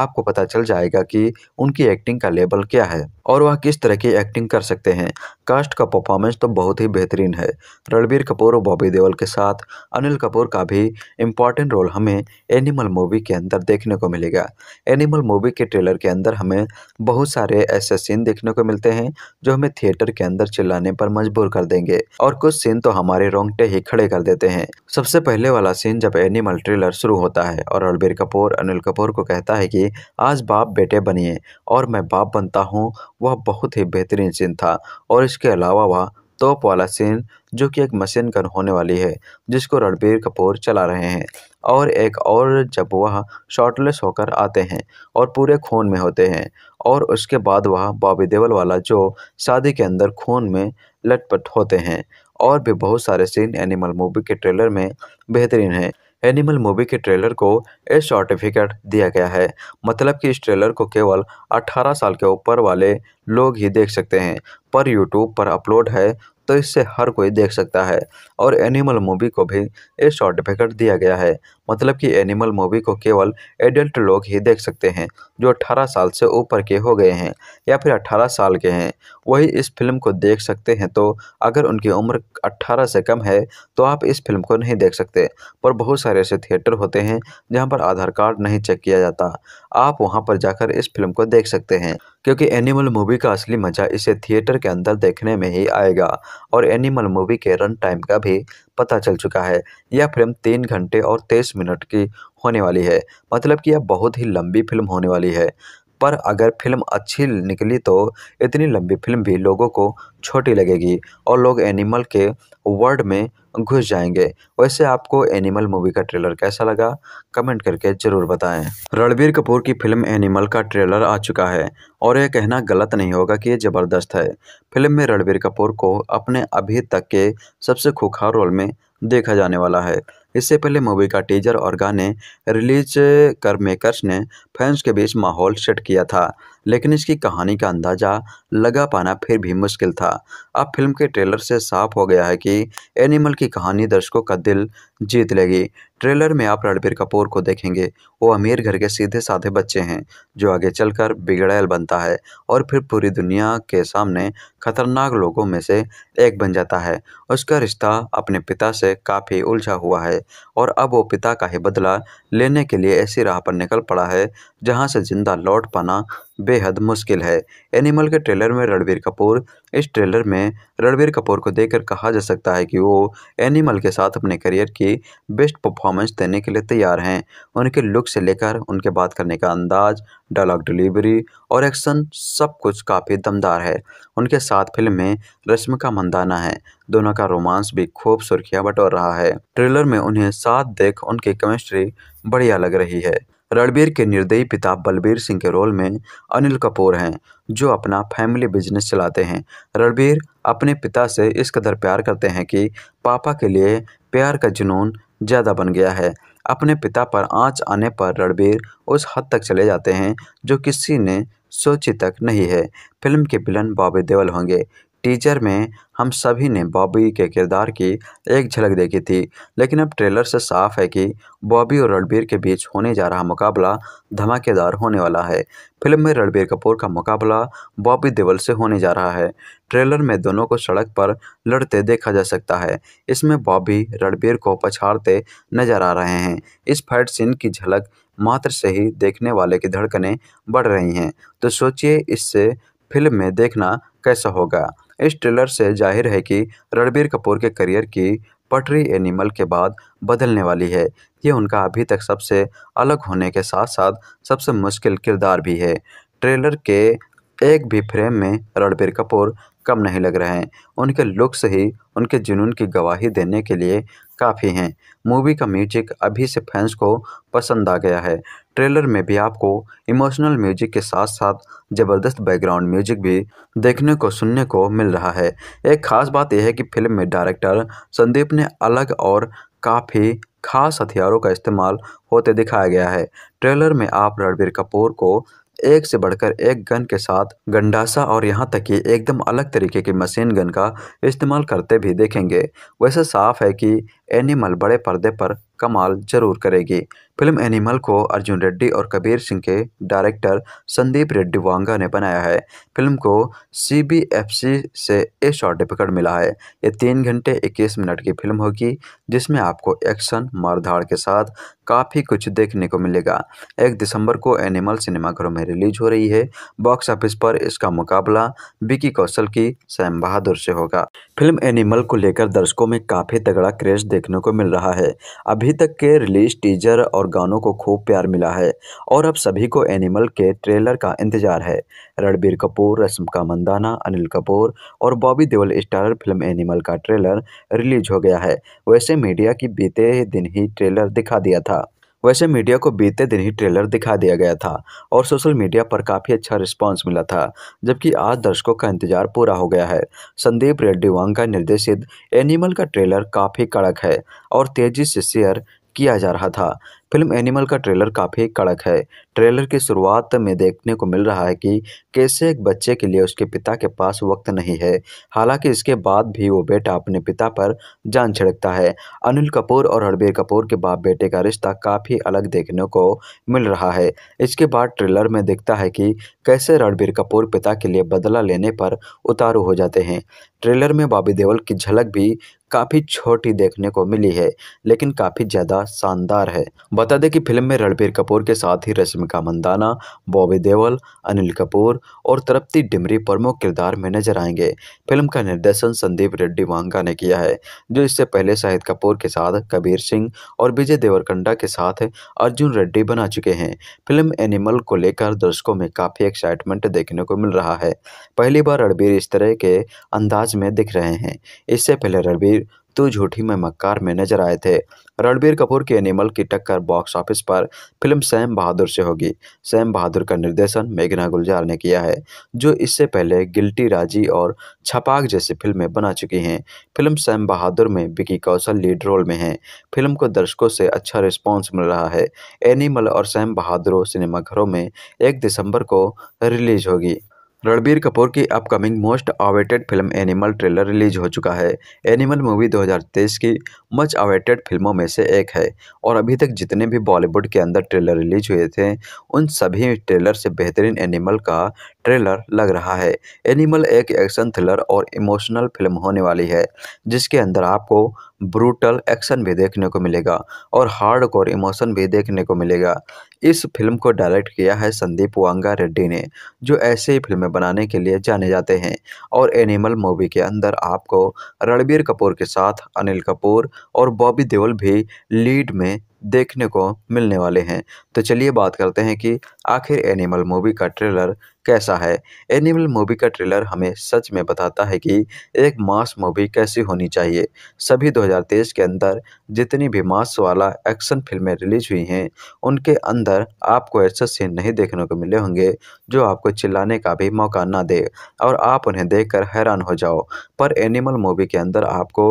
Speaker 1: आपको पता चल जाएगा कि उनकी एक्टिंग का लेवल क्या है और वह किस तरह की एक्टिंग कर सकते हैं कास्ट का परफॉर्मेंस तो बहुत ही बेहतरीन है रणबीर रणबीर कपूर और बॉबी देवल के साथ अनिल कपूर का भी इम्पॉर्टेंट रोल हमें एनिमल मूवी के अंदर देखने को मिलेगा एनिमल मूवी के ट्रेलर के अंदर हमें बहुत सारे ऐसे सीन देखने को मिलते हैं जो हमें थिएटर के अंदर चिल्लाने पर मजबूर कर देंगे और कुछ सीन तो हमारे रोंगटे ही खड़े कर देते हैं सबसे पहले वाला सीन जब एनिमल ट्रेलर शुरू होता है और रणबीर कपूर अनिल कपूर को कहता है कि आज बाप बेटे बनिए और मैं बाप बनता हूँ वह बहुत ही बेहतरीन सीन था और इसके अलावा वह तोप वाला सीन जो कि एक मशीन गन होने वाली है जिसको रणबीर कपूर चला रहे हैं और एक और जब वह शॉर्टलेस होकर आते हैं और पूरे खून में होते हैं और उसके बाद वह बॉबी देवल वाला जो शादी के अंदर खून में लटपट होते हैं और भी बहुत सारे सीन एनिमल मूवी के ट्रेलर में बेहतरीन हैं एनिमल मूवी के ट्रेलर को ए सर्टिफिकेट दिया गया है मतलब कि इस ट्रेलर को केवल 18 साल के ऊपर वाले लोग ही देख सकते हैं पर यूट्यूब पर अपलोड है तो इससे हर कोई देख सकता है और एनिमल मूवी को भी शॉर्ट सर्टिफिकेट दिया गया है मतलब कि एनिमल मूवी को केवल एडल्ट लोग ही देख सकते हैं जो 18 साल से ऊपर के हो गए हैं या फिर 18 साल के हैं वही इस फिल्म को देख सकते हैं तो अगर उनकी उम्र 18 से कम है तो आप इस फिल्म को नहीं देख सकते पर बहुत सारे ऐसे थिएटर होते हैं जहाँ पर आधार कार्ड नहीं चेक किया जाता आप वहाँ पर जाकर इस फिल्म को देख सकते हैं क्योंकि एनिमल मूवी का असली मजा इसे थिएटर के अंदर देखने में ही आएगा और एनिमल मूवी के रन टाइम का भी भी पता चल चुका है यह फिल्म तीन घंटे और तेईस मिनट की होने वाली है मतलब कि यह बहुत ही लंबी फिल्म होने वाली है पर अगर फिल्म अच्छी निकली तो इतनी लंबी फिल्म भी लोगों को छोटी लगेगी और लोग एनिमल के वर्ल्ड में घुस जाएंगे वैसे आपको एनिमल मूवी का ट्रेलर कैसा लगा कमेंट करके ज़रूर बताएं रणबीर कपूर की फिल्म एनिमल का ट्रेलर आ चुका है और यह कहना गलत नहीं होगा कि ये ज़बरदस्त है फिल्म में रणबीर कपूर को अपने अभी तक के सबसे खुखार रोल में देखा जाने वाला है इससे पहले मूवी का टीजर और गाने रिलीज कर मेकर्स ने फैंस के बीच माहौल सेट किया था लेकिन इसकी कहानी का अंदाज़ा लगा पाना फिर भी मुश्किल था अब फिल्म के ट्रेलर से साफ हो गया है कि एनिमल की कहानी दर्शकों का दिल जीत लेगी ट्रेलर में आप रणबीर कपूर को देखेंगे वो अमीर घर के सीधे साधे बच्चे हैं जो आगे चलकर बिगड़ैल बनता है और फिर पूरी दुनिया के सामने खतरनाक लोगों में से एक बन जाता है उसका रिश्ता अपने पिता से काफ़ी उलझा हुआ है और अब वो पिता का ही बदला लेने के लिए ऐसी राह पर निकल पड़ा है जहाँ से ज़िंदा लौट पाना बेहद मुश्किल है एनिमल के ट्रेलर में रणबीर कपूर इस ट्रेलर में रणबीर कपूर को देखकर कहा जा सकता है कि वो एनिमल के साथ अपने करियर की बेस्ट परफॉर्मेंस देने के लिए तैयार हैं उनके लुक से लेकर उनके बात करने का अंदाज डायलॉग डिलीवरी और एक्शन सब कुछ काफ़ी दमदार है उनके साथ फिल्म में रश्म का मंदाना है दोनों का रोमांस भी खूब सुर्खियाँ बटोर रहा है ट्रेलर में उन्हें साथ देख उनकी केमिस्ट्री बढ़िया लग रही है रणबीर के निर्दयी पिता बलबीर सिंह के रोल में अनिल कपूर हैं जो अपना फैमिली बिजनेस चलाते हैं रणबीर अपने पिता से इस कदर प्यार करते हैं कि पापा के लिए प्यार का जुनून ज़्यादा बन गया है अपने पिता पर आँच आने पर रणबीर उस हद तक चले जाते हैं जो किसी ने सोची तक नहीं है फिल्म के विलन बॉबी देवल होंगे टीजर में हम सभी ने बॉबी के किरदार की एक झलक देखी थी लेकिन अब ट्रेलर से साफ है कि बॉबी और रणबीर के बीच होने जा रहा मुकाबला धमाकेदार होने वाला है फिल्म में रणबीर कपूर का मुकाबला बॉबी देवल से होने जा रहा है ट्रेलर में दोनों को सड़क पर लड़ते देखा जा सकता है इसमें बॉबी रणबीर को पछाड़ते नजर आ रहे हैं इस फाइट सीन की झलक मात्र से ही देखने वाले की धड़कने बढ़ रही हैं तो सोचिए इससे फिल्म में देखना कैसा होगा इस ट्रेलर से जाहिर है कि रणबीर कपूर के करियर की पटरी एनिमल के बाद बदलने वाली है ये उनका अभी तक सबसे अलग होने के साथ साथ सबसे मुश्किल किरदार भी है ट्रेलर के एक भी फ्रेम में रणबीर कपूर कम नहीं लग रहे हैं उनके लुक्स ही उनके जुनून की गवाही देने के लिए काफ़ी हैं मूवी का म्यूजिक अभी से फैंस को पसंद आ गया है ट्रेलर में भी आपको इमोशनल म्यूजिक के साथ साथ जबरदस्त बैकग्राउंड म्यूजिक भी देखने को सुनने को मिल रहा है एक खास बात यह है कि फिल्म में डायरेक्टर संदीप ने अलग और काफ़ी खास हथियारों का इस्तेमाल होते दिखाया गया है ट्रेलर में आप रणबीर कपूर को एक से बढ़कर एक गन के साथ गंडासा और यहाँ तक कि एकदम अलग तरीके के मशीन गन का इस्तेमाल करते भी देखेंगे वैसे साफ है कि एनिमल बड़े पर्दे पर कमाल जरूर करेगी फिल्म एनिमल को अर्जुन रेड्डी और कबीर सिंह के डायरेक्टर संदीप रेड्डी वांगा ने बनाया है फिल्म को सीबीएफसी से ए सर्टिफिकेट मिला है ये तीन घंटे इक्कीस मिनट की फिल्म होगी जिसमें आपको एक्शन मारधाड़ के साथ काफ़ी कुछ देखने को मिलेगा एक दिसंबर को एनिमल सिनेमाघरों में रिलीज हो रही है बॉक्स ऑफिस पर इसका मुकाबला विकी कौशल की सैम बहादुर से होगा फिल्म एनिमल को लेकर दर्शकों में काफ़ी तगड़ा क्रेज देखने को मिल रहा है अभी तक के रिलीज टीजर और गानों को खूब प्यार मिला है और अब सभी को एनिमल के ट्रेलर का इंतजार है रणबीर कपूर रश्मिका मंदाना अनिल कपूर और Bobby Deol starrer film animal का ट्रेलर रिलीज हो गया है वैसे मीडिया की बीते दिन ही ट्रेलर दिखा दिया था वैसे मीडिया को बीते दिन ही ट्रेलर दिखा दिया गया था और सोशल मीडिया पर काफ़ी अच्छा रिस्पांस मिला था जबकि आज दर्शकों का इंतजार पूरा हो गया है संदीप रेड्डी वांग का निर्देशित एनिमल का ट्रेलर काफ़ी कड़क है और तेज़ी से शेयर किया जा रहा था फिल्म एनिमल का ट्रेलर काफ़ी कड़क है ट्रेलर की शुरुआत में देखने को मिल रहा है कि कैसे एक बच्चे के लिए उसके पिता के पास वक्त नहीं है हालांकि इसके बाद भी वो बेटा अपने पिता पर जान छिड़कता है अनिल कपूर और रणबीर कपूर के बाप बेटे का रिश्ता काफ़ी अलग देखने को मिल रहा है इसके बाद ट्रेलर में दिखता है कि कैसे रणबीर कपूर पिता के लिए बदला लेने पर उतारू हो जाते हैं ट्रेलर में बाबी देवल की झलक भी काफ़ी छोटी देखने को मिली है लेकिन काफ़ी ज़्यादा शानदार है बता दें कि फिल्म में रणबीर कपूर के साथ ही रश्मिका मंदाना बॉबी देवल अनिल कपूर और तृप्ति डिमरी प्रमुख किरदार में नजर आएंगे फिल्म का निर्देशन संदीप रेड्डी वांगा ने किया है जो इससे पहले शाहिद कपूर के साथ कबीर सिंह और विजय देवरकंडा के साथ अर्जुन रेड्डी बना चुके हैं फिल्म एनिमल को लेकर दर्शकों में काफ़ी एक्साइटमेंट देखने को मिल रहा है पहली बार रणबीर इस तरह के अंदाज में दिख रहे हैं इससे पहले रणबीर तू झूठी में मक्कार में नजर आए थे रणबीर कपूर के एनिमल की टक्कर बॉक्स ऑफिस पर फिल्म सैम बहादुर से होगी सैम बहादुर का निर्देशन मेघना गुलजार ने किया है जो इससे पहले गिल्टी राजी और छपाक जैसी फिल्में बना चुकी हैं फिल्म सैम बहादुर में विकी कौशल लीड रोल में हैं फिल्म को दर्शकों से अच्छा रिस्पॉन्स मिल रहा है एनिमल और सैम बहादुर सिनेमाघरों में एक दिसंबर को रिलीज होगी रणबीर कपूर की upcoming most awaited film animal trailer release हो चुका है एनिमल मूवी 2023 की मच अवेटेड फिल्मों में से एक है और अभी तक जितने भी बॉलीवुड के अंदर ट्रेलर रिलीज हुए थे उन सभी ट्रेलर से बेहतरीन एनिमल का ट्रेलर लग रहा है एनिमल एक एक्शन थ्रिलर और इमोशनल फिल्म होने वाली है जिसके अंदर आपको ब्रूटल एक्शन भी देखने को मिलेगा और हार्ड कोर इमोशन भी देखने को मिलेगा इस फिल्म को डायरेक्ट किया है संदीप वांगा रेड्डी ने जो ऐसे ही फिल्में बनाने के लिए जाने जाते हैं और एनिमल मूवी के अंदर आपको रणबीर कपूर के साथ अनिल कपूर और बॉबी देओल भी लीड में देखने को मिलने वाले हैं तो चलिए बात करते हैं कि आखिर एनिमल मूवी का ट्रेलर कैसा है एनिमल मूवी का ट्रेलर हमें सच में बताता है कि एक मास मूवी कैसी होनी चाहिए सभी 2023 के अंदर जितनी भी मास वाला एक्शन फिल्में रिलीज हुई हैं उनके अंदर आपको ऐसे सीन नहीं देखने को मिले होंगे जो आपको चिल्लाने का भी मौका ना दे और आप उन्हें देखकर हैरान हो जाओ पर एनिमल मूवी के अंदर आपको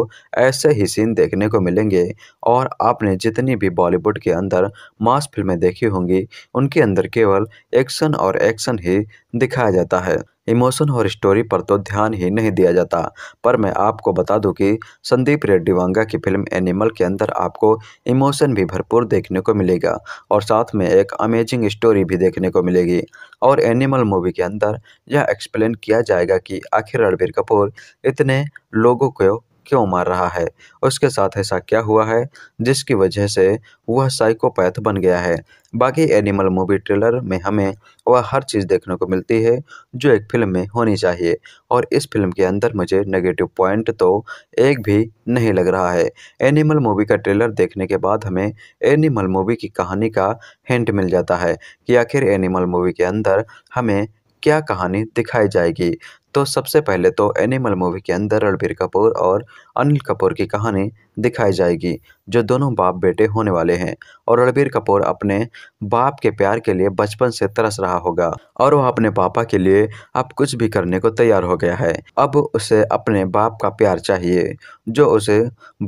Speaker 1: ऐसे ही सीन देखने को मिलेंगे और आपने जितनी भी बॉलीवुड के अंदर मास फिल्में देखी होंगी उनके अंदर केवल एक्शन और एक्शन ही दिखाया जाता है इमोशन और स्टोरी पर तो ध्यान ही नहीं दिया जाता पर मैं आपको बता दूं कि संदीप रेड्डी वांगा की फिल्म एनिमल के अंदर आपको इमोशन भी भरपूर देखने को मिलेगा और साथ में एक अमेजिंग स्टोरी भी देखने को मिलेगी और एनिमल मूवी के अंदर यह एक्सप्लेन किया जाएगा कि आखिर रणबीर कपूर इतने लोगों को क्यों मार रहा है उसके साथ ऐसा क्या हुआ है जिसकी वजह से वह साइकोपैथ बन गया है बाकी एनिमल मूवी ट्रेलर में हमें वह हर चीज़ देखने को मिलती है जो एक फिल्म में होनी चाहिए और इस फिल्म के अंदर मुझे नेगेटिव पॉइंट तो एक भी नहीं लग रहा है एनिमल मूवी का ट्रेलर देखने के बाद हमें एनिमल मूवी की कहानी का हिंट मिल जाता है कि आखिर एनिमल मूवी के अंदर हमें क्या कहानी दिखाई जाएगी तो सबसे पहले तो एनिमल मूवी के अंदर रणबीर कपूर और अनिल कपूर की कहानी दिखाई जाएगी जो दोनों बाप बेटे होने वाले हैं और रणबीर कपूर अपने बाप के प्यार के लिए बचपन से तरस रहा होगा और वह अपने पापा के लिए अब कुछ भी करने को तैयार हो गया है अब उसे अपने बाप का प्यार चाहिए जो उसे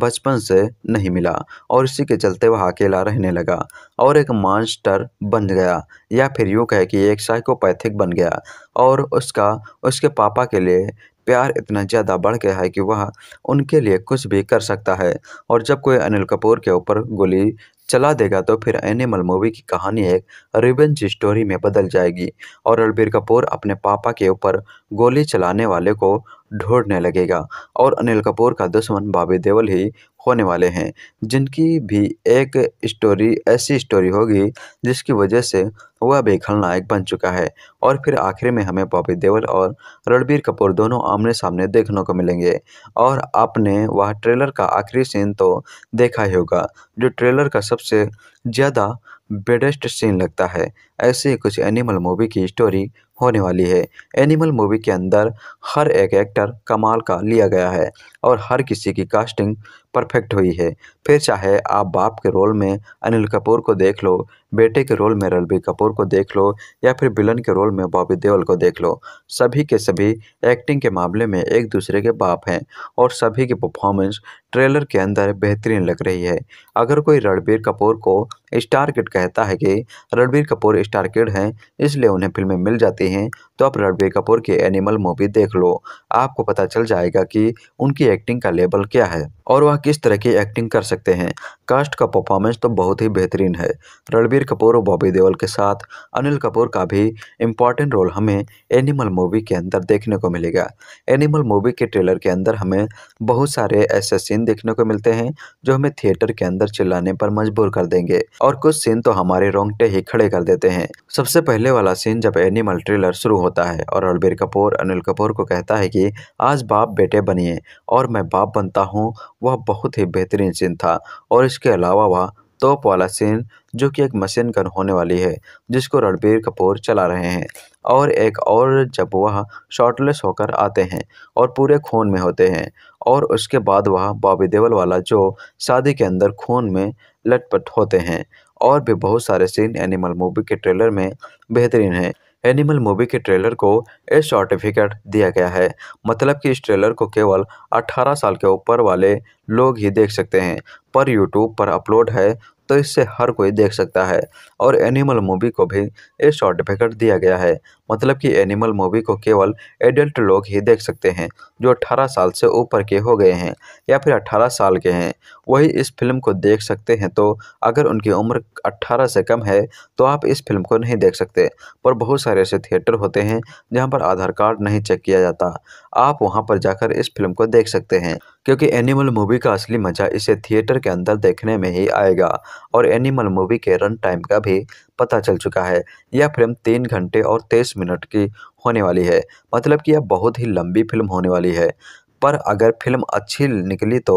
Speaker 1: बचपन से नहीं मिला और इसी के चलते वह अकेला रहने लगा और एक मॉन्स्टर बन गया या फिर यूँ कहे कि एक साइकोपैथिक बन गया और उसका उसके पापा के लिए प्यार इतना ज़्यादा बढ़ गया है कि वह उनके लिए कुछ भी कर सकता है और जब कोई अनिल कपूर के ऊपर गोली चला देगा तो फिर एनिमल मूवी की कहानी एक रिवेंज स्टोरी में बदल जाएगी और रणबीर कपूर अपने पापा के ऊपर गोली चलाने वाले को ढूंढने लगेगा और अनिल कपूर का दुश्मन बाबी देवल ही होने वाले हैं जिनकी भी एक स्टोरी ऐसी स्टोरी होगी जिसकी वजह से वह भी खलनायक बन चुका है और फिर आखिर में हमें बॉबी देवल और रणबीर कपूर दोनों आमने सामने देखने को मिलेंगे और आपने वह ट्रेलर का आखिरी सीन तो देखा ही होगा जो ट्रेलर का सबसे ज़्यादा बेडेस्ट सीन लगता है ऐसे कुछ एनिमल मूवी की स्टोरी होने वाली है एनिमल मूवी के अंदर हर एक एक्टर कमाल का लिया गया है और हर किसी की कास्टिंग परफेक्ट हुई है फिर चाहे आप बाप के रोल में अनिल कपूर को देख लो बेटे के रोल में रणबीर कपूर को देख लो या फिर विलन के रोल में बॉबी देओल को देख लो सभी के सभी एक्टिंग के मामले में एक दूसरे के बाप हैं और सभी की परफॉर्मेंस ट्रेलर के अंदर बेहतरीन लग रही है अगर कोई रणबीर कपूर को स्टार किड कहता है कि रणबीर कपूर स्टार किड हैं इसलिए उन्हें फिल्में मिल जाती हैं तो आप रणबीर कपूर की एनिमल मूवी देख लो आपको पता चल जाएगा कि उनकी एक्टिंग का लेवल क्या है और वह किस तरह की एक्टिंग कर सकते हैं कास्ट का परफॉर्मेंस तो बहुत ही बेहतरीन है रणबीर रणबीर कपूर और बॉबी देवल के साथ अनिल कपूर का भी इम्पॉर्टेंट रोल हमें एनिमल मूवी के अंदर देखने को मिलेगा एनिमल मूवी के ट्रेलर के अंदर हमें बहुत सारे ऐसे सीन देखने को मिलते हैं जो हमें थिएटर के अंदर चिल्लाने पर मजबूर कर देंगे और कुछ सीन तो हमारे रोंगटे ही खड़े कर देते हैं सबसे पहले वाला सीन जब एनिमल ट्रेलर शुरू होता है और रणबीर कपूर अनिल कपूर को कहता है कि आज बाप बेटे बनिए और मैं बाप बनता हूँ वह बहुत ही बेहतरीन सीन था और इसके अलावा वह तोप वाला सीन जो कि एक मशीन गन होने वाली है जिसको रणबीर कपूर चला रहे हैं और एक और जब वह शॉर्टलेस होकर आते हैं और पूरे खून में होते हैं और उसके बाद वह बॉबी देवल वाला जो शादी के अंदर खून में लटपट होते हैं और भी बहुत सारे सीन एनिमल मूवी के ट्रेलर में बेहतरीन हैं एनिमल मूवी के ट्रेलर को ए सर्टिफिकेट दिया गया है मतलब कि इस ट्रेलर को केवल 18 साल के ऊपर वाले लोग ही देख सकते हैं पर यूट्यूब पर अपलोड है तो इससे हर कोई देख सकता है और एनिमल मूवी को भी ए सर्टिफिकेट दिया गया है मतलब कि एनिमल मूवी को केवल एडल्ट लोग ही देख सकते हैं जो 18 साल से ऊपर के हो गए हैं या फिर 18 साल के हैं वही इस फिल्म को देख सकते हैं तो अगर उनकी उम्र 18 से कम है तो आप इस फिल्म को नहीं देख सकते पर बहुत सारे ऐसे थिएटर होते हैं जहाँ पर आधार कार्ड नहीं चेक किया जाता आप वहाँ पर जाकर इस फिल्म को देख सकते हैं क्योंकि एनिमल मूवी का असली मजा इसे थिएटर के अंदर देखने में ही आएगा और एनिमल मूवी के रन टाइम का भी पता चल चुका है यह फिल्म तीन घंटे और तेईस मिनट की होने वाली है मतलब कि यह बहुत ही लंबी फिल्म होने वाली है पर अगर फिल्म अच्छी निकली तो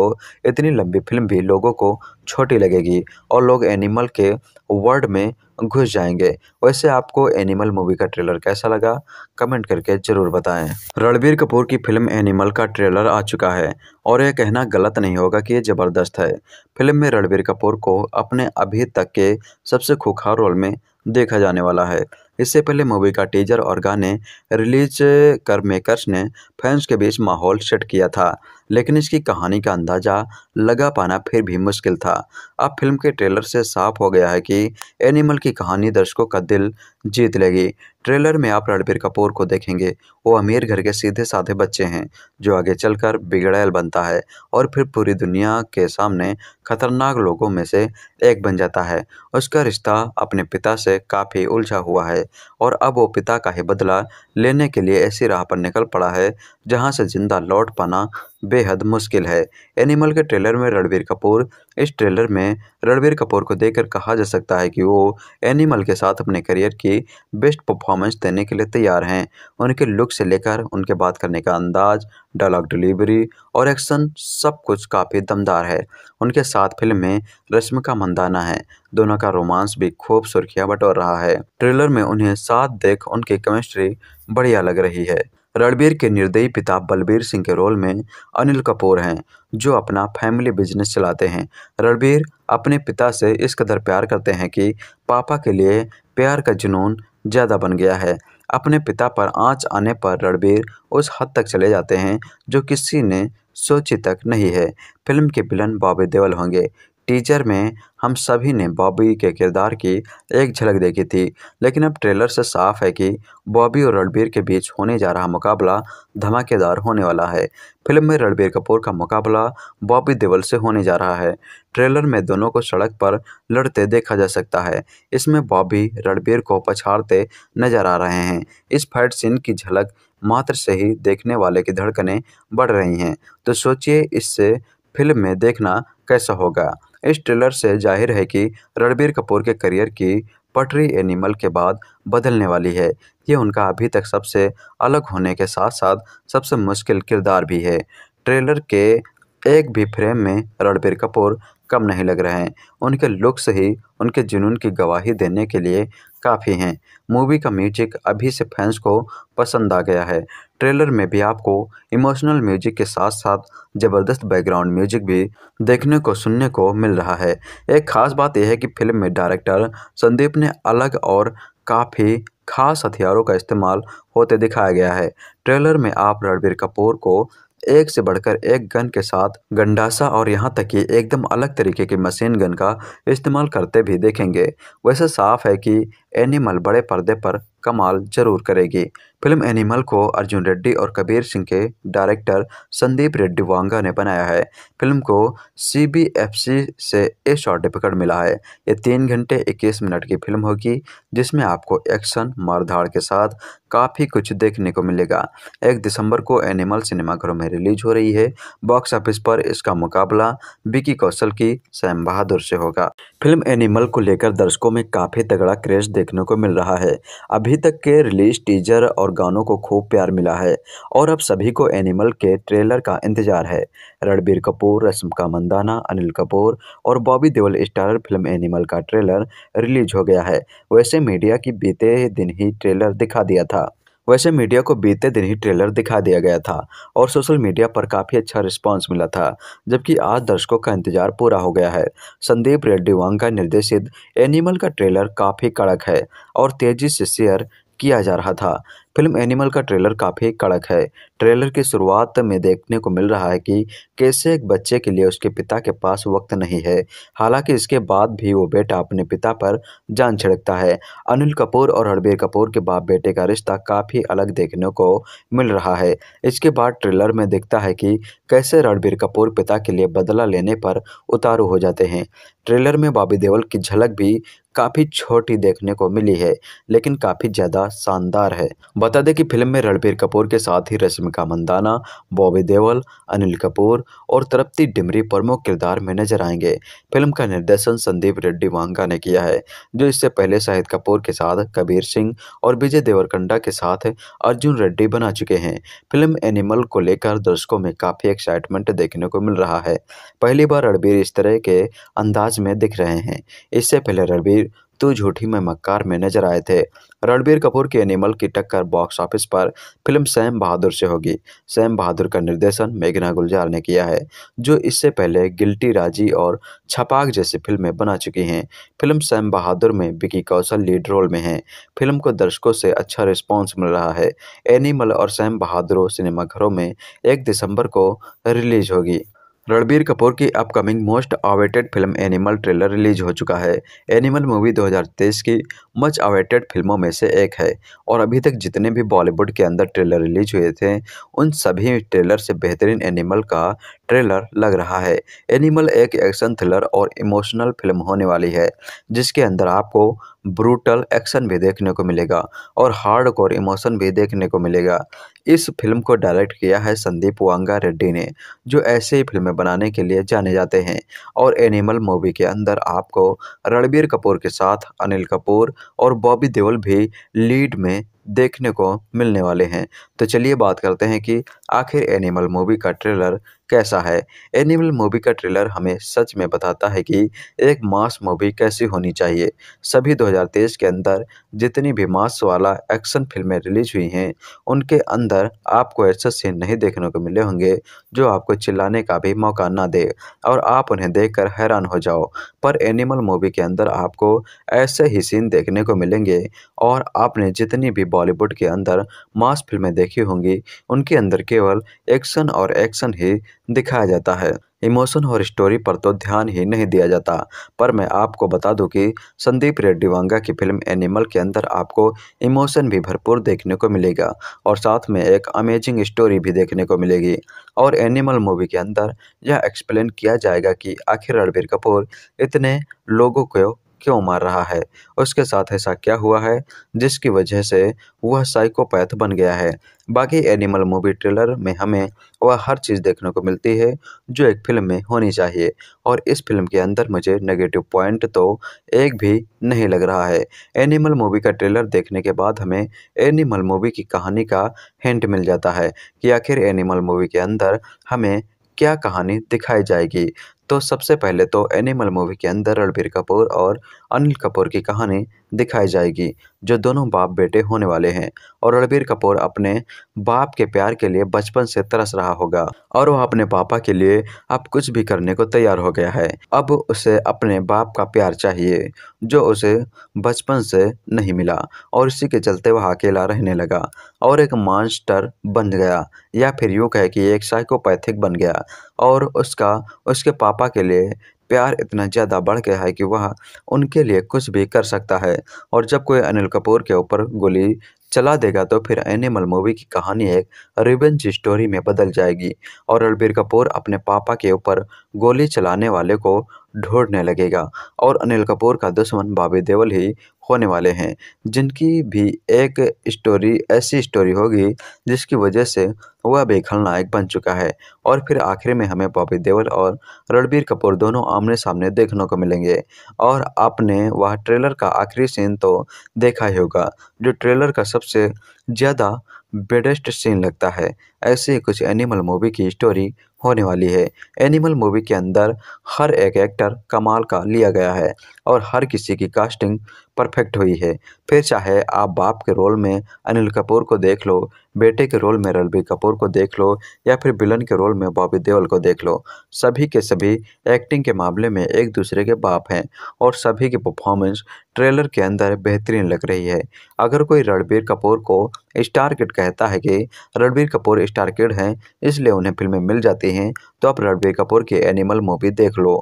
Speaker 1: इतनी लंबी फिल्म भी लोगों को छोटी लगेगी और लोग एनिमल के वर्ल्ड में घुस जाएंगे वैसे आपको एनिमल मूवी का ट्रेलर कैसा लगा कमेंट करके जरूर बताएं रणबीर कपूर की फिल्म एनिमल का ट्रेलर आ चुका है और यह कहना गलत नहीं होगा कि यह ज़बरदस्त है फिल्म में रणबीर कपूर को अपने अभी तक के सबसे खुखार रोल में देखा जाने वाला है इससे पहले मूवी का टीजर और गाने रिलीज कर मेकर्स ने फैंस के बीच माहौल सेट किया था लेकिन इसकी कहानी का अंदाज़ा लगा पाना फिर भी मुश्किल था अब फिल्म के ट्रेलर से साफ हो गया है कि एनिमल की कहानी दर्शकों का दिल जीत लेगी ट्रेलर में आप रणबीर कपूर को देखेंगे वो अमीर घर के सीधे साधे बच्चे हैं जो आगे चलकर बिगड़ैल बनता है और फिर पूरी दुनिया के सामने खतरनाक लोगों में से एक बन जाता है उसका रिश्ता अपने पिता से काफ़ी उलझा हुआ है और अब वो पिता का ही बदला लेने के लिए ऐसी राह पर निकल पड़ा है जहाँ से ज़िंदा लौट पाना बेहद मुश्किल है एनिमल के ट्रेलर में रणबीर कपूर इस ट्रेलर में रणबीर कपूर को देखकर कहा जा सकता है कि वो एनिमल के साथ अपने करियर की बेस्ट परफॉर्मेंस देने के लिए तैयार हैं उनके लुक से लेकर उनके बात करने का अंदाज डायलॉग डिलीवरी और एक्शन सब कुछ काफ़ी दमदार है उनके साथ फिल्म में रश्मिका मंदाना है दोनों का रोमांस भी खूब सुर्खियाँ बटोर रहा है ट्रेलर में उन्हें साथ देख उनकी केमिस्ट्री बढ़िया लग रही है रणबीर के निर्दयी पिता बलबीर सिंह के रोल में अनिल कपूर हैं जो अपना फैमिली बिजनेस चलाते हैं रणबीर अपने पिता से इस कदर प्यार करते हैं कि पापा के लिए प्यार का जुनून ज़्यादा बन गया है अपने पिता पर आँच आने पर रणबीर उस हद तक चले जाते हैं जो किसी ने सोची तक नहीं है फिल्म के विलन बॉबी देवल होंगे टीजर में हम सभी ने बॉबी के किरदार की एक झलक देखी थी लेकिन अब ट्रेलर से साफ है कि बॉबी और रणबीर के बीच होने जा रहा मुकाबला धमाकेदार होने वाला है फिल्म में रणबीर कपूर का मुकाबला बॉबी देवल से होने जा रहा है ट्रेलर में दोनों को सड़क पर लड़ते देखा जा सकता है इसमें बॉबी रणबीर को पछाड़ते नजर आ रहे हैं इस फाइट सीन की झलक मात्र से ही देखने वाले की धड़कने बढ़ रही हैं तो सोचिए इससे फिल्म में देखना कैसा होगा इस ट्रेलर से जाहिर है कि रणबीर कपूर के करियर की पटरी एनिमल के बाद बदलने वाली है ये उनका अभी तक सबसे अलग होने के साथ साथ सबसे मुश्किल किरदार भी है ट्रेलर के एक भी फ्रेम में रणबीर कपूर कम नहीं लग रहे हैं उनके लुक्स ही उनके जुनून की गवाही देने के लिए काफ़ी हैं मूवी का म्यूजिक अभी से फैंस को पसंद आ गया है ट्रेलर में भी आपको इमोशनल म्यूजिक के साथ साथ ज़बरदस्त बैकग्राउंड म्यूजिक भी देखने को सुनने को मिल रहा है एक खास बात यह है कि फिल्म में डायरेक्टर संदीप ने अलग और काफ़ी खास हथियारों का इस्तेमाल होते दिखाया गया है ट्रेलर में आप रणबीर कपूर को एक से बढ़कर एक गन के साथ गंडासा और यहाँ तक कि एकदम अलग तरीके के मशीन गन का इस्तेमाल करते भी देखेंगे वैसे साफ है कि एनिमल बड़े पर्दे पर कमाल जरूर करेगी फिल्म एनिमल को अर्जुन रेड्डी और कबीर सिंह के डायरेक्टर संदीप रेड्डी वांगा ने बनाया है फिल्म को सीबीएफसी से ए सर्टिफिकेट मिला है ये तीन घंटे इक्कीस मिनट की फिल्म होगी जिसमें आपको एक्शन मारधाड़ के साथ काफ़ी कुछ देखने को मिलेगा एक दिसंबर को एनिमल सिनेमाघरों में रिलीज हो रही है बॉक्स ऑफिस पर इसका मुकाबला विकी कौशल की सैम बहादुर से होगा फिल्म एनिमल को लेकर दर्शकों में काफ़ी तगड़ा क्रेज देखने को मिल रहा है अभी तक के रिलीज टीजर और और गानों को खूब प्यार मिला है और अब सभी को एनिमल के ट्रेलर का इंतजार है रणबीर कपूर रश्मिका मंदाना अनिल कपूर और Bobby Deol starrer film animal का ट्रेलर रिलीज हो गया है वैसे मीडिया की बीते दिन ही ट्रेलर दिखा दिया था वैसे मीडिया को बीते दिन ही ट्रेलर दिखा दिया गया था और सोशल मीडिया पर काफ़ी अच्छा रिस्पांस मिला था जबकि आज दर्शकों का इंतजार पूरा हो गया है संदीप रेड्डी वांग का निर्देशित एनिमल का ट्रेलर काफ़ी कड़क है और तेज़ी से शेयर किया जा रहा था फिल्म एनिमल का ट्रेलर काफ़ी कड़क है ट्रेलर की शुरुआत में देखने को मिल रहा है कि कैसे एक बच्चे के लिए उसके पिता के पास वक्त नहीं है हालांकि इसके बाद भी वो बेटा अपने पिता पर जान छिड़कता है अनिल कपूर और रणबीर कपूर के बाप बेटे का रिश्ता काफ़ी अलग देखने को मिल रहा है इसके बाद ट्रेलर में दिखता है कि कैसे रणबीर कपूर पिता के लिए बदला लेने पर उतारू हो जाते हैं ट्रेलर में बाबी देवल की झलक भी काफ़ी छोटी देखने को मिली है लेकिन काफ़ी ज़्यादा शानदार है बता दें कि फिल्म में रणबीर कपूर के साथ ही रश्मिका मंदाना बॉबी देवल अनिल कपूर और तृप्ति डिमरी प्रमुख किरदार में नजर आएंगे फिल्म का निर्देशन संदीप रेड्डी वांगा ने किया है जो इससे पहले शाहिद कपूर के साथ कबीर सिंह और विजय देवरकंडा के साथ अर्जुन रेड्डी बना चुके हैं फिल्म एनिमल को लेकर दर्शकों में काफ़ी एक्साइटमेंट देखने को मिल रहा है पहली बार रणबीर इस तरह के अंदाज में दिख रहे हैं इससे पहले रणबीर तू झूठी में मक्कार में नजर आए थे रणबीर कपूर के एनिमल की टक्कर बॉक्स ऑफिस पर फिल्म सैम बहादुर से होगी सैम बहादुर का निर्देशन मेघना गुलजार ने किया है जो इससे पहले गिल्टी राजी और छपाक जैसी फिल्में बना चुकी हैं फिल्म सैम बहादुर में विकी कौशल लीड रोल में हैं फिल्म को दर्शकों से अच्छा रिस्पॉन्स मिल रहा है एनिमल और सैम बहादुर सिनेमाघरों में एक दिसंबर को रिलीज होगी रणबीर कपूर की upcoming most awaited film animal trailer release हो चुका है एनिमल मूवी 2023 की मच अवेटेड फिल्मों में से एक है और अभी तक जितने भी बॉलीवुड के अंदर ट्रेलर रिलीज हुए थे उन सभी ट्रेलर से बेहतरीन एनिमल का ट्रेलर लग रहा है एनिमल एक एक्शन थ्रिलर और इमोशनल फिल्म होने वाली है जिसके अंदर आपको ब्रूटल एक्शन भी देखने को मिलेगा और हार्ड कोर इमोशन भी देखने को मिलेगा इस फिल्म को डायरेक्ट किया है संदीप वांगा रेड्डी ने जो ऐसे ही फिल्में बनाने के लिए जाने जाते हैं और एनिमल मूवी के अंदर आपको रणबीर कपूर के साथ अनिल कपूर और बॉबी देवल भी लीड में देखने को मिलने वाले हैं तो चलिए बात करते हैं कि आखिर एनिमल मूवी का ट्रेलर कैसा है एनिमल मूवी का ट्रेलर हमें सच में बताता है कि एक मास मूवी कैसी होनी चाहिए सभी 2023 के अंदर जितनी भी मास वाला एक्शन फिल्में रिलीज हुई हैं उनके अंदर आपको ऐसे सीन नहीं देखने को मिले होंगे जो आपको चिल्लाने का भी मौका ना दे और आप उन्हें देख हैरान हो जाओ पर एनिमल मूवी के अंदर आपको ऐसे ही सीन देखने को मिलेंगे और आपने जितनी भी बॉलीवुड के अंदर मास फिल्में देखी होंगी उनके अंदर केवल एक्शन और एक्शन ही दिखाया जाता है इमोशन और स्टोरी पर तो ध्यान ही नहीं दिया जाता पर मैं आपको बता दूं कि संदीप रेड्डी वांगा की फिल्म एनिमल के अंदर आपको इमोशन भी भरपूर देखने को मिलेगा और साथ में एक अमेजिंग स्टोरी भी देखने को मिलेगी और एनिमल मूवी के अंदर यह एक्सप्लेन किया जाएगा कि आखिर रणबीर कपूर इतने लोगों को क्यों मार रहा है उसके साथ ऐसा क्या हुआ है जिसकी वजह से वह साइकोपैथ बन गया है बाकी एनिमल मूवी ट्रेलर में हमें वह हर चीज़ देखने को मिलती है जो एक फिल्म में होनी चाहिए और इस फिल्म के अंदर मुझे नेगेटिव पॉइंट तो एक भी नहीं लग रहा है एनिमल मूवी का ट्रेलर देखने के बाद हमें एनिमल मूवी की कहानी का हिंट मिल जाता है कि आखिर एनिमल मूवी के अंदर हमें क्या कहानी दिखाई जाएगी तो सबसे पहले तो एनिमल मूवी के अंदर रणबीर कपूर और अनिल कपूर की कहानी दिखाई जाएगी जो दोनों बाप बेटे होने वाले हैं और रणबीर कपूर अपने बाप के प्यार के लिए बचपन से तरस रहा होगा और वह अपने पापा के लिए अब कुछ भी करने को तैयार हो गया है अब उसे अपने बाप का प्यार चाहिए जो उसे बचपन से नहीं मिला और इसी के चलते वह अकेला रहने लगा और एक मॉन्स्टर बन गया या फिर यूँ कहे कि एक साइकोपैथिक बन गया और उसका उसके पापा के लिए प्यार इतना ज़्यादा बढ़ गया है कि वह उनके लिए कुछ भी कर सकता है और जब कोई अनिल कपूर के ऊपर गोली चला देगा तो फिर एनिमल मूवी की कहानी एक रिवेंज स्टोरी में बदल जाएगी और रणबीर कपूर अपने पापा के ऊपर गोली चलाने वाले को ढूंढने लगेगा और अनिल कपूर का दुश्मन बाबी देवल ही होने वाले हैं जिनकी भी एक स्टोरी ऐसी स्टोरी होगी जिसकी वजह से वह भी खलनायक बन चुका है और फिर आखिर में हमें बॉबी देवल और रणबीर कपूर दोनों आमने सामने देखने को मिलेंगे और आपने वह ट्रेलर का आखिरी सीन तो देखा ही होगा जो ट्रेलर का सबसे ज़्यादा बेडेस्ट सीन लगता है ऐसे ही कुछ एनिमल मूवी की स्टोरी होने वाली है एनिमल मूवी के अंदर हर एक एक्टर कमाल का लिया गया है और हर किसी की कास्टिंग परफेक्ट हुई है फिर चाहे आप बाप के रोल में अनिल कपूर को देख लो बेटे के रोल में रणबीर कपूर को देख लो या फिर विलन के रोल में बॉबी देवल को देख लो सभी के सभी एक्टिंग के मामले में एक दूसरे के बाप हैं और सभी की परफॉर्मेंस ट्रेलर के अंदर बेहतरीन लग रही है अगर कोई रणबीर कपूर को स्टार किट कहता है कि रणबीर कपूर स्टार किड हैं इसलिए उन्हें फिल्में मिल जाती हैं तो आप रणबीर कपूर की एनिमल मूवी देख लो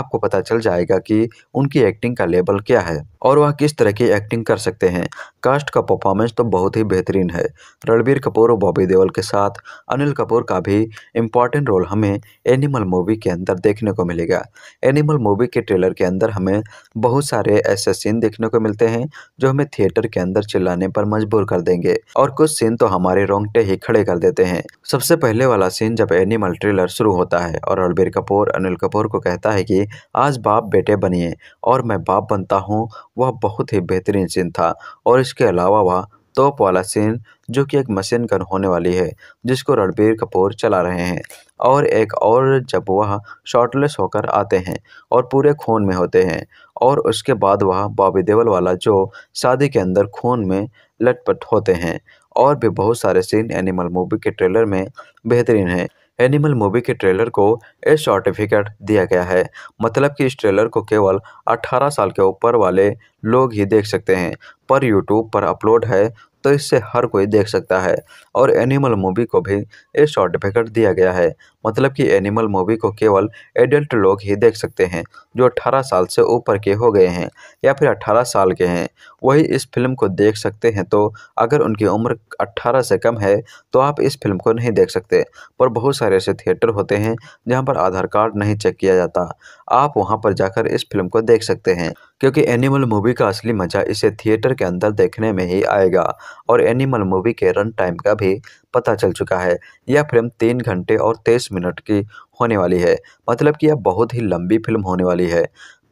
Speaker 1: आपको पता चल जाएगा कि उनकी एक्टिंग का लेवल क्या है और वह किस तरह की एक्टिंग कर सकते हैं कास्ट का परफॉर्मेंस तो बहुत ही बेहतरीन है रणबीर कपूर और बॉबी देवल के साथ अनिल कपूर का भी इम्पॉर्टेंट रोल हमें एनिमल मूवी के अंदर देखने को मिलेगा एनिमल मूवी के ट्रेलर के अंदर हमें बहुत सारे ऐसे सीन देखने को मिलते हैं जो हमें थिएटर के अंदर चिल्लाने पर मजबूर कर देंगे और कुछ सीन तो हमारे रोंगटे ही खड़े कर देते हैं सबसे पहले वाला सीन जब एनिमल ट्रेलर शुरू होता है और रणबीर कपूर अनिल कपूर को कहता है कि आज बाप बेटे बनिए और मैं बाप बनता हूँ वह बहुत ही बेहतरीन सीन था और इसके अलावा वह तोप वाला सीन जो कि एक मशीन गन होने वाली है जिसको रणबीर कपूर चला रहे हैं और एक और जब वह शॉर्टलेस होकर आते हैं और पूरे खून में होते हैं और उसके बाद वह बॉबी देवल वाला जो शादी के अंदर खून में लटपट होते हैं और भी बहुत सारे सीन एनिमल मूवी के ट्रेलर में बेहतरीन हैं एनिमल मूवी के ट्रेलर को ए सर्टिफिकेट दिया गया है मतलब कि इस ट्रेलर को केवल 18 साल के ऊपर वाले लोग ही देख सकते हैं पर यूट्यूब पर अपलोड है तो इससे हर कोई देख सकता है और एनिमल मूवी को भी ए सर्टिफिकेट दिया गया है मतलब कि एनिमल मूवी को केवल एडल्ट लोग ही देख सकते हैं जो 18 साल से ऊपर के हो गए हैं या फिर 18 साल के हैं वही इस फिल्म को देख सकते हैं तो अगर उनकी उम्र 18 से कम है तो आप इस फिल्म को नहीं देख सकते पर बहुत सारे ऐसे थिएटर होते हैं जहाँ पर आधार कार्ड नहीं चेक किया जाता आप वहाँ पर जाकर इस फिल्म को देख सकते हैं क्योंकि एनिमल मूवी का असली मजा इसे थिएटर के अंदर देखने में ही आएगा और एनिमल मूवी के रन टाइम का भी पता चल चुका है यह फिल्म तीन घंटे और तेईस मिनट की होने वाली है मतलब कि यह बहुत ही लंबी फिल्म होने वाली है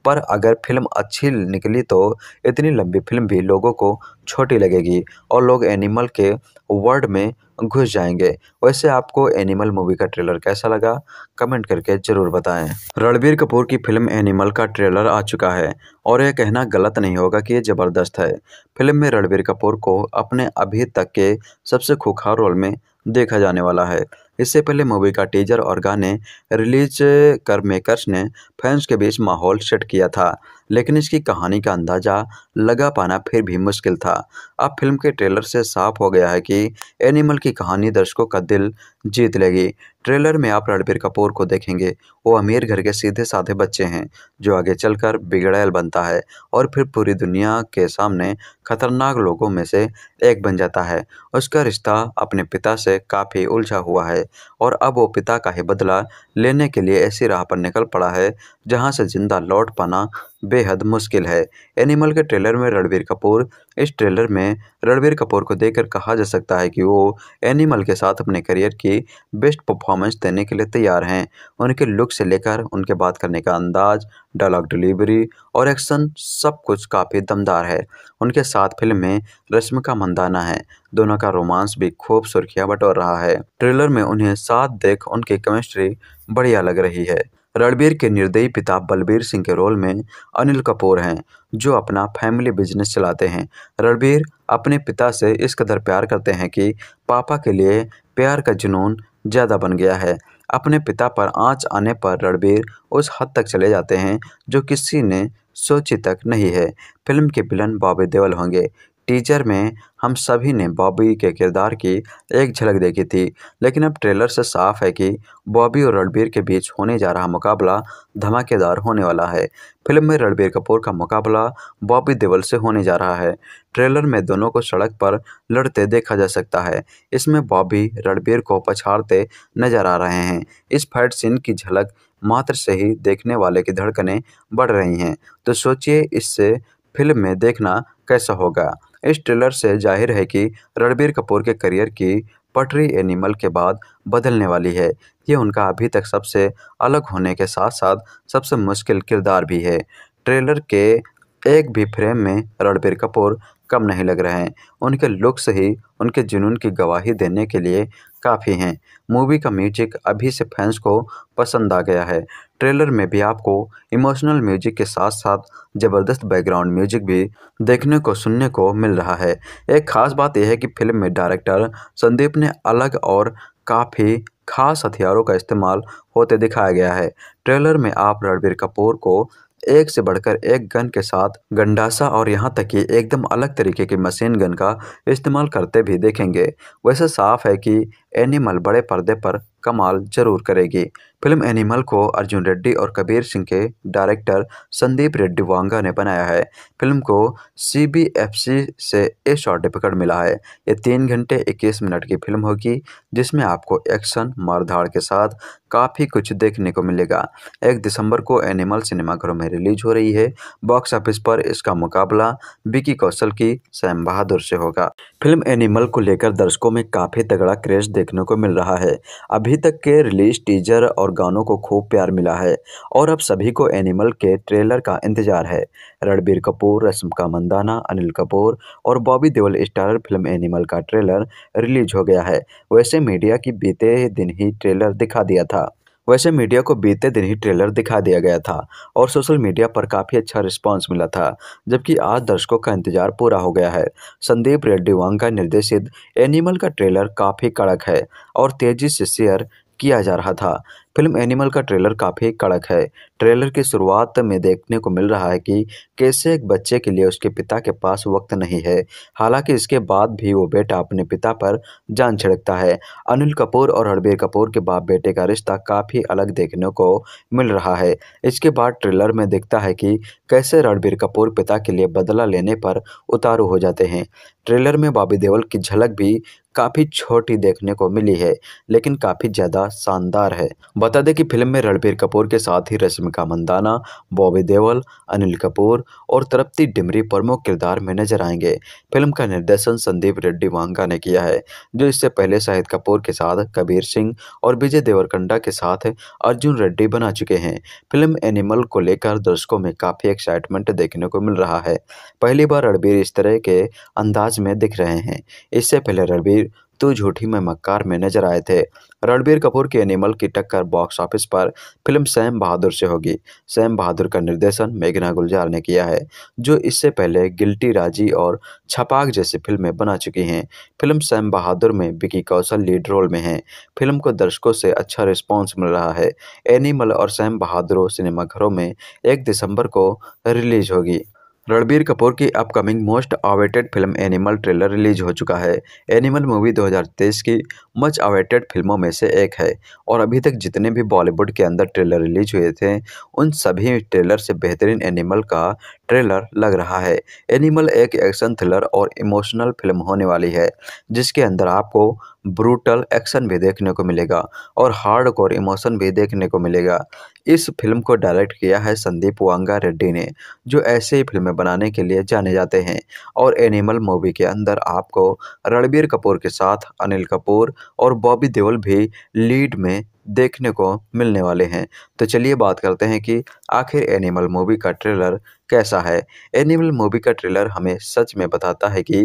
Speaker 1: पर अगर फिल्म अच्छी निकली तो इतनी लंबी फिल्म भी लोगों को छोटी लगेगी और लोग एनिमल के वर्ल्ड में घुस जाएंगे वैसे आपको एनिमल मूवी का ट्रेलर कैसा लगा कमेंट करके ज़रूर बताएं रणबीर कपूर की फिल्म एनिमल का ट्रेलर आ चुका है और यह कहना गलत नहीं होगा कि ये ज़बरदस्त है फिल्म में रणबीर कपूर को अपने अभी तक के सबसे खुखार रोल में देखा जाने वाला है इससे पहले मूवी का टीजर और गाने रिलीज कर मेकर्स ने फैंस के बीच माहौल सेट किया था लेकिन इसकी कहानी का अंदाज़ा लगा पाना फिर भी मुश्किल था अब फिल्म के ट्रेलर से साफ हो गया है कि एनिमल की कहानी दर्शकों का दिल जीत लेगी ट्रेलर में आप रणबीर कपूर को देखेंगे वो अमीर घर के सीधे साधे बच्चे हैं जो आगे चलकर बिगड़ैल बनता है और फिर पूरी दुनिया के सामने खतरनाक लोगों में से एक बन जाता है उसका रिश्ता अपने पिता से काफ़ी उलझा हुआ है और अब वो पिता का ही बदला लेने के लिए ऐसी राह पर निकल पड़ा है जहाँ से ज़िंदा लौट पाना बेहद मुश्किल है एनिमल के ट्रेलर में रणबीर कपूर इस ट्रेलर में रणबीर कपूर को देखकर कहा जा सकता है कि वो एनिमल के साथ अपने करियर की बेस्ट परफॉर्मेंस देने के लिए तैयार हैं उनके लुक से लेकर उनके बात करने का अंदाज डायलॉग डिलीवरी और एक्शन सब कुछ काफ़ी दमदार है उनके साथ फिल्म में रश्मिका मंदाना है दोनों का रोमांस भी खूब सुर्खियाँ बटोर रहा है ट्रेलर में उन्हें साथ देख उनकी केमिस्ट्री बढ़िया लग रही है रणबीर के निर्दयी पिता बलबीर सिंह के रोल में अनिल कपूर हैं जो अपना फैमिली बिजनेस चलाते हैं रणबीर अपने पिता से इस कदर प्यार करते हैं कि पापा के लिए प्यार का जुनून ज़्यादा बन गया है अपने पिता पर आँच आने पर रणबीर उस हद तक चले जाते हैं जो किसी ने सोची तक नहीं है फिल्म के विलन बॉबी देवल होंगे टीजर में हम सभी ने बॉबी के किरदार की एक झलक देखी थी लेकिन अब ट्रेलर से साफ है कि बॉबी और रणबीर के बीच होने जा रहा मुकाबला धमाकेदार होने वाला है फिल्म में रणबीर कपूर का मुकाबला बॉबी देवल से होने जा रहा है ट्रेलर में दोनों को सड़क पर लड़ते देखा जा सकता है इसमें बॉबी रणबीर को पछाड़ते नजर आ रहे हैं इस फाइट सीन की झलक मात्र से ही देखने वाले की धड़कने बढ़ रही हैं तो सोचिए इससे फिल्म में देखना कैसा होगा इस ट्रेलर से जाहिर है कि रणबीर कपूर के करियर की पटरी एनिमल के बाद बदलने वाली है ये उनका अभी तक सबसे अलग होने के साथ साथ सबसे मुश्किल किरदार भी है ट्रेलर के एक भी फ्रेम में रणबीर कपूर कम नहीं लग रहे हैं उनके लुक्स ही उनके जुनून की गवाही देने के लिए काफ़ी हैं मूवी का म्यूजिक अभी से फैंस को पसंद आ गया है ट्रेलर में भी आपको इमोशनल म्यूजिक के साथ साथ ज़बरदस्त बैकग्राउंड म्यूजिक भी देखने को सुनने को मिल रहा है एक खास बात यह है कि फिल्म में डायरेक्टर संदीप ने अलग और काफ़ी खास हथियारों का इस्तेमाल होते दिखाया गया है ट्रेलर में आप रणबीर कपूर को एक से बढ़कर एक गन के साथ गंडासा और यहाँ तक कि एकदम अलग तरीके के मशीन गन का इस्तेमाल करते भी देखेंगे वैसे साफ है कि एनिमल बड़े पर्दे पर कमाल जरूर करेगी फिल्म एनिमल को अर्जुन रेड्डी और कबीर सिंह के डायरेक्टर संदीप रेड्डी वांगा ने बनाया है फिल्म को सीबीएफसी से ए सर्टिफिकेट मिला है ये तीन घंटे इक्कीस मिनट की फिल्म होगी जिसमें आपको एक्शन मारधाड़ के साथ काफ़ी कुछ देखने को मिलेगा एक दिसंबर को एनिमल सिनेमाघरों में रिलीज हो रही है बॉक्स ऑफिस पर इसका मुकाबला विकी कौशल की सैम बहादुर से होगा फिल्म एनिमल को लेकर दर्शकों में काफ़ी तगड़ा क्रेज देखने को मिल रहा है अभी अभी तक के रिलीज टीजर और गानों को खूब प्यार मिला है और अब सभी को एनिमल के ट्रेलर का इंतजार है रणबीर कपूर रश्मिका मंदाना अनिल कपूर और Bobby Deol starrer film animal का ट्रेलर रिलीज हो गया है वैसे मीडिया की बीते दिन ही ट्रेलर दिखा दिया था वैसे मीडिया को बीते दिन ही ट्रेलर दिखा दिया गया था और सोशल मीडिया पर काफ़ी अच्छा रिस्पांस मिला था जबकि आज दर्शकों का इंतजार पूरा हो गया है संदीप रेड्डी वांग का निर्देशित एनिमल का ट्रेलर काफ़ी कड़क है और तेजी से शेयर किया जा रहा था फिल्म एनिमल का ट्रेलर काफ़ी कड़क है ट्रेलर की शुरुआत में देखने को मिल रहा है कि कैसे एक बच्चे के लिए उसके पिता के पास वक्त नहीं है हालांकि इसके बाद भी वो बेटा अपने पिता पर जान छिड़कता है अनिल कपूर और रणबीर कपूर के बाप बेटे का रिश्ता काफ़ी अलग देखने को मिल रहा है इसके बाद ट्रेलर में दिखता है कि कैसे रणबीर कपूर पिता के लिए बदला लेने पर उतारू हो जाते हैं ट्रेलर में बाबी देवल की झलक भी काफ़ी छोटी देखने को मिली है लेकिन काफ़ी ज़्यादा शानदार है बता दें कि फिल्म में रणबीर कपूर के साथ ही रश्मिका मंदाना बॉबी देवल अनिल कपूर और तृप्ति डिमरी प्रमुख किरदार में नजर आएंगे फिल्म का निर्देशन संदीप रेड्डी वांगा ने किया है जो इससे पहले शाहिद कपूर के साथ कबीर सिंह और विजय देवरकंडा के साथ अर्जुन रेड्डी बना चुके हैं फिल्म एनिमल को लेकर दर्शकों में काफ़ी एक्साइटमेंट देखने को मिल रहा है पहली बार रणबीर इस तरह के अंदाज में दिख रहे हैं इससे पहले रणबीर जीतू झूठी में मक्कार में नजर आए थे रणबीर कपूर की एनिमल की टक्कर बॉक्स ऑफिस पर फिल्म सैम बहादुर से होगी सैम बहादुर का निर्देशन मेघना गुलजार ने किया है जो इससे पहले गिल्टी राजी और छपाक जैसी फिल्में बना चुकी हैं फिल्म सैम बहादुर में विकी कौशल लीड रोल में हैं फिल्म को दर्शकों से अच्छा रिस्पॉन्स मिल रहा है एनिमल और सैम बहादुर सिनेमाघरों में एक दिसंबर को रिलीज होगी रणबीर कपूर की upcoming most awaited film animal trailer release हो चुका है एनिमल मूवी 2023 की मच अवेटेड फिल्मों में से एक है और अभी तक जितने भी बॉलीवुड के अंदर ट्रेलर रिलीज हुए थे उन सभी ट्रेलर से बेहतरीन एनिमल का ट्रेलर लग रहा है एनिमल एक एक्शन थ्रिलर और इमोशनल फिल्म होने वाली है जिसके अंदर आपको ब्रूटल एक्शन भी देखने को मिलेगा और हार्ड कोर इमोशन भी देखने को मिलेगा इस फिल्म को डायरेक्ट किया है संदीप वांगा रेड्डी ने जो ऐसे ही फिल्में बनाने के लिए जाने जाते हैं और एनिमल मूवी के अंदर आपको रणबीर कपूर के साथ अनिल कपूर और बॉबी देओल भी लीड में देखने को मिलने वाले हैं तो चलिए बात करते हैं कि आखिर एनिमल मूवी का ट्रेलर कैसा है एनिमल मूवी का ट्रेलर हमें सच में बताता है कि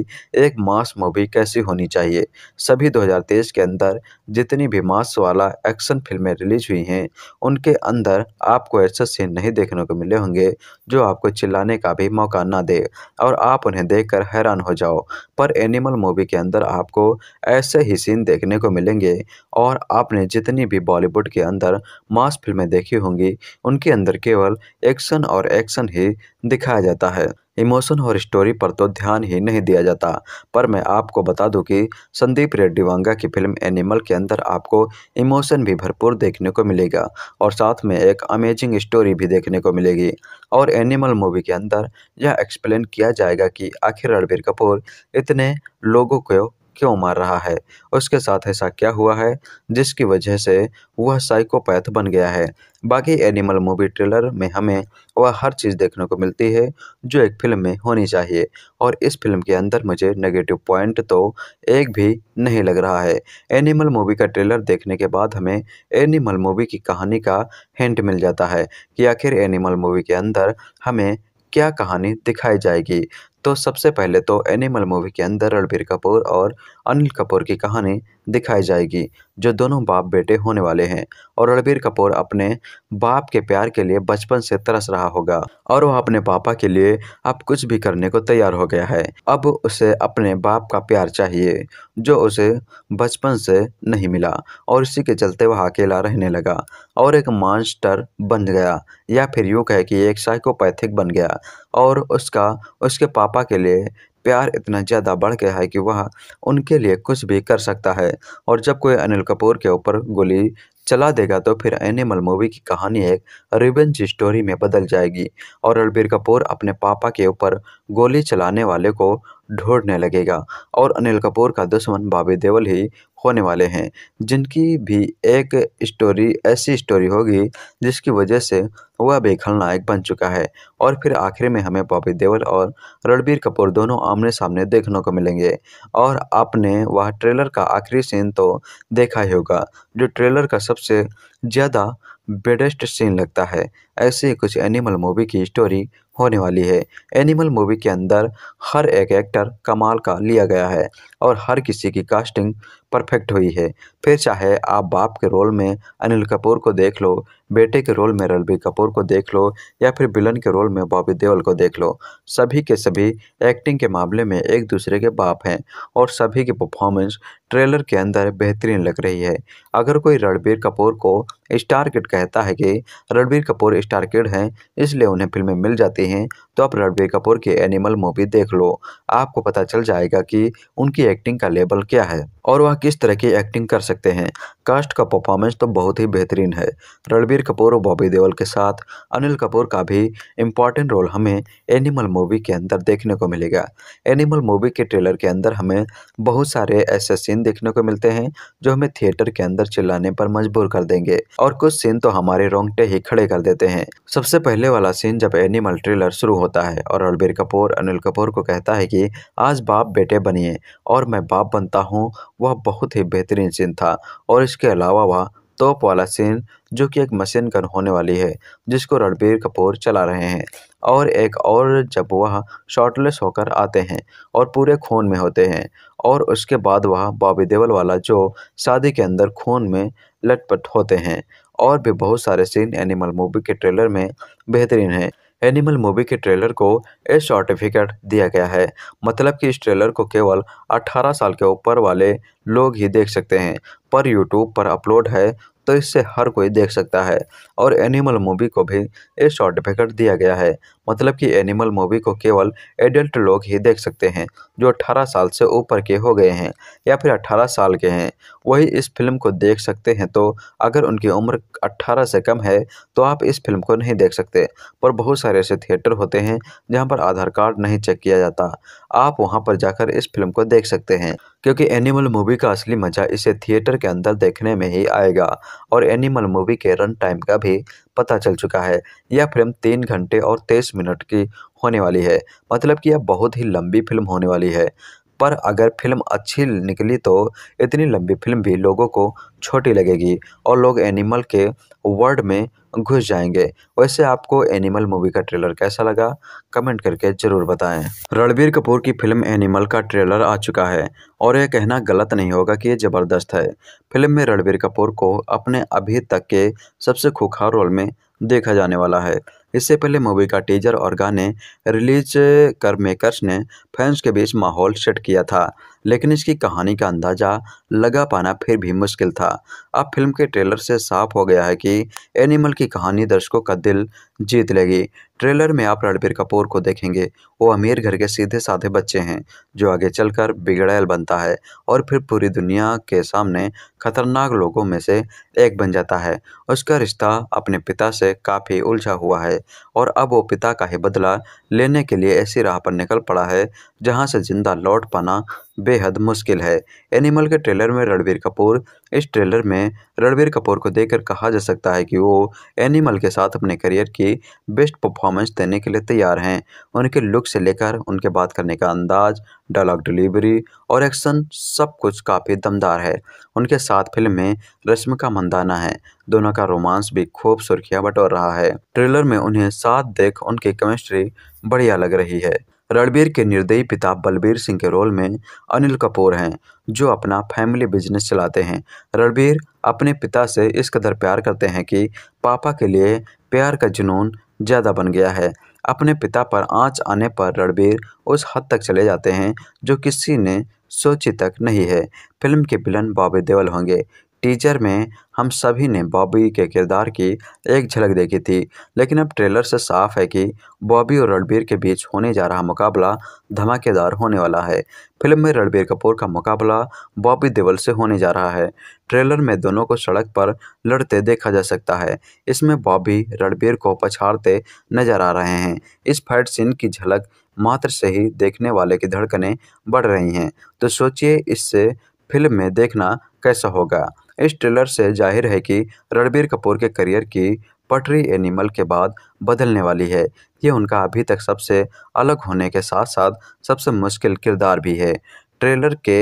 Speaker 1: एक मास मूवी कैसी होनी चाहिए सभी 2023 के अंदर जितनी भी मास वाला एक्शन फिल्में रिलीज हुई हैं उनके अंदर आपको ऐसे सीन नहीं देखने को मिले होंगे जो आपको चिल्लाने का भी मौका ना दे और आप उन्हें देख हैरान हो जाओ पर एनिमल मूवी के अंदर आपको ऐसे ही सीन देखने को मिलेंगे और आपने जितनी भी बॉलीवुड के अंदर मास फिल्में देखी होंगी उनके अंदर केवल एक्शन और एक्शन ही दिखाया जाता है इमोशन और स्टोरी पर तो ध्यान ही नहीं दिया जाता पर मैं आपको बता दूं कि संदीप रेड्डी वांगा की फिल्म एनिमल के अंदर आपको इमोशन भी भरपूर देखने को मिलेगा और साथ में एक अमेजिंग स्टोरी भी देखने को मिलेगी और एनिमल मूवी के अंदर यह एक्सप्लेन किया जाएगा कि आखिर रणबीर कपूर इतने लोगों को क्यों मार रहा है उसके साथ ऐसा क्या हुआ है जिसकी वजह से वह साइकोपैथ बन गया है बाकी एनिमल मूवी ट्रेलर में हमें वह हर चीज़ देखने को मिलती है जो एक फिल्म में होनी चाहिए और इस फिल्म के अंदर मुझे नेगेटिव पॉइंट तो एक भी नहीं लग रहा है एनिमल मूवी का ट्रेलर देखने के बाद हमें एनिमल मूवी की कहानी का हिंट मिल जाता है कि आखिर एनिमल मूवी के अंदर हमें क्या कहानी दिखाई जाएगी तो सबसे पहले तो एनिमल मूवी के अंदर रणबीर कपूर और अनिल कपूर की कहानी दिखाई जाएगी जो दोनों बाप बेटे होने वाले हैं और रणबीर कपूर अपने बाप के प्यार के लिए बचपन से तरस रहा होगा और वह अपने पापा के लिए अब कुछ भी करने को तैयार हो गया है अब उसे अपने बाप का प्यार चाहिए जो उसे बचपन से नहीं मिला और इसी के चलते वह अकेला रहने लगा और एक मॉन्स्टर बन गया या फिर यूँ कहे कि एक साइकोपैथिक बन गया और उसका उसके पापा के लिए प्यार इतना ज़्यादा बढ़ गया है कि वह उनके लिए कुछ भी कर सकता है और जब कोई अनिल कपूर के ऊपर गोली चला देगा तो फिर एनिमल मूवी की कहानी एक रिवेंज स्टोरी में बदल जाएगी और रणबीर कपूर अपने पापा के ऊपर गोली चलाने वाले को ढूंढने लगेगा और अनिल कपूर का दुश्मन बाबी देवल ही होने वाले हैं जिनकी भी एक स्टोरी ऐसी स्टोरी होगी जिसकी वजह से वह भी खलनायक बन चुका है और फिर आखिर में हमें बॉबी देवल और रणबीर कपूर दोनों आमने सामने देखने को मिलेंगे और आपने वह ट्रेलर का आखिरी सीन तो देखा ही होगा जो ट्रेलर का सबसे ज़्यादा बेडेस्ट सीन लगता है ऐसे ही कुछ एनिमल मूवी की स्टोरी होने वाली है एनिमल मूवी के अंदर हर एक एक्टर कमाल का लिया गया है और हर किसी की कास्टिंग परफेक्ट हुई है फिर चाहे आप बाप के रोल में अनिल कपूर को देख लो बेटे के रोल में रणबीर कपूर को देख लो या फिर विलन के रोल में बॉबी देओल को देख लो सभी के सभी एक्टिंग के मामले में एक दूसरे के बाप हैं और सभी की परफॉर्मेंस ट्रेलर के अंदर बेहतरीन लग रही है अगर कोई रणबीर कपूर को स्टार किट कहता है कि रणबीर कपूर स्टार किड हैं इसलिए उन्हें फिल्में मिल जाती हैं तो आप रणबीर कपूर की एनिमल मूवी देख लो आपको पता चल जाएगा कि उनकी एक्टिंग का लेवल क्या है और वह किस तरह की एक्टिंग कर सकते हैं कास्ट का परफॉर्मेंस तो बहुत ही बेहतरीन है रणबीर कपूर और बॉबी देवल के साथ अनिल कपूर का भी इम्पॉर्टेंट रोल हमें एनिमल मूवी के अंदर देखने को मिलेगा एनिमल मूवी के ट्रेलर के अंदर हमें बहुत सारे ऐसे सीन देखने को मिलते हैं जो हमें थिएटर के अंदर चिल्लाने पर मजबूर कर देंगे और कुछ सीन तो हमारे रोंगटे ही खड़े कर देते हैं हैं सबसे पहले वाला सीन जब एनिमल ट्रेलर शुरू होता है और रणबीर कपूर अनिल कपूर को कहता है कि आज बाप बेटे बनिए और मैं बाप बनता हूँ वह बहुत ही बेहतरीन सीन था और इसके अलावा वह तोप वाला सीन जो कि एक मशीन गन होने वाली है जिसको रणबीर कपूर चला रहे हैं और एक और जब वह शॉर्टलेस होकर आते हैं और पूरे खून में होते हैं और उसके बाद वह बॉबी देवल वाला जो शादी के अंदर खून में लटपट होते हैं और भी बहुत सारे सीन एनिमल मूवी के ट्रेलर में बेहतरीन है एनिमल मूवी के ट्रेलर को ए सर्टिफिकेट दिया गया है मतलब कि इस ट्रेलर को केवल 18 साल के ऊपर वाले लोग ही देख सकते हैं पर यूट्यूब पर अपलोड है तो इससे हर कोई देख सकता है और एनिमल मूवी को भी ए सर्टिफिकेट दिया गया है मतलब कि एनिमल मूवी को केवल एडल्ट लोग ही देख सकते हैं जो 18 साल से ऊपर के हो गए हैं या फिर 18 साल के हैं वही इस फिल्म को देख सकते हैं तो अगर उनकी उम्र 18 से कम है तो आप इस फिल्म को नहीं देख सकते पर बहुत सारे ऐसे थिएटर होते हैं जहाँ पर आधार कार्ड नहीं चेक किया जाता आप वहाँ पर जाकर इस फिल्म को देख सकते हैं क्योंकि एनिमल मूवी का असली मजा इसे थिएटर के अंदर देखने में ही आएगा और एनिमल मूवी के रन टाइम का भी पता चल चुका है यह फिल्म तीन घंटे और तेईस मिनट की होने वाली है मतलब कि यह बहुत ही लंबी फिल्म होने वाली है पर अगर फिल्म अच्छी निकली तो इतनी लंबी फिल्म भी लोगों को छोटी लगेगी और लोग एनिमल के वर्ल्ड में घुस जाएंगे वैसे आपको एनिमल मूवी का ट्रेलर कैसा लगा कमेंट करके जरूर बताएं रणबीर कपूर की फिल्म एनिमल का ट्रेलर आ चुका है और यह कहना गलत नहीं होगा कि यह ज़बरदस्त है फिल्म में रणबीर कपूर को अपने अभी तक के सबसे खुखार रोल में देखा जाने वाला है इससे पहले मूवी का टीजर और गाने रिलीज कर मेकर्स ने फैंस के बीच माहौल सेट किया था लेकिन इसकी कहानी का अंदाज़ा लगा पाना फिर भी मुश्किल था अब फिल्म के ट्रेलर से साफ हो गया है कि एनिमल की कहानी दर्शकों का दिल जीत लेगी ट्रेलर में आप रणबीर कपूर को देखेंगे वो अमीर घर के सीधे साधे बच्चे हैं जो आगे चलकर बिगड़ैल बनता है और फिर पूरी दुनिया के सामने खतरनाक लोगों में से एक बन जाता है उसका रिश्ता अपने पिता से काफ़ी उलझा हुआ है और अब वो पिता का ही बदला लेने के लिए ऐसी राह पर निकल पड़ा है जहाँ से ज़िंदा लौट पाना बेहद मुश्किल है एनिमल के ट्रेलर में रणबीर कपूर इस ट्रेलर में रणबीर कपूर को देखकर कहा जा सकता है कि वो एनिमल के साथ अपने करियर की बेस्ट परफॉर्मेंस देने के लिए तैयार हैं उनके लुक से लेकर उनके बात करने का अंदाज डायलॉग डिलीवरी और एक्शन सब कुछ काफ़ी दमदार है उनके साथ फिल्म में रश्मिका मंदाना है दोनों का रोमांस भी खूब सुर्खियाँ बटोर रहा है ट्रेलर में उन्हें साथ देख उनकी केमिस्ट्री बढ़िया लग रही है रणबीर के निर्दयी पिता बलबीर सिंह के रोल में अनिल कपूर हैं जो अपना फैमिली बिजनेस चलाते हैं रणबीर अपने पिता से इस कदर प्यार करते हैं कि पापा के लिए प्यार का जुनून ज़्यादा बन गया है अपने पिता पर आँच आने पर रणबीर उस हद तक चले जाते हैं जो किसी ने सोची तक नहीं है फिल्म के विलन बॉबी देवल होंगे टीजर में हम सभी ने बॉबी के किरदार की एक झलक देखी थी लेकिन अब ट्रेलर से साफ है कि बॉबी और रणबीर के बीच होने जा रहा मुकाबला धमाकेदार होने वाला है फिल्म में रणबीर कपूर का मुकाबला बॉबी देवल से होने जा रहा है ट्रेलर में दोनों को सड़क पर लड़ते देखा जा सकता है इसमें बॉबी रणबीर को पछाड़ते नजर आ रहे हैं इस फाइट सीन की झलक मात्र से ही देखने वाले की धड़कने बढ़ रही हैं तो सोचिए इससे फिल्म में देखना कैसा होगा इस ट्रेलर से जाहिर है कि रणबीर कपूर के करियर की पटरी एनिमल के बाद बदलने वाली है ये उनका अभी तक सबसे अलग होने के साथ साथ सबसे मुश्किल किरदार भी है ट्रेलर के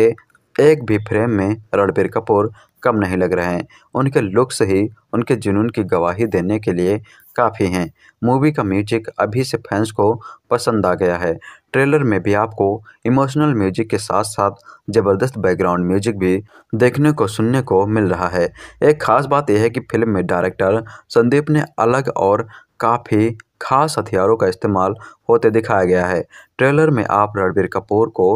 Speaker 1: एक भी फ्रेम में रणबीर कपूर कम नहीं लग रहे हैं उनके लुक्स ही उनके जुनून की गवाही देने के लिए काफ़ी हैं मूवी का म्यूजिक अभी से फैंस को पसंद आ गया है ट्रेलर में भी आपको इमोशनल म्यूजिक के साथ साथ ज़बरदस्त बैकग्राउंड म्यूजिक भी देखने को सुनने को मिल रहा है एक खास बात यह है कि फिल्म में डायरेक्टर संदीप ने अलग और काफ़ी खास हथियारों का इस्तेमाल होते दिखाया गया है ट्रेलर में आप रणबीर कपूर को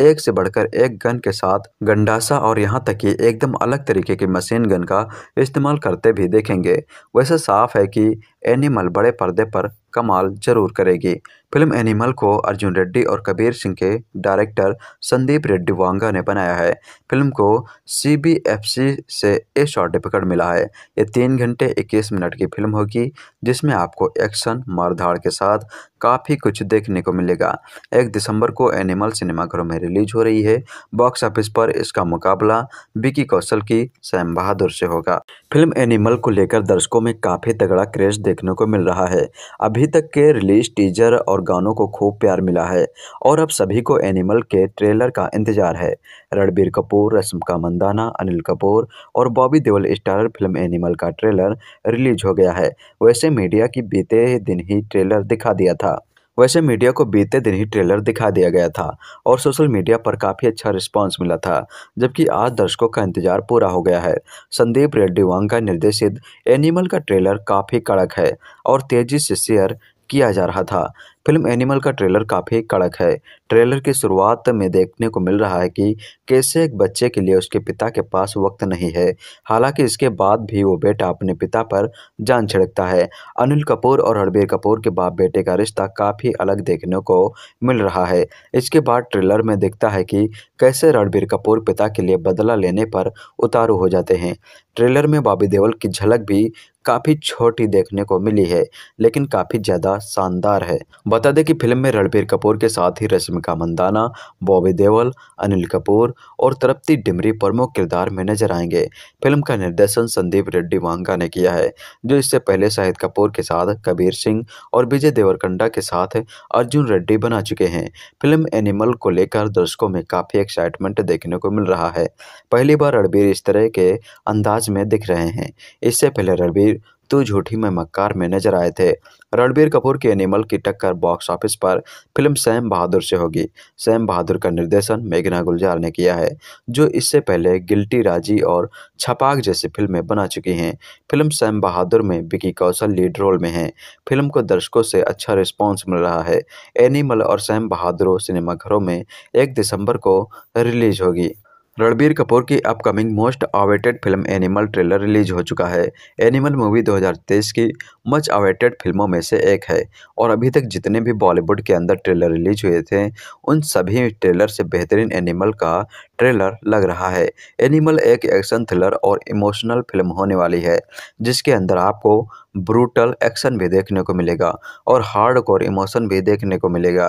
Speaker 1: एक से बढ़कर एक गन के साथ गंडासा और यहाँ तक कि एकदम अलग तरीके के मशीन गन का इस्तेमाल करते भी देखेंगे वैसे साफ है कि एनिमल बड़े पर्दे पर कमाल जरूर करेगी फिल्म एनिमल को अर्जुन रेड्डी और कबीर सिंह के डायरेक्टर संदीप रेड्डी वांगा ने बनाया है फिल्म को सीबीएफसी से ए सर्टिफिकेट मिला है ये तीन घंटे इक्कीस मिनट की फिल्म होगी जिसमें आपको एक्शन मारधाड़ के साथ काफ़ी कुछ देखने को मिलेगा एक दिसंबर को एनिमल सिनेमाघरों में रिलीज हो रही है बॉक्स ऑफिस पर इसका मुकाबला विकी कौशल की सैम बहादुर से होगा फिल्म एनिमल को लेकर दर्शकों में काफ़ी तगड़ा क्रेज देखने को मिल रहा है अभी तक के रिलीज टीजर और गानों को खूब प्यार मिला है और अब सभी को एनिमल के ट्रेलर का इंतजार है रणबीर कपूर रश्मिका मंदाना अनिल कपूर और Bobby Deol starrer film animal का ट्रेलर रिलीज हो गया है वैसे मीडिया की बीते दिन ही ट्रेलर दिखा दिया था वैसे मीडिया को बीते दिन ही ट्रेलर दिखा दिया गया था और सोशल मीडिया पर काफ़ी अच्छा रिस्पांस मिला था जबकि आज दर्शकों का इंतजार पूरा हो गया है संदीप रेड्डी वांग का निर्देशित एनिमल का ट्रेलर काफ़ी कड़क है और तेज़ी से शेयर किया जा रहा था फिल्म एनिमल का ट्रेलर काफ़ी कड़क है ट्रेलर की शुरुआत में देखने को मिल रहा है कि कैसे एक बच्चे के लिए उसके पिता के पास वक्त नहीं है हालांकि इसके बाद भी वो बेटा अपने पिता पर जान छिड़कता है अनिल कपूर और रणबीर कपूर के बाप बेटे का रिश्ता काफ़ी अलग देखने को मिल रहा है इसके बाद ट्रेलर में दिखता है कि कैसे रणबीर कपूर पिता के लिए बदला लेने पर उतारू हो जाते हैं ट्रेलर में बाबी देवल की झलक भी काफ़ी छोटी देखने को मिली है लेकिन काफ़ी ज़्यादा शानदार है बता दें कि फिल्म में रणबीर कपूर के साथ ही रश्मिका मंदाना बॉबी देवल अनिल कपूर और तृप्ति डिमरी प्रमुख किरदार में नजर आएंगे फिल्म का निर्देशन संदीप रेड्डी वांगा ने किया है जो इससे पहले शाहिद कपूर के साथ कबीर सिंह और विजय देवरकंडा के साथ अर्जुन रेड्डी बना चुके हैं फिल्म एनिमल को लेकर दर्शकों में काफ़ी एक्साइटमेंट देखने को मिल रहा है पहली बार रणबीर इस तरह के अंदाज में दिख रहे हैं इससे पहले रणबीर मृत्यु झूठी में मक्कार में नजर आए थे रणबीर कपूर के एनिमल की टक्कर बॉक्स ऑफिस पर फिल्म सैम बहादुर से होगी सैम बहादुर का निर्देशन मेघना गुलजार ने किया है जो इससे पहले गिल्टी राजी और छपाक जैसी फिल्में बना चुकी हैं फिल्म सैम बहादुर में विकी कौशल लीड रोल में हैं फिल्म को दर्शकों से अच्छा रिस्पॉन्स मिल रहा है एनिमल और सैम बहादुर सिनेमाघरों में एक दिसंबर को रिलीज होगी रणबीर कपूर की upcoming most awaited film animal trailer release हो चुका है एनिमल मूवी 2023 की मच अवेटेड फिल्मों में से एक है और अभी तक जितने भी बॉलीवुड के अंदर ट्रेलर रिलीज हुए थे उन सभी ट्रेलर से बेहतरीन एनिमल का ट्रेलर लग रहा है एनिमल एक एक्शन थ्रिलर और इमोशनल फिल्म होने वाली है जिसके अंदर आपको ब्रूटल एक्शन भी देखने को मिलेगा और हार्ड कोर इमोशन भी देखने को मिलेगा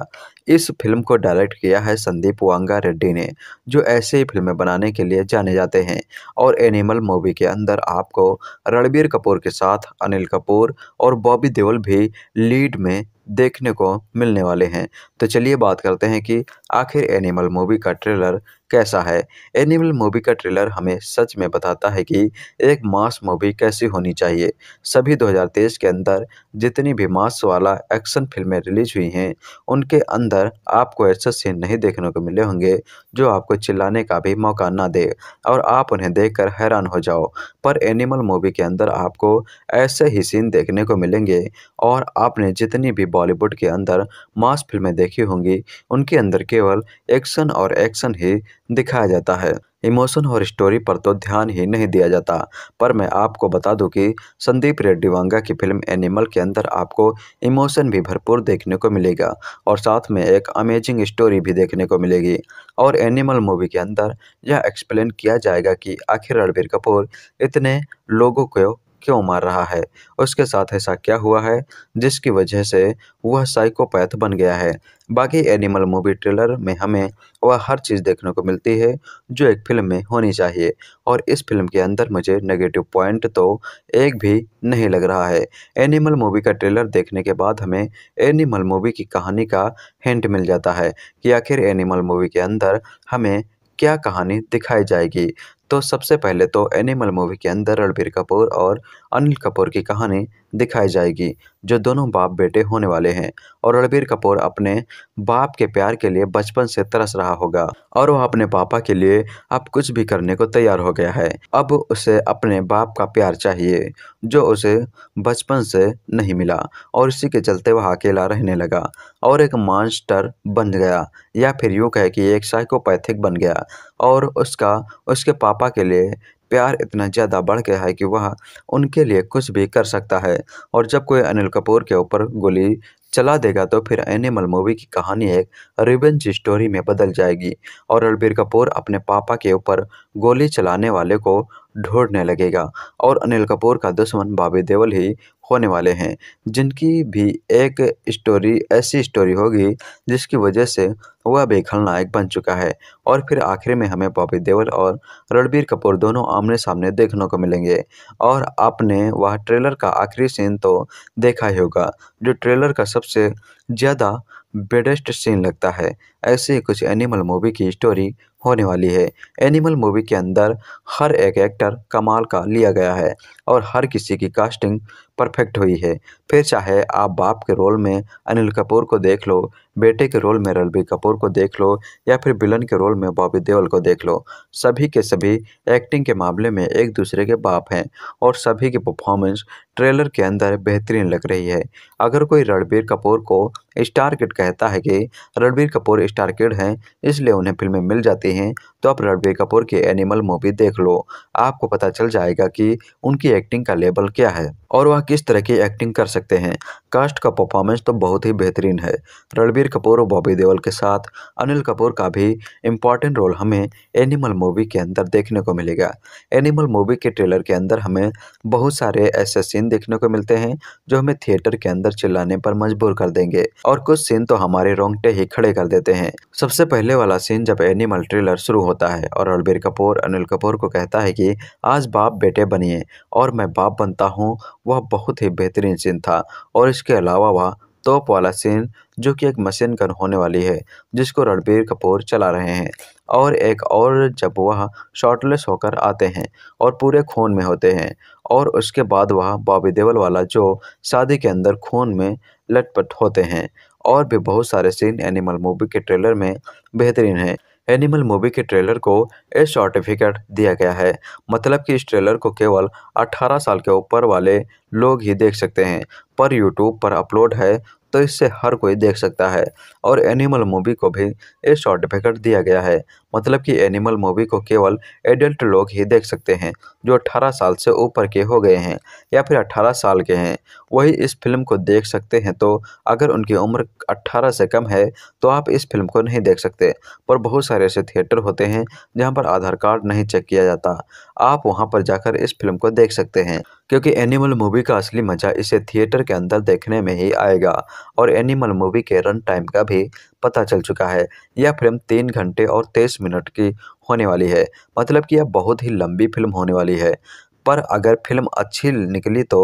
Speaker 1: इस फिल्म को डायरेक्ट किया है संदीप वांगा रेड्डी ने जो ऐसे ही फिल्में बनाने के लिए जाने जाते हैं और एनिमल मूवी के अंदर आपको रणबीर कपूर के साथ अनिल कपूर और बॉबी देओल भी लीड में देखने को मिलने वाले हैं तो चलिए बात करते हैं कि आखिर एनिमल मूवी का ट्रेलर कैसा है एनिमल मूवी का ट्रेलर हमें सच में बताता है कि एक मास मूवी कैसी होनी चाहिए सभी 2023 के अंदर जितनी भी मास वाला एक्शन फिल्में रिलीज हुई हैं उनके अंदर आपको ऐसे सीन नहीं देखने को मिले होंगे जो आपको चिल्लाने का भी मौका ना दे और आप उन्हें देखकर हैरान हो जाओ पर एनिमल मूवी के अंदर आपको ऐसे ही सीन देखने को मिलेंगे और आपने जितनी भी बॉलीवुड के अंदर मास फिल्में देखी होंगी उनके अंदर केवल एक्शन और एक्शन ही दिखाया जाता है इमोशन और स्टोरी पर तो ध्यान ही नहीं दिया जाता पर मैं आपको बता दूं कि संदीप रेड्डी वांगा की फिल्म एनिमल के अंदर आपको इमोशन भी भरपूर देखने को मिलेगा और साथ में एक अमेजिंग स्टोरी भी देखने को मिलेगी और एनिमल मूवी के अंदर यह एक्सप्लेन किया जाएगा कि आखिर रणबीर कपूर इतने लोगों को क्यों मार रहा है उसके साथ ऐसा क्या हुआ है जिसकी वजह से वह साइकोपैथ बन गया है बाकी एनिमल मूवी ट्रेलर में हमें वह हर चीज़ देखने को मिलती है जो एक फिल्म में होनी चाहिए और इस फिल्म के अंदर मुझे नेगेटिव पॉइंट तो एक भी नहीं लग रहा है एनिमल मूवी का ट्रेलर देखने के बाद हमें एनिमल मूवी की कहानी का हिंट मिल जाता है कि आखिर एनिमल मूवी के अंदर हमें क्या कहानी दिखाई जाएगी तो सबसे पहले तो एनिमल मूवी के अंदर रणबीर कपूर और अनिल कपूर की कहानी दिखाई जाएगी जो दोनों बाप बेटे होने वाले हैं और रणबीर कपूर अपने बाप के प्यार के लिए बचपन से तरस रहा होगा और वह अपने पापा के लिए अब कुछ भी करने को तैयार हो गया है अब उसे अपने बाप का प्यार चाहिए जो उसे बचपन से नहीं मिला और इसी के चलते वह अकेला रहने लगा और एक मॉन्स्टर बन गया या फिर यूँ कहे कि एक साइकोपैथिक बन गया और उसका उसके पापा के लिए प्यार इतना ज़्यादा बढ़ गया है कि वह उनके लिए कुछ भी कर सकता है और जब कोई अनिल कपूर के ऊपर गोली चला देगा तो फिर एनिमल मूवी की कहानी एक रिवेंज स्टोरी में बदल जाएगी और रणबीर कपूर अपने पापा के ऊपर गोली चलाने वाले को ढूंढने लगेगा और अनिल कपूर का दुश्मन बाबी देवल ही होने वाले हैं जिनकी भी एक स्टोरी ऐसी स्टोरी होगी जिसकी वजह से वह भी खलनायक बन चुका है और फिर आखिर में हमें बॉबी देवल और रणबीर कपूर दोनों आमने सामने देखने को मिलेंगे और आपने वह ट्रेलर का आखिरी सीन तो देखा ही होगा जो ट्रेलर का सबसे ज़्यादा बेडेस्ट सीन लगता है ऐसे ही कुछ एनिमल मूवी की स्टोरी होने वाली है एनिमल मूवी के अंदर हर एक एक्टर कमाल का लिया गया है और हर किसी की कास्टिंग परफेक्ट हुई है फिर चाहे आप बाप के रोल में अनिल कपूर को देख लो बेटे के रोल में रणबीर कपूर को देख लो या फिर विलन के रोल में बॉबी देओल को देख लो सभी के सभी एक्टिंग के मामले में एक दूसरे के बाप हैं और सभी की परफॉर्मेंस ट्रेलर के अंदर बेहतरीन लग रही है अगर कोई रणबीर कपूर को स्टार किड कहता है कि रणबीर कपूर स्टार किड हैं इसलिए उन्हें फिल्में मिल जाती हैं तो आप रणबीर कपूर की एनिमल मूवी देख लो आपको पता चल जाएगा कि उनकी एक्टिंग का लेवल क्या है और वह किस तरह की एक्टिंग कर सकते हैं कास्ट का परफॉर्मेंस तो बहुत ही बेहतरीन है रणबीर रणबीर कपूर और बॉबी देवल के साथ अनिल कपूर का भी इम्पॉर्टेंट रोल हमें एनिमल मूवी के अंदर देखने को मिलेगा एनिमल मूवी के ट्रेलर के अंदर हमें बहुत सारे ऐसे सीन देखने को मिलते हैं जो हमें थिएटर के अंदर चिल्लाने पर मजबूर कर देंगे और कुछ सीन तो हमारे रोंगटे ही खड़े कर देते हैं सबसे पहले वाला सीन जब एनिमल ट्रेलर शुरू होता है और रणबीर कपूर अनिल कपूर को कहता है कि आज बाप बेटे बनिए और मैं बाप बनता हूँ वह बहुत ही बेहतरीन सीन था और इसके अलावा वह तोप वाला सीन जो कि एक मशीन गन होने वाली है जिसको रणबीर कपूर चला रहे हैं और एक और जब वह शॉर्टलेस होकर आते हैं और पूरे खून में होते हैं और उसके बाद वह बॉबी देवल वाला जो शादी के अंदर खून में लटपट होते हैं और भी बहुत सारे सीन एनिमल मूवी के ट्रेलर में बेहतरीन हैं एनिमल मूवी के ट्रेलर को ए सर्टिफिकेट दिया गया है मतलब कि इस ट्रेलर को केवल 18 साल के ऊपर वाले लोग ही देख सकते हैं पर यूट्यूब पर अपलोड है तो इससे हर कोई देख सकता है और एनिमल मूवी को भी शॉर्ट सर्टिफिकेट दिया गया है मतलब कि एनिमल मूवी को केवल एडल्ट लोग ही देख सकते हैं जो 18 साल से ऊपर के हो गए हैं या फिर 18 साल के हैं वही इस फिल्म को देख सकते हैं तो अगर उनकी उम्र 18 से कम है तो आप इस फिल्म को नहीं देख सकते पर बहुत सारे ऐसे थिएटर होते हैं जहाँ पर आधार कार्ड नहीं चेक किया जाता आप वहाँ पर जाकर इस फिल्म को देख सकते हैं क्योंकि एनिमल मूवी का असली मजा इसे थिएटर के अंदर देखने में ही आएगा और एनिमल मूवी के रन टाइम का भी भी पता चल चुका है यह फिल्म तीन घंटे और तेईस मिनट की होने वाली है मतलब कि यह बहुत ही लंबी फिल्म होने वाली है पर अगर फिल्म अच्छी निकली तो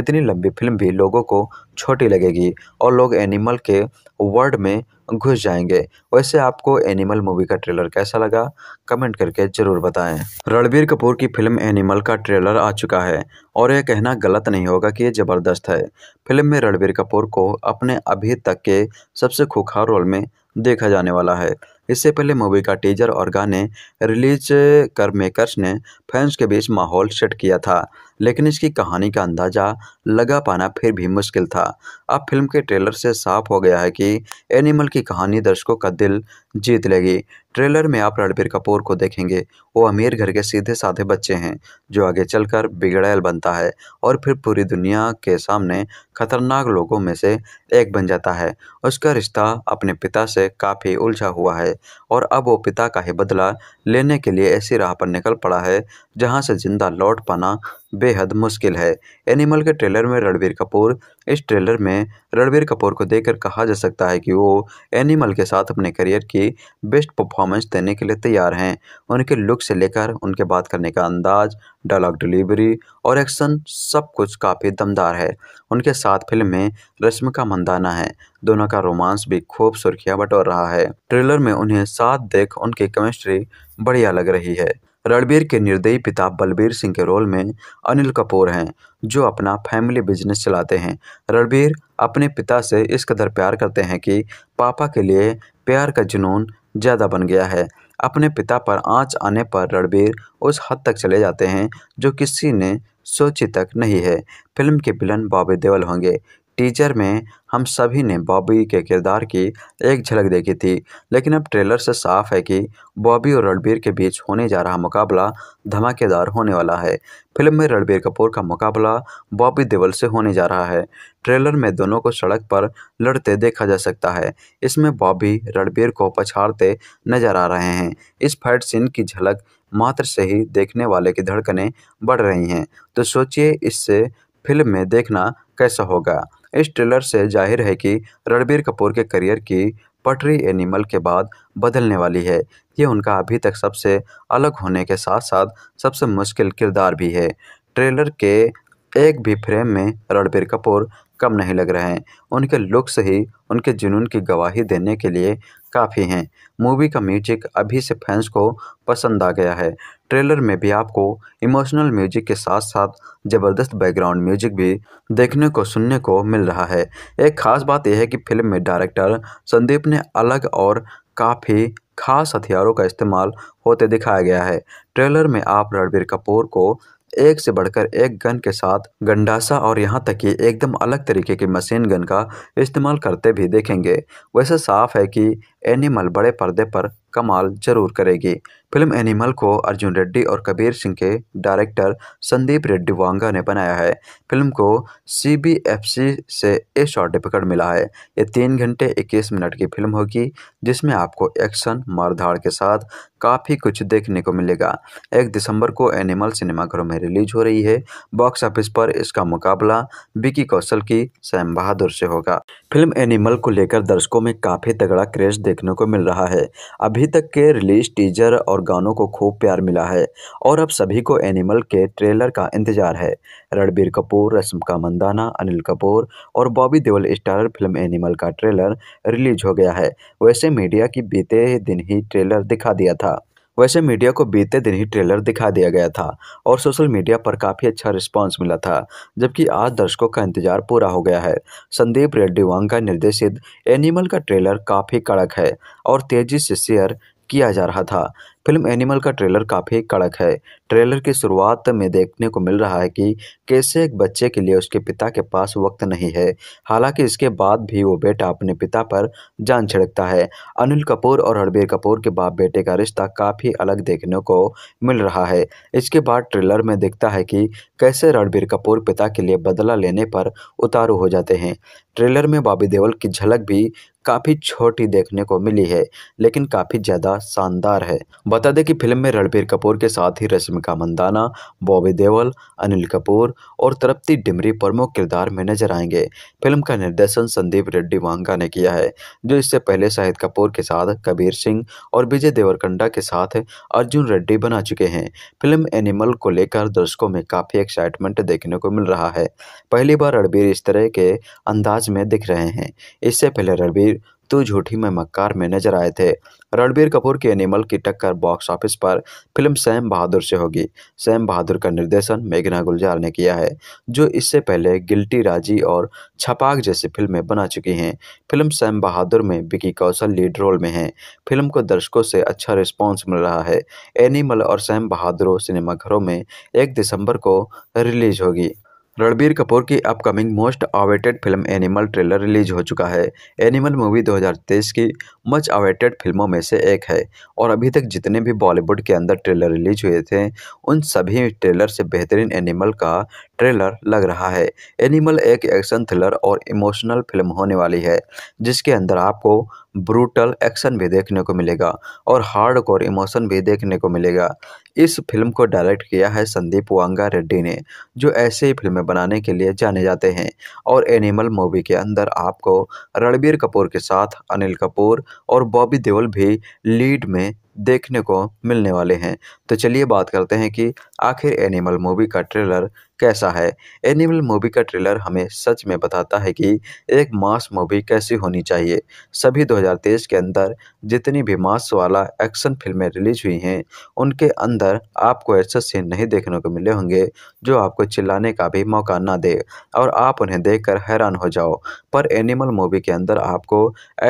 Speaker 1: इतनी लंबी फिल्म भी लोगों को छोटी लगेगी और लोग एनिमल के वर्ल्ड में घुस जाएंगे वैसे आपको एनिमल मूवी का ट्रेलर कैसा लगा कमेंट करके जरूर बताएं रणबीर कपूर की फिल्म एनिमल का ट्रेलर आ चुका है और यह कहना गलत नहीं होगा कि यह ज़बरदस्त है फिल्म में रणबीर कपूर को अपने अभी तक के सबसे खुखार रोल में देखा जाने वाला है इससे पहले मूवी का टीजर और गाने रिलीज कर मेकर्स ने फैंस के बीच माहौल सेट किया था लेकिन इसकी कहानी का अंदाज़ा लगा पाना फिर भी मुश्किल था अब फिल्म के ट्रेलर से साफ हो गया है कि एनिमल की कहानी दर्शकों का दिल जीत लेगी ट्रेलर में आप रणबीर कपूर को देखेंगे वो अमीर घर के सीधे साधे बच्चे हैं जो आगे चलकर बिगड़ैल बनता है और फिर पूरी दुनिया के सामने खतरनाक लोगों में से एक बन जाता है उसका रिश्ता अपने पिता से काफ़ी उलझा हुआ है और अब वो पिता का ही बदला लेने के लिए ऐसी राह पर निकल पड़ा है जहाँ से जिंदा लौट पाना बेहद मुश्किल है एनिमल के ट्रेलर में रणबीर कपूर इस ट्रेलर में रणबीर कपूर को देखकर कहा जा सकता है कि वो एनिमल के साथ अपने करियर की बेस्ट परफॉर्मेंस देने के लिए तैयार हैं उनके लुक से लेकर उनके बात करने का अंदाज डायलॉग डिलीवरी और एक्शन सब कुछ काफ़ी दमदार है उनके साथ फिल्म में रश्म का मंदाना है दोनों का रोमांस भी खूब सुर्खियाँ बटोर रहा है ट्रेलर में उन्हें साथ देख उनकी केमिस्ट्री बढ़िया लग रही है रणबीर के निर्दयी पिता बलबीर सिंह के रोल में अनिल कपूर हैं जो अपना फैमिली बिजनेस चलाते हैं रणबीर अपने पिता से इस कदर प्यार करते हैं कि पापा के लिए प्यार का जुनून ज़्यादा बन गया है अपने पिता पर आँच आने पर रणबीर उस हद तक चले जाते हैं जो किसी ने सोची तक नहीं है फिल्म के विलन बॉबी देवल होंगे टीजर में हम सभी ने बॉबी के किरदार की एक झलक देखी थी लेकिन अब ट्रेलर से साफ है कि बॉबी और रणबीर के बीच होने जा रहा मुकाबला धमाकेदार होने वाला है फिल्म में रणबीर कपूर का मुकाबला बॉबी देवल से होने जा रहा है ट्रेलर में दोनों को सड़क पर लड़ते देखा जा सकता है इसमें बॉबी रणबीर को पछाड़ते नजर आ रहे हैं इस फाइट सीन की झलक मात्र से ही देखने वाले की धड़कने बढ़ रही हैं तो सोचिए इससे फिल्म में देखना कैसा होगा इस ट्रेलर से जाहिर है कि रणबीर कपूर के करियर की पटरी एनिमल के बाद बदलने वाली है ये उनका अभी तक सबसे अलग होने के साथ साथ सबसे मुश्किल किरदार भी है ट्रेलर के एक भी फ्रेम में रणबीर कपूर कम नहीं लग रहे हैं उनके लुक्स ही उनके जुनून की गवाही देने के लिए काफ़ी हैं मूवी का म्यूजिक अभी से फैंस को पसंद आ गया है ट्रेलर में भी आपको इमोशनल म्यूजिक के साथ साथ ज़बरदस्त बैकग्राउंड म्यूजिक भी देखने को सुनने को मिल रहा है एक खास बात यह है कि फिल्म में डायरेक्टर संदीप ने अलग और काफ़ी खास हथियारों का इस्तेमाल होते दिखाया गया है ट्रेलर में आप रणबीर कपूर को एक से बढ़कर एक गन के साथ गंडासा और यहाँ तक कि एकदम अलग तरीके के मशीन गन का इस्तेमाल करते भी देखेंगे वैसे साफ है कि एनिमल बड़े पर्दे पर कमाल जरूर करेगी फिल्म एनिमल को अर्जुन रेड्डी और कबीर सिंह के डायरेक्टर संदीप रेड्डी वांगा ने बनाया है फिल्म को सीबीएफसी से ए सर्टिफिकेट मिला है ये तीन घंटे इक्कीस मिनट की फिल्म होगी जिसमें आपको एक्शन मारधाड़ के साथ काफ़ी कुछ देखने को मिलेगा एक दिसंबर को एनिमल सिनेमाघरों में रिलीज हो रही है बॉक्स ऑफिस पर इसका मुकाबला विकी कौशल की सैम बहादुर से होगा फिल्म एनिमल को लेकर दर्शकों में काफ़ी तगड़ा क्रेज देखने को मिल रहा है अभी तक के रिलीज टीजर और गानों को खूब प्यार मिला है और अब सभी को एनिमल के ट्रेलर का इंतजार है रणबीर कपूर रश्मिका मंदाना अनिल कपूर और Bobby Deol starrer film animal का ट्रेलर रिलीज हो गया है वैसे मीडिया की बीते दिन ही ट्रेलर दिखा दिया था वैसे मीडिया को बीते दिन ही ट्रेलर दिखा दिया गया था और सोशल मीडिया पर काफ़ी अच्छा रिस्पांस मिला था जबकि आज दर्शकों का इंतजार पूरा हो गया है संदीप रेड्डीवांग का निर्देशित एनिमल का ट्रेलर काफ़ी कड़क है और तेज़ी से शेयर किया जा रहा था फिल्म एनिमल का ट्रेलर काफ़ी कड़क है ट्रेलर की शुरुआत में देखने को मिल रहा है कि कैसे एक बच्चे के लिए उसके पिता के पास वक्त नहीं है हालांकि इसके बाद भी वो बेटा अपने पिता पर जान छिड़कता है अनिल कपूर और रणबीर कपूर के बाप बेटे का रिश्ता काफ़ी अलग देखने को मिल रहा है इसके बाद ट्रेलर में दिखता है कि कैसे रणबीर कपूर पिता के लिए बदला लेने पर उतारू हो जाते हैं ट्रेलर में बाबी देवल की झलक भी काफ़ी छोटी देखने को मिली है लेकिन काफ़ी ज़्यादा शानदार है बता दें कि फिल्म में रणबीर कपूर के साथ ही रश्मिका मंदाना बॉबी देवल अनिल कपूर और तृप्ति डिमरी प्रमुख किरदार में नजर आएंगे फिल्म का निर्देशन संदीप रेड्डी वांगा ने किया है जो इससे पहले शाहिद कपूर के साथ कबीर सिंह और विजय देवरकंडा के साथ अर्जुन रेड्डी बना चुके हैं फिल्म एनिमल को लेकर दर्शकों में काफ़ी एक्साइटमेंट देखने को मिल रहा है पहली बार रणबीर इस तरह के अंदाज में दिख रहे हैं इससे पहले रणबीर तू झूठी में मक्कार में नजर आए थे रणबीर कपूर की एनिमल की टक्कर बॉक्स ऑफिस पर फिल्म सैम बहादुर से होगी सैम बहादुर का निर्देशन मेघना गुलजार ने किया है जो इससे पहले गिल्टी राजी और छपाक जैसी फिल्में बना चुकी हैं फिल्म सैम बहादुर में विकी कौशल लीड रोल में हैं फिल्म को दर्शकों से अच्छा रिस्पॉन्स मिल रहा है एनिमल और सैम बहादुर सिनेमाघरों में एक दिसंबर को रिलीज होगी रणबीर कपूर की upcoming most awaited film animal trailer release हो चुका है एनिमल मूवी 2023 की मच अवेटेड फिल्मों में से एक है और अभी तक जितने भी बॉलीवुड के अंदर ट्रेलर रिलीज हुए थे उन सभी ट्रेलर से बेहतरीन एनिमल का ट्रेलर लग रहा है एनिमल एक एक्शन थ्रिलर और इमोशनल फिल्म होने वाली है जिसके अंदर आपको ब्रूटल एक्शन भी देखने को मिलेगा और हार्ड कोर इमोशन भी देखने को मिलेगा इस फिल्म को डायरेक्ट किया है संदीप वांगा रेड्डी ने जो ऐसे ही फिल्में बनाने के लिए जाने जाते हैं और एनिमल मूवी के अंदर आपको रणबीर कपूर के साथ अनिल कपूर और बॉबी देओल भी लीड में देखने को मिलने वाले हैं तो चलिए बात करते हैं कि आखिर एनिमल मूवी का ट्रेलर कैसा है एनिमल मूवी का ट्रेलर हमें सच में बताता है कि एक मास मूवी कैसी होनी चाहिए सभी 2023 के अंदर जितनी भी मास वाला एक्शन फिल्में रिलीज हुई हैं उनके अंदर आपको ऐसे सीन नहीं देखने को मिले होंगे जो आपको चिल्लाने का भी मौका ना दे और आप उन्हें देखकर हैरान हो जाओ पर एनिमल मूवी के अंदर आपको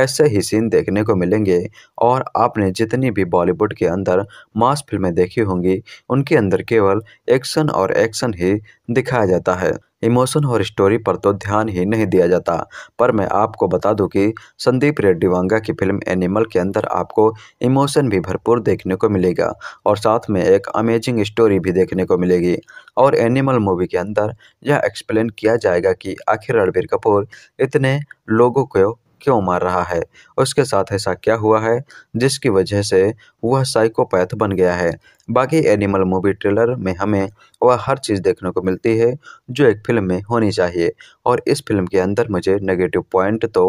Speaker 1: ऐसे ही सीन देखने को मिलेंगे और आपने जितनी भी बॉलीवुड के अंदर मास फिल्में देखी होंगी उनके अंदर केवल एक्शन और एक्शन ही दिखाया जाता है इमोशन और स्टोरी पर तो ध्यान ही नहीं दिया जाता पर मैं आपको बता दूं कि संदीप रेड्डी वांगा की फिल्म एनिमल के अंदर आपको इमोशन भी भरपूर देखने को मिलेगा और साथ में एक अमेजिंग स्टोरी भी देखने को मिलेगी और एनिमल मूवी के अंदर यह एक्सप्लेन किया जाएगा कि आखिर रणबीर कपूर इतने लोगों को क्यों मार रहा है उसके साथ ऐसा क्या हुआ है जिसकी वजह से वह साइकोपैथ बन गया है बाकी एनिमल मूवी ट्रेलर में हमें वह हर चीज़ देखने को मिलती है जो एक फिल्म में होनी चाहिए और इस फिल्म के अंदर मुझे नेगेटिव पॉइंट तो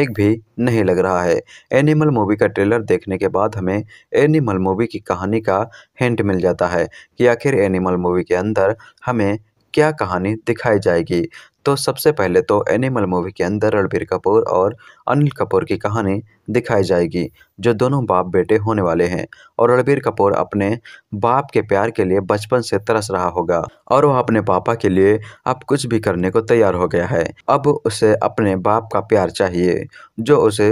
Speaker 1: एक भी नहीं लग रहा है एनिमल मूवी का ट्रेलर देखने के बाद हमें एनिमल मूवी की कहानी का हिंट मिल जाता है कि आखिर एनिमल मूवी के अंदर हमें क्या कहानी दिखाई जाएगी तो सबसे पहले तो एनिमल मूवी के अंदर रणबीर कपूर और अनिल कपूर की कहानी दिखाई जाएगी जो दोनों बाप बेटे होने वाले हैं और रणबीर कपूर अपने बाप के प्यार के लिए बचपन से तरस रहा होगा और वह अपने पापा के लिए अब कुछ भी करने को तैयार हो गया है अब उसे अपने बाप का प्यार चाहिए जो उसे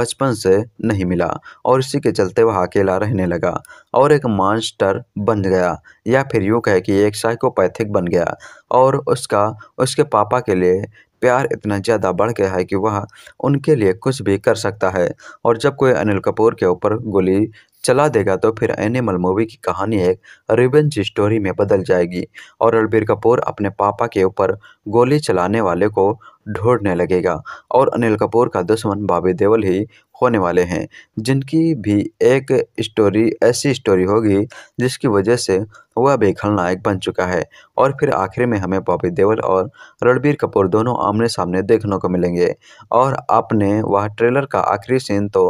Speaker 1: बचपन से नहीं मिला और इसी के चलते वह अकेला रहने लगा और एक मॉन्स्टर बन गया या फिर यूँ कहे कि एक साइकोपैथिक बन गया और उसका उसके पापा के लिए प्यार इतना ज़्यादा बढ़ गया है कि वह उनके लिए कुछ भी कर सकता है और जब कोई अनिल कपूर के ऊपर गोली चला देगा तो फिर एनिमल मूवी की कहानी एक रिवेंज स्टोरी में बदल जाएगी और रणबीर कपूर अपने पापा के ऊपर गोली चलाने वाले को ढूंढने लगेगा और अनिल कपूर का दुश्मन बाबी देवल ही होने वाले हैं जिनकी भी एक स्टोरी ऐसी स्टोरी होगी जिसकी वजह से वह भी खलनायक बन चुका है और फिर आखिर में हमें बॉबी देवल और रणबीर कपूर दोनों आमने सामने देखने को मिलेंगे और आपने वह ट्रेलर का आखिरी सीन तो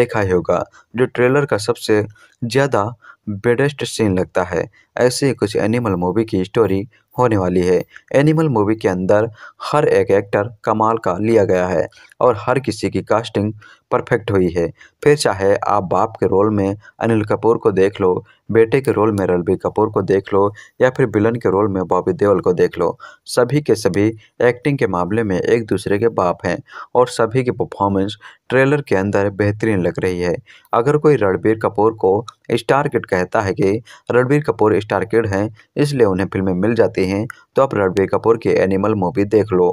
Speaker 1: देखा ही होगा जो ट्रेलर का सबसे ज़्यादा बेडेस्ट सीन लगता है ऐसे ही कुछ एनिमल मूवी की स्टोरी होने वाली है एनिमल मूवी के अंदर हर एक एक्टर कमाल का लिया गया है और हर किसी की कास्टिंग परफेक्ट हुई है फिर चाहे आप बाप के रोल में अनिल कपूर को देख लो बेटे के रोल में रणबीर कपूर को देख लो या फिर विलन के रोल में बॉबी देओल को देख लो सभी के सभी एक्टिंग के मामले में एक दूसरे के बाप हैं और सभी की परफॉर्मेंस ट्रेलर के अंदर बेहतरीन लग रही है अगर कोई रणबीर कपूर को स्टार किड कहता है कि रणबीर कपूर स्टार किड हैं इसलिए उन्हें फिल्में मिल जाती हैं तो आप रणबीर कपूर की एनिमल मूवी देख लो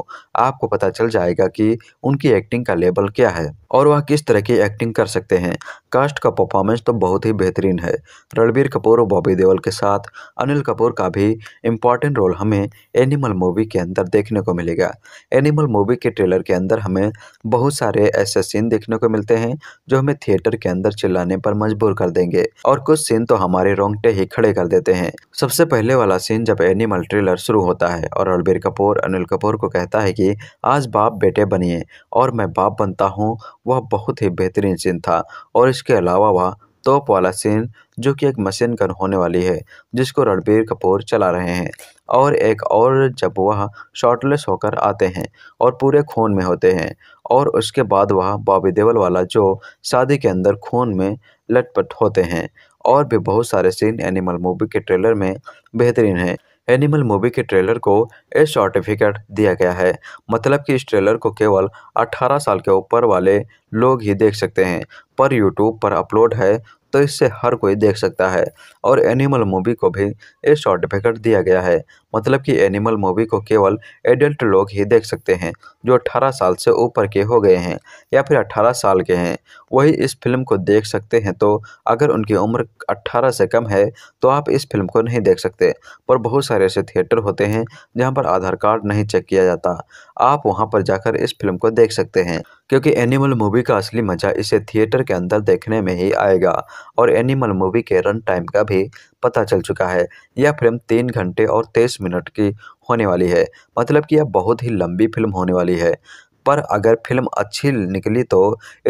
Speaker 1: आपको पता चल जाएगा कि उनकी एक्टिंग का लेवल क्या है और वह किस तरह की एक्टिंग कर सकते हैं कास्ट का परफॉर्मेंस तो बहुत ही बेहतरीन है रणबीर रणबीर कपूर और बॉबी देवल के साथ अनिल कपूर का भी इम्पॉर्टेंट रोल हमें एनिमल मूवी के अंदर देखने को मिलेगा एनिमल मूवी के ट्रेलर के अंदर हमें बहुत सारे ऐसे सीन देखने को मिलते हैं जो हमें थिएटर के अंदर चिल्लाने पर मजबूर कर देंगे और कुछ सीन तो हमारे रोंगटे ही खड़े कर देते हैं सबसे पहले वाला सीन जब एनिमल ट्रेलर शुरू होता है और रणबीर कपूर अनिल कपूर को कहता है कि आज बाप बेटे बनिए और मैं बाप बनता हूँ वह बहुत ही बेहतरीन सीन था और इसके अलावा वह तोप वाला सीन जो कि एक मशीन गन होने वाली है जिसको रणबीर कपूर चला रहे हैं और एक और जब वह शॉर्टलेस होकर आते हैं और पूरे खून में होते हैं और उसके बाद वह बॉबी देवल वाला जो शादी के अंदर खून में लटपट होते हैं और भी बहुत सारे सीन एनिमल मूवी के ट्रेलर में बेहतरीन हैं एनिमल मूवी के ट्रेलर को ए सर्टिफिकेट दिया गया है मतलब कि इस ट्रेलर को केवल 18 साल के ऊपर वाले लोग ही देख सकते हैं पर यूट्यूब पर अपलोड है तो इससे हर कोई देख सकता है और एनिमल मूवी को भी ए सर्टिफिकेट दिया गया है मतलब कि एनिमल मूवी को केवल एडल्ट लोग ही देख सकते हैं जो 18 साल से ऊपर के हो गए हैं या फिर 18 साल के हैं वही इस फिल्म को देख सकते हैं तो अगर उनकी उम्र 18 से कम है तो आप इस फिल्म को नहीं देख सकते पर बहुत सारे ऐसे थिएटर होते हैं जहाँ पर आधार कार्ड नहीं चेक किया जाता आप वहाँ पर जाकर इस फिल्म को देख सकते हैं क्योंकि एनिमल मूवी का असली मजा इसे थिएटर के अंदर देखने में ही आएगा और एनिमल मूवी के रन टाइम का भी पता चल चुका है यह फिल्म तीन घंटे और तेईस मिनट की होने वाली है मतलब कि यह बहुत ही लंबी फिल्म होने वाली है पर अगर फिल्म अच्छी निकली तो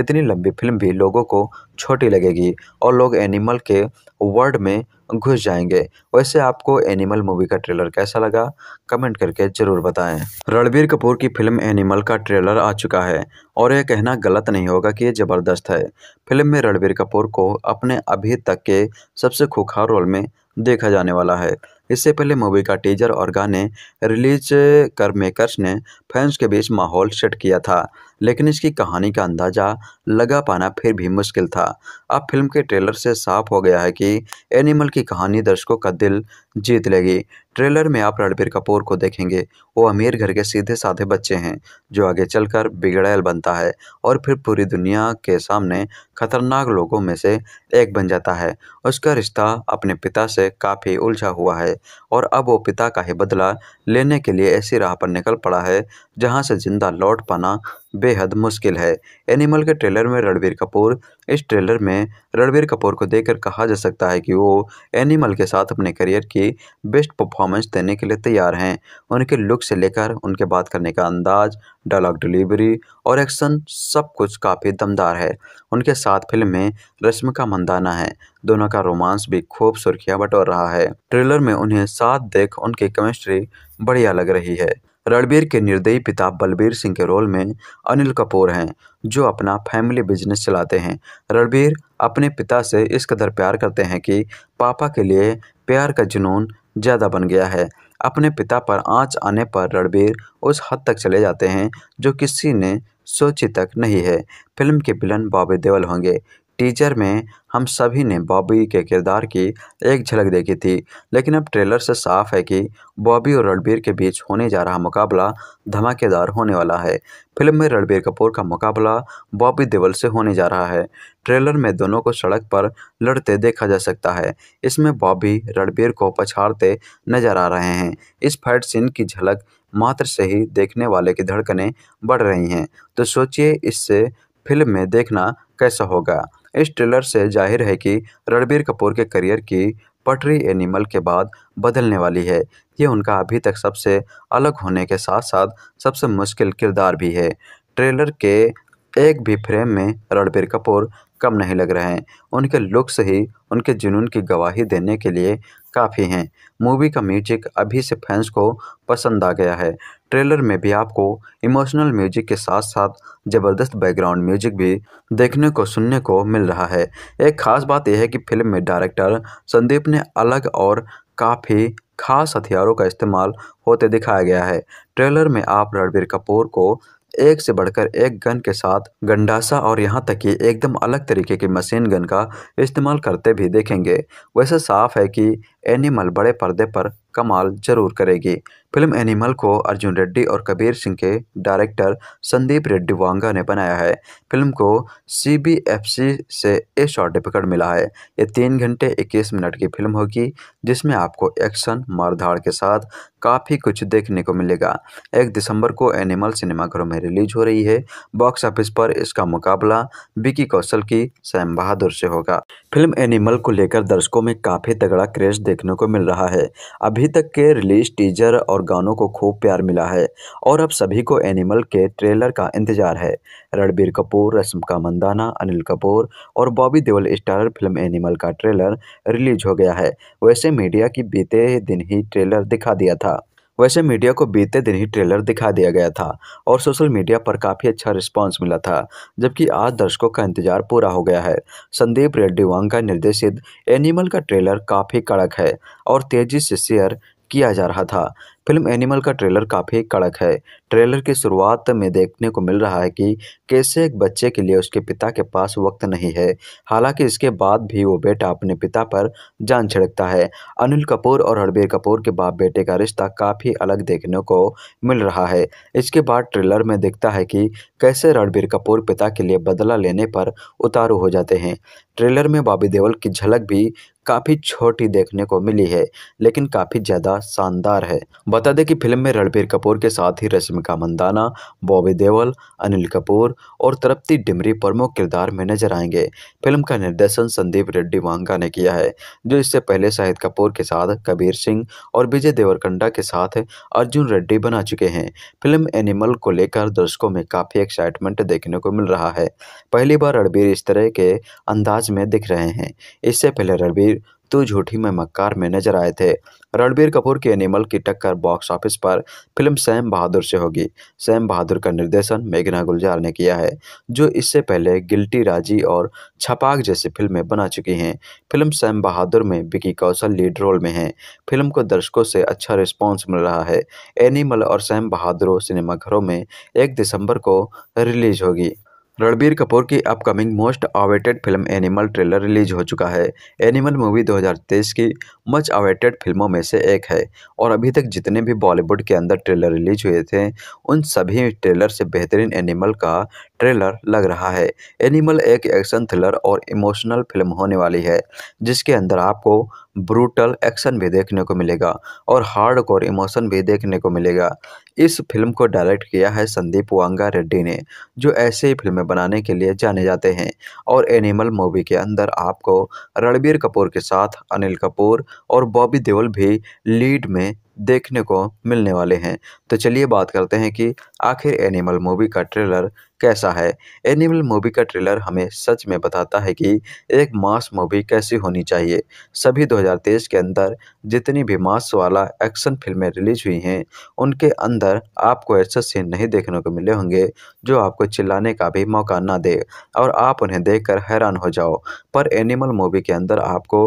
Speaker 1: इतनी लंबी फिल्म भी लोगों को छोटी लगेगी और लोग एनिमल के वर्ल्ड में घुस जाएंगे वैसे आपको एनिमल मूवी का ट्रेलर कैसा लगा कमेंट करके जरूर बताएं रणबीर कपूर की फिल्म एनिमल का ट्रेलर आ चुका है और यह कहना गलत नहीं होगा कि यह ज़बरदस्त है फिल्म में रणबीर कपूर को अपने अभी तक के सबसे खुखार रोल में देखा जाने वाला है इससे पहले मूवी का टीजर और गाने रिलीज कर मेकर्स ने फैंस के बीच माहौल सेट किया था लेकिन इसकी कहानी का अंदाज़ा लगा पाना फिर भी मुश्किल था अब फिल्म के ट्रेलर से साफ हो गया है कि एनिमल की कहानी दर्शकों का दिल जीत लेगी ट्रेलर में आप रणबीर कपूर को देखेंगे वो अमीर घर के सीधे साधे बच्चे हैं जो आगे चलकर बिगड़ैल बनता है और फिर पूरी दुनिया के सामने खतरनाक लोगों में से एक बन जाता है उसका रिश्ता अपने पिता से काफ़ी उलझा हुआ है और अब वो पिता का ही बदला लेने के लिए ऐसी राह पर निकल पड़ा है जहाँ से ज़िंदा लौट पाना बेहद मुश्किल है एनिमल के ट्रेलर में रणबीर कपूर इस ट्रेलर में रणबीर कपूर को देखकर कहा जा सकता है कि वो एनिमल के साथ अपने करियर की बेस्ट परफॉर्मेंस देने के लिए तैयार हैं उनके लुक से लेकर उनके बात करने का अंदाज डायलॉग डिलीवरी और एक्शन सब कुछ काफ़ी दमदार है उनके साथ फिल्म में रश्म का मंदाना है दोनों का रोमांस भी खूब सुर्खियाँ बटोर रहा है ट्रेलर में उन्हें साथ देख उनकी केमिस्ट्री बढ़िया लग रही है रणबीर के निर्दयी पिता बलबीर सिंह के रोल में अनिल कपूर हैं जो अपना फैमिली बिजनेस चलाते हैं रणबीर अपने पिता से इस कदर प्यार करते हैं कि पापा के लिए प्यार का जुनून ज़्यादा बन गया है अपने पिता पर आँच आने पर रणबीर उस हद तक चले जाते हैं जो किसी ने सोची तक नहीं है फिल्म के विलन बॉबी देवल होंगे टीजर में हम सभी ने बॉबी के किरदार की एक झलक देखी थी लेकिन अब ट्रेलर से साफ है कि बॉबी और रणबीर के बीच होने जा रहा मुकाबला धमाकेदार होने वाला है फिल्म में रणबीर कपूर का मुकाबला बॉबी देवल से होने जा रहा है ट्रेलर में दोनों को सड़क पर लड़ते देखा जा सकता है इसमें बॉबी रणबीर को पछाड़ते नजर आ रहे हैं इस फाइट सीन की झलक मात्र से ही देखने वाले की धड़कने बढ़ रही हैं तो सोचिए इससे फिल्म में देखना कैसा होगा इस ट्रेलर से जाहिर है कि रणबीर कपूर के करियर की पटरी एनिमल के बाद बदलने वाली है ये उनका अभी तक सबसे अलग होने के साथ साथ सबसे मुश्किल किरदार भी है ट्रेलर के एक भी फ्रेम में रणबीर कपूर कम नहीं लग रहे हैं उनके लुक्स ही उनके जुनून की गवाही देने के लिए काफ़ी हैं मूवी का म्यूजिक अभी से फैंस को पसंद आ गया है ट्रेलर में भी आपको इमोशनल म्यूजिक के साथ साथ ज़बरदस्त बैकग्राउंड म्यूजिक भी देखने को सुनने को मिल रहा है एक खास बात यह है कि फिल्म में डायरेक्टर संदीप ने अलग और काफ़ी खास हथियारों का इस्तेमाल होते दिखाया गया है ट्रेलर में आप रणबीर कपूर को एक से बढ़कर एक गन के साथ गंडासा और यहाँ तक कि एकदम अलग तरीके की मशीन गन का इस्तेमाल करते भी देखेंगे वैसे साफ है कि एनिमल बड़े पर्दे पर कमाल जरूर करेगी फिल्म एनिमल को अर्जुन रेड्डी और कबीर सिंह के डायरेक्टर संदीप रेड्डी वांगा ने बनाया है फिल्म को सीबीएफसी से ए सर्टिफिकेट मिला है ये तीन घंटे इक्कीस मिनट की फिल्म होगी जिसमें आपको एक्शन मारधाड़ के साथ काफ़ी कुछ देखने को मिलेगा एक दिसंबर को एनिमल सिनेमाघरों में रिलीज हो रही है बॉक्स ऑफिस पर इसका मुकाबला विकी कौशल की सैम बहादुर से होगा फिल्म एनिमल को लेकर दर्शकों में काफ़ी तगड़ा क्रेज देखने को मिल रहा है अभी तक के रिलीज टीजर और और गानों को खूब प्यार मिला है और अब सभी को एनिमल के ट्रेलर का इंतजार है रणबीर कपूर रश्मिका मंदाना अनिल कपूर और Bobby Deol starrer film animal का ट्रेलर रिलीज हो गया है वैसे मीडिया की बीते दिन ही ट्रेलर दिखा दिया था वैसे मीडिया को बीते दिन ही ट्रेलर दिखा दिया गया था और सोशल मीडिया पर काफ़ी अच्छा रिस्पांस मिला था जबकि आज दर्शकों का इंतजार पूरा हो गया है संदीप रेड्डी वांग का निर्देशित एनिमल का ट्रेलर काफ़ी कड़क है और तेज़ी से शेयर किया जा रहा था फिल्म एनिमल का ट्रेलर काफ़ी कड़क है ट्रेलर की शुरुआत में देखने को मिल रहा है कि कैसे एक बच्चे के लिए उसके पिता के पास वक्त नहीं है हालांकि इसके बाद भी वो बेटा अपने पिता पर जान छिड़कता है अनिल कपूर और रणबीर कपूर के बाप बेटे का रिश्ता काफ़ी अलग देखने को मिल रहा है इसके बाद ट्रेलर में दिखता है कि कैसे रणबीर कपूर पिता के लिए बदला लेने पर उतारू हो जाते हैं ट्रेलर में बाबी देवल की झलक भी काफ़ी छोटी देखने को मिली है लेकिन काफ़ी ज़्यादा शानदार है बता दें कि फिल्म में रणबीर कपूर के साथ ही रश्मिका मंदाना बॉबी देवल अनिल कपूर और तृप्ति डिमरी प्रमुख किरदार में नजर आएंगे फिल्म का निर्देशन संदीप रेड्डी वांगा ने किया है जो इससे पहले शाहिद कपूर के साथ कबीर सिंह और विजय देवरकंडा के साथ अर्जुन रेड्डी बना चुके हैं फिल्म एनिमल को लेकर दर्शकों में काफ़ी एक्साइटमेंट देखने को मिल रहा है पहली बार रणबीर इस तरह के अंदाज में दिख रहे हैं इससे पहले रणबीर तू तो झूठी में मक्कार में नजर आए थे रणबीर कपूर के एनिमल की टक्कर बॉक्स ऑफिस पर फिल्म सैम बहादुर से होगी सैम बहादुर का निर्देशन मेघना गुलजार ने किया है जो इससे पहले गिल्टी राजी और छपाक जैसी फिल्में बना चुकी हैं फिल्म सैम बहादुर में विकी कौशल लीड रोल में हैं फिल्म को दर्शकों से अच्छा रिस्पॉन्स मिल रहा है एनिमल और सैम बहादुर सिनेमाघरों में एक दिसंबर को रिलीज होगी रणबीर कपूर की upcoming most awaited film animal trailer release हो चुका है एनिमल मूवी 2023 की मच अवेटेड फिल्मों में से एक है और अभी तक जितने भी बॉलीवुड के अंदर ट्रेलर रिलीज हुए थे उन सभी ट्रेलर से बेहतरीन एनिमल का ट्रेलर लग रहा है एनिमल एक एक्शन थ्रिलर और इमोशनल फिल्म होने वाली है जिसके अंदर आपको ब्रूटल एक्शन भी देखने को मिलेगा और हार्ड कोर इमोशन भी देखने को मिलेगा इस फिल्म को डायरेक्ट किया है संदीप वांगा रेड्डी ने जो ऐसे ही फिल्में बनाने के लिए जाने जाते हैं और एनिमल मूवी के अंदर आपको रणबीर कपूर के साथ अनिल कपूर और बॉबी देओल भी लीड में देखने को मिलने वाले हैं तो चलिए बात करते हैं कि आखिर एनिमल मूवी का ट्रेलर कैसा है एनिमल मूवी का ट्रेलर हमें सच में बताता है कि एक मास मूवी कैसी होनी चाहिए सभी 2023 के अंदर जितनी भी मास वाला एक्शन फिल्में रिलीज हुई हैं उनके अंदर आपको ऐसे सीन नहीं देखने को मिले होंगे जो आपको चिल्लाने का भी मौका ना दे और आप उन्हें देख हैरान हो जाओ पर एनिमल मूवी के अंदर आपको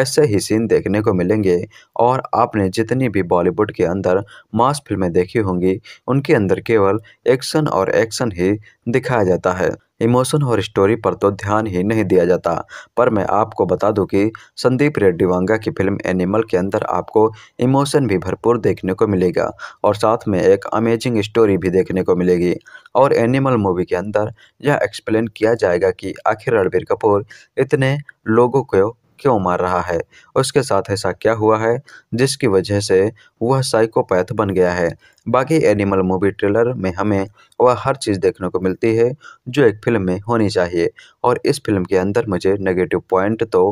Speaker 1: ऐसे ही सीन देखने को मिलेंगे और आपने जितनी भी बॉलीवुड के अंदर मास फिल्में देखी होंगी उनके अंदर केवल एक्शन और एक्शन ही दिखाया जाता है इमोशन और स्टोरी पर तो ध्यान ही नहीं दिया जाता पर मैं आपको बता दूं कि संदीप रेड्डी वांगा की फिल्म एनिमल के अंदर आपको इमोशन भी भरपूर देखने को मिलेगा और साथ में एक अमेजिंग स्टोरी भी देखने को मिलेगी और एनिमल मूवी के अंदर यह एक्सप्लेन किया जाएगा कि आखिर रणबीर कपूर इतने लोगों को क्यों मार रहा है उसके साथ ऐसा क्या हुआ है जिसकी वजह से वह साइकोपैथ बन गया है बाकी एनिमल मूवी ट्रेलर में हमें वह हर चीज़ देखने को मिलती है जो एक फिल्म में होनी चाहिए और इस फिल्म के अंदर मुझे नेगेटिव पॉइंट तो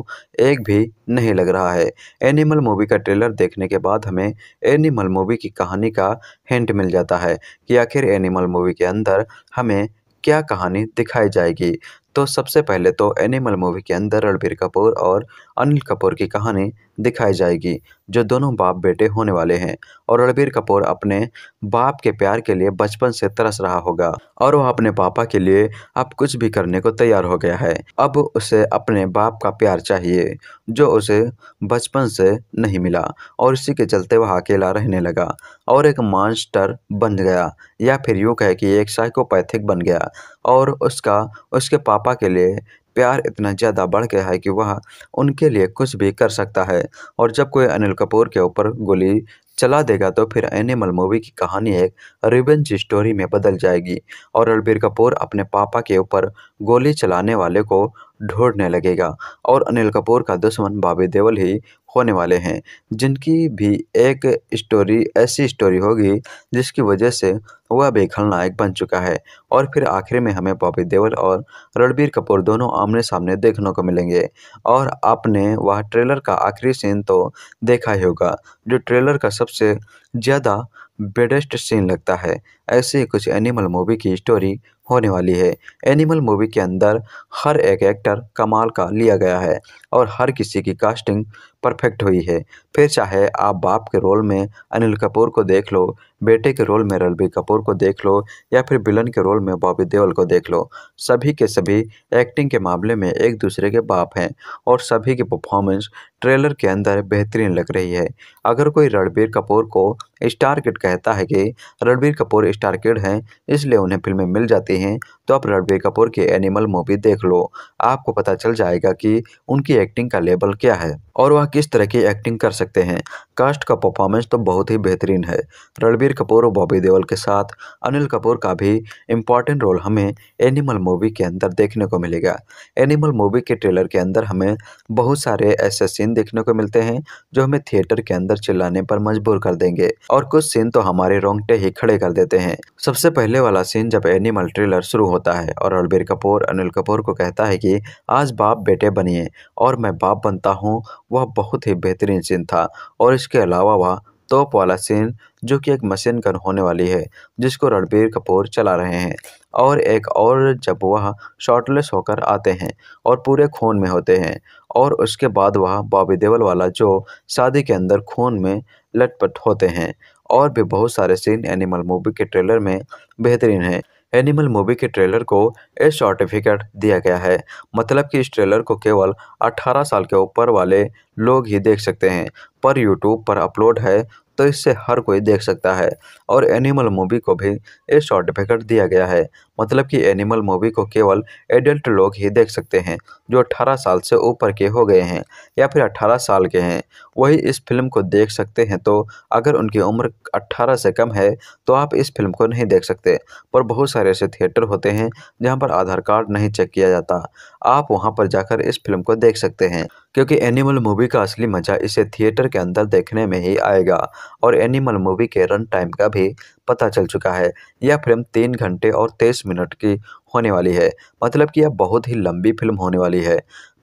Speaker 1: एक भी नहीं लग रहा है एनिमल मूवी का ट्रेलर देखने के बाद हमें एनिमल मूवी की कहानी का हिंट मिल जाता है कि आखिर एनिमल मूवी के अंदर हमें क्या कहानी दिखाई जाएगी तो सबसे पहले तो एनिमल मूवी के अंदर रणबीर कपूर और अनिल कपूर की कहानी दिखाई जाएगी जो दोनों बाप बेटे होने वाले हैं और रणबीर कपूर अपने बाप के प्यार के लिए बचपन से तरस रहा होगा और वह अपने पापा के लिए अब कुछ भी करने को तैयार हो गया है अब उसे अपने बाप का प्यार चाहिए जो उसे बचपन से नहीं मिला और इसी के चलते वह अकेला रहने लगा और एक मॉन्स्टर बन गया या फिर यूँ कहे कि एक साइकोपैथिक बन गया और उसका उसके पापा के लिए प्यार इतना ज़्यादा बढ़ गया है कि वह उनके लिए कुछ भी कर सकता है और जब कोई अनिल कपूर के ऊपर गोली चला देगा तो फिर एनिमल मूवी की कहानी एक रिवेंज स्टोरी में बदल जाएगी और रणबीर कपूर अपने पापा के ऊपर गोली चलाने वाले को ढूंढने लगेगा और अनिल कपूर का दुश्मन बाबी देवल ही होने वाले हैं जिनकी भी एक स्टोरी ऐसी स्टोरी होगी जिसकी वजह से वह भी खलनायक बन चुका है और फिर आखिर में हमें बॉबी देवल और रणबीर कपूर दोनों आमने सामने देखने को मिलेंगे और आपने वह ट्रेलर का आखिरी सीन तो देखा ही होगा जो ट्रेलर का सबसे ज़्यादा बेडेस्ट सीन लगता है ऐसे ही कुछ एनिमल मूवी की स्टोरी होने वाली है एनिमल मूवी के अंदर हर एक एक्टर कमाल का लिया गया है और हर किसी की कास्टिंग परफेक्ट हुई है फिर चाहे आप बाप के रोल में अनिल कपूर को देख लो बेटे के रोल में रणबीर कपूर को देख लो या फिर विलन के रोल में बॉबी देवल को देख लो सभी के सभी एक्टिंग के मामले में एक दूसरे के बाप हैं और सभी की परफॉर्मेंस ट्रेलर के अंदर बेहतरीन लग रही है अगर कोई रणबीर कपूर को स्टार किट कहता है कि रणबीर कपूर स्टार किड हैं इसलिए उन्हें फिल्में मिल जाती हैं तो आप रणबीर कपूर की एनिमल मूवी देख लो आपको पता चल जाएगा कि उनकी एक्टिंग का लेवल क्या है और वह किस तरह की एक्टिंग कर सकते हैं कास्ट का परफॉर्मेंस तो बहुत ही बेहतरीन है रणबीर कपूर और बॉबी देवल के साथ अनिल कपूर का भी इम्पॉर्टेंट रोल हमें एनिमल मूवी के अंदर देखने को मिलेगा एनिमल मूवी के ट्रेलर के अंदर हमें बहुत सारे ऐसे सीन देखने को मिलते हैं जो हमें थिएटर के अंदर चिल्लाने पर मजबूर कर देंगे और कुछ सीन तो हमारे रोंगटे ही खड़े कर देते हैं सबसे पहले वाला सीन जब एनिमल ट्रेलर शुरू होता है और रणबीर कपूर अनिल कपूर को कहता है कि आज बाप बेटे बनिए और मैं बाप बनता हूँ वह बहुत ही बेहतरीन सीन था और इसके अलावा वह तोप वाला सीन जो कि एक मशीन गन होने वाली है जिसको रणबीर कपूर चला रहे हैं और एक और जब वह शॉर्टलेस होकर आते हैं और पूरे खून में होते हैं और उसके बाद वह बॉबी देवल वाला जो शादी के अंदर खून में लटपट होते हैं और भी बहुत सारे सीन एनिमल मूवी के ट्रेलर में बेहतरीन हैं एनिमल मूवी के ट्रेलर को ए सर्टिफिकेट दिया गया है मतलब कि इस ट्रेलर को केवल 18 साल के ऊपर वाले लोग ही देख सकते हैं पर यूट्यूब पर अपलोड है तो इससे हर कोई देख सकता है और एनिमल मूवी को भी ए सर्टिफिकेट दिया गया है मतलब कि एनिमल मूवी को केवल एडल्ट लोग ही देख सकते हैं जो 18 साल से ऊपर के हो गए हैं या फिर 18 साल के हैं वही इस फिल्म को देख सकते हैं तो अगर उनकी उम्र 18 से कम है तो आप इस फिल्म को नहीं देख सकते पर बहुत सारे ऐसे थिएटर होते हैं जहाँ पर आधार कार्ड नहीं चेक किया जाता आप वहाँ पर जाकर इस फिल्म को देख सकते हैं क्योंकि एनिमल मूवी का असली मजा इसे थिएटर के अंदर देखने में ही आएगा और एनिमल मूवी के रन टाइम का भी पता चल चुका है यह फिल्म तीन घंटे और तेईस मिनट की होने वाली है मतलब कि यह बहुत ही लंबी फिल्म होने वाली है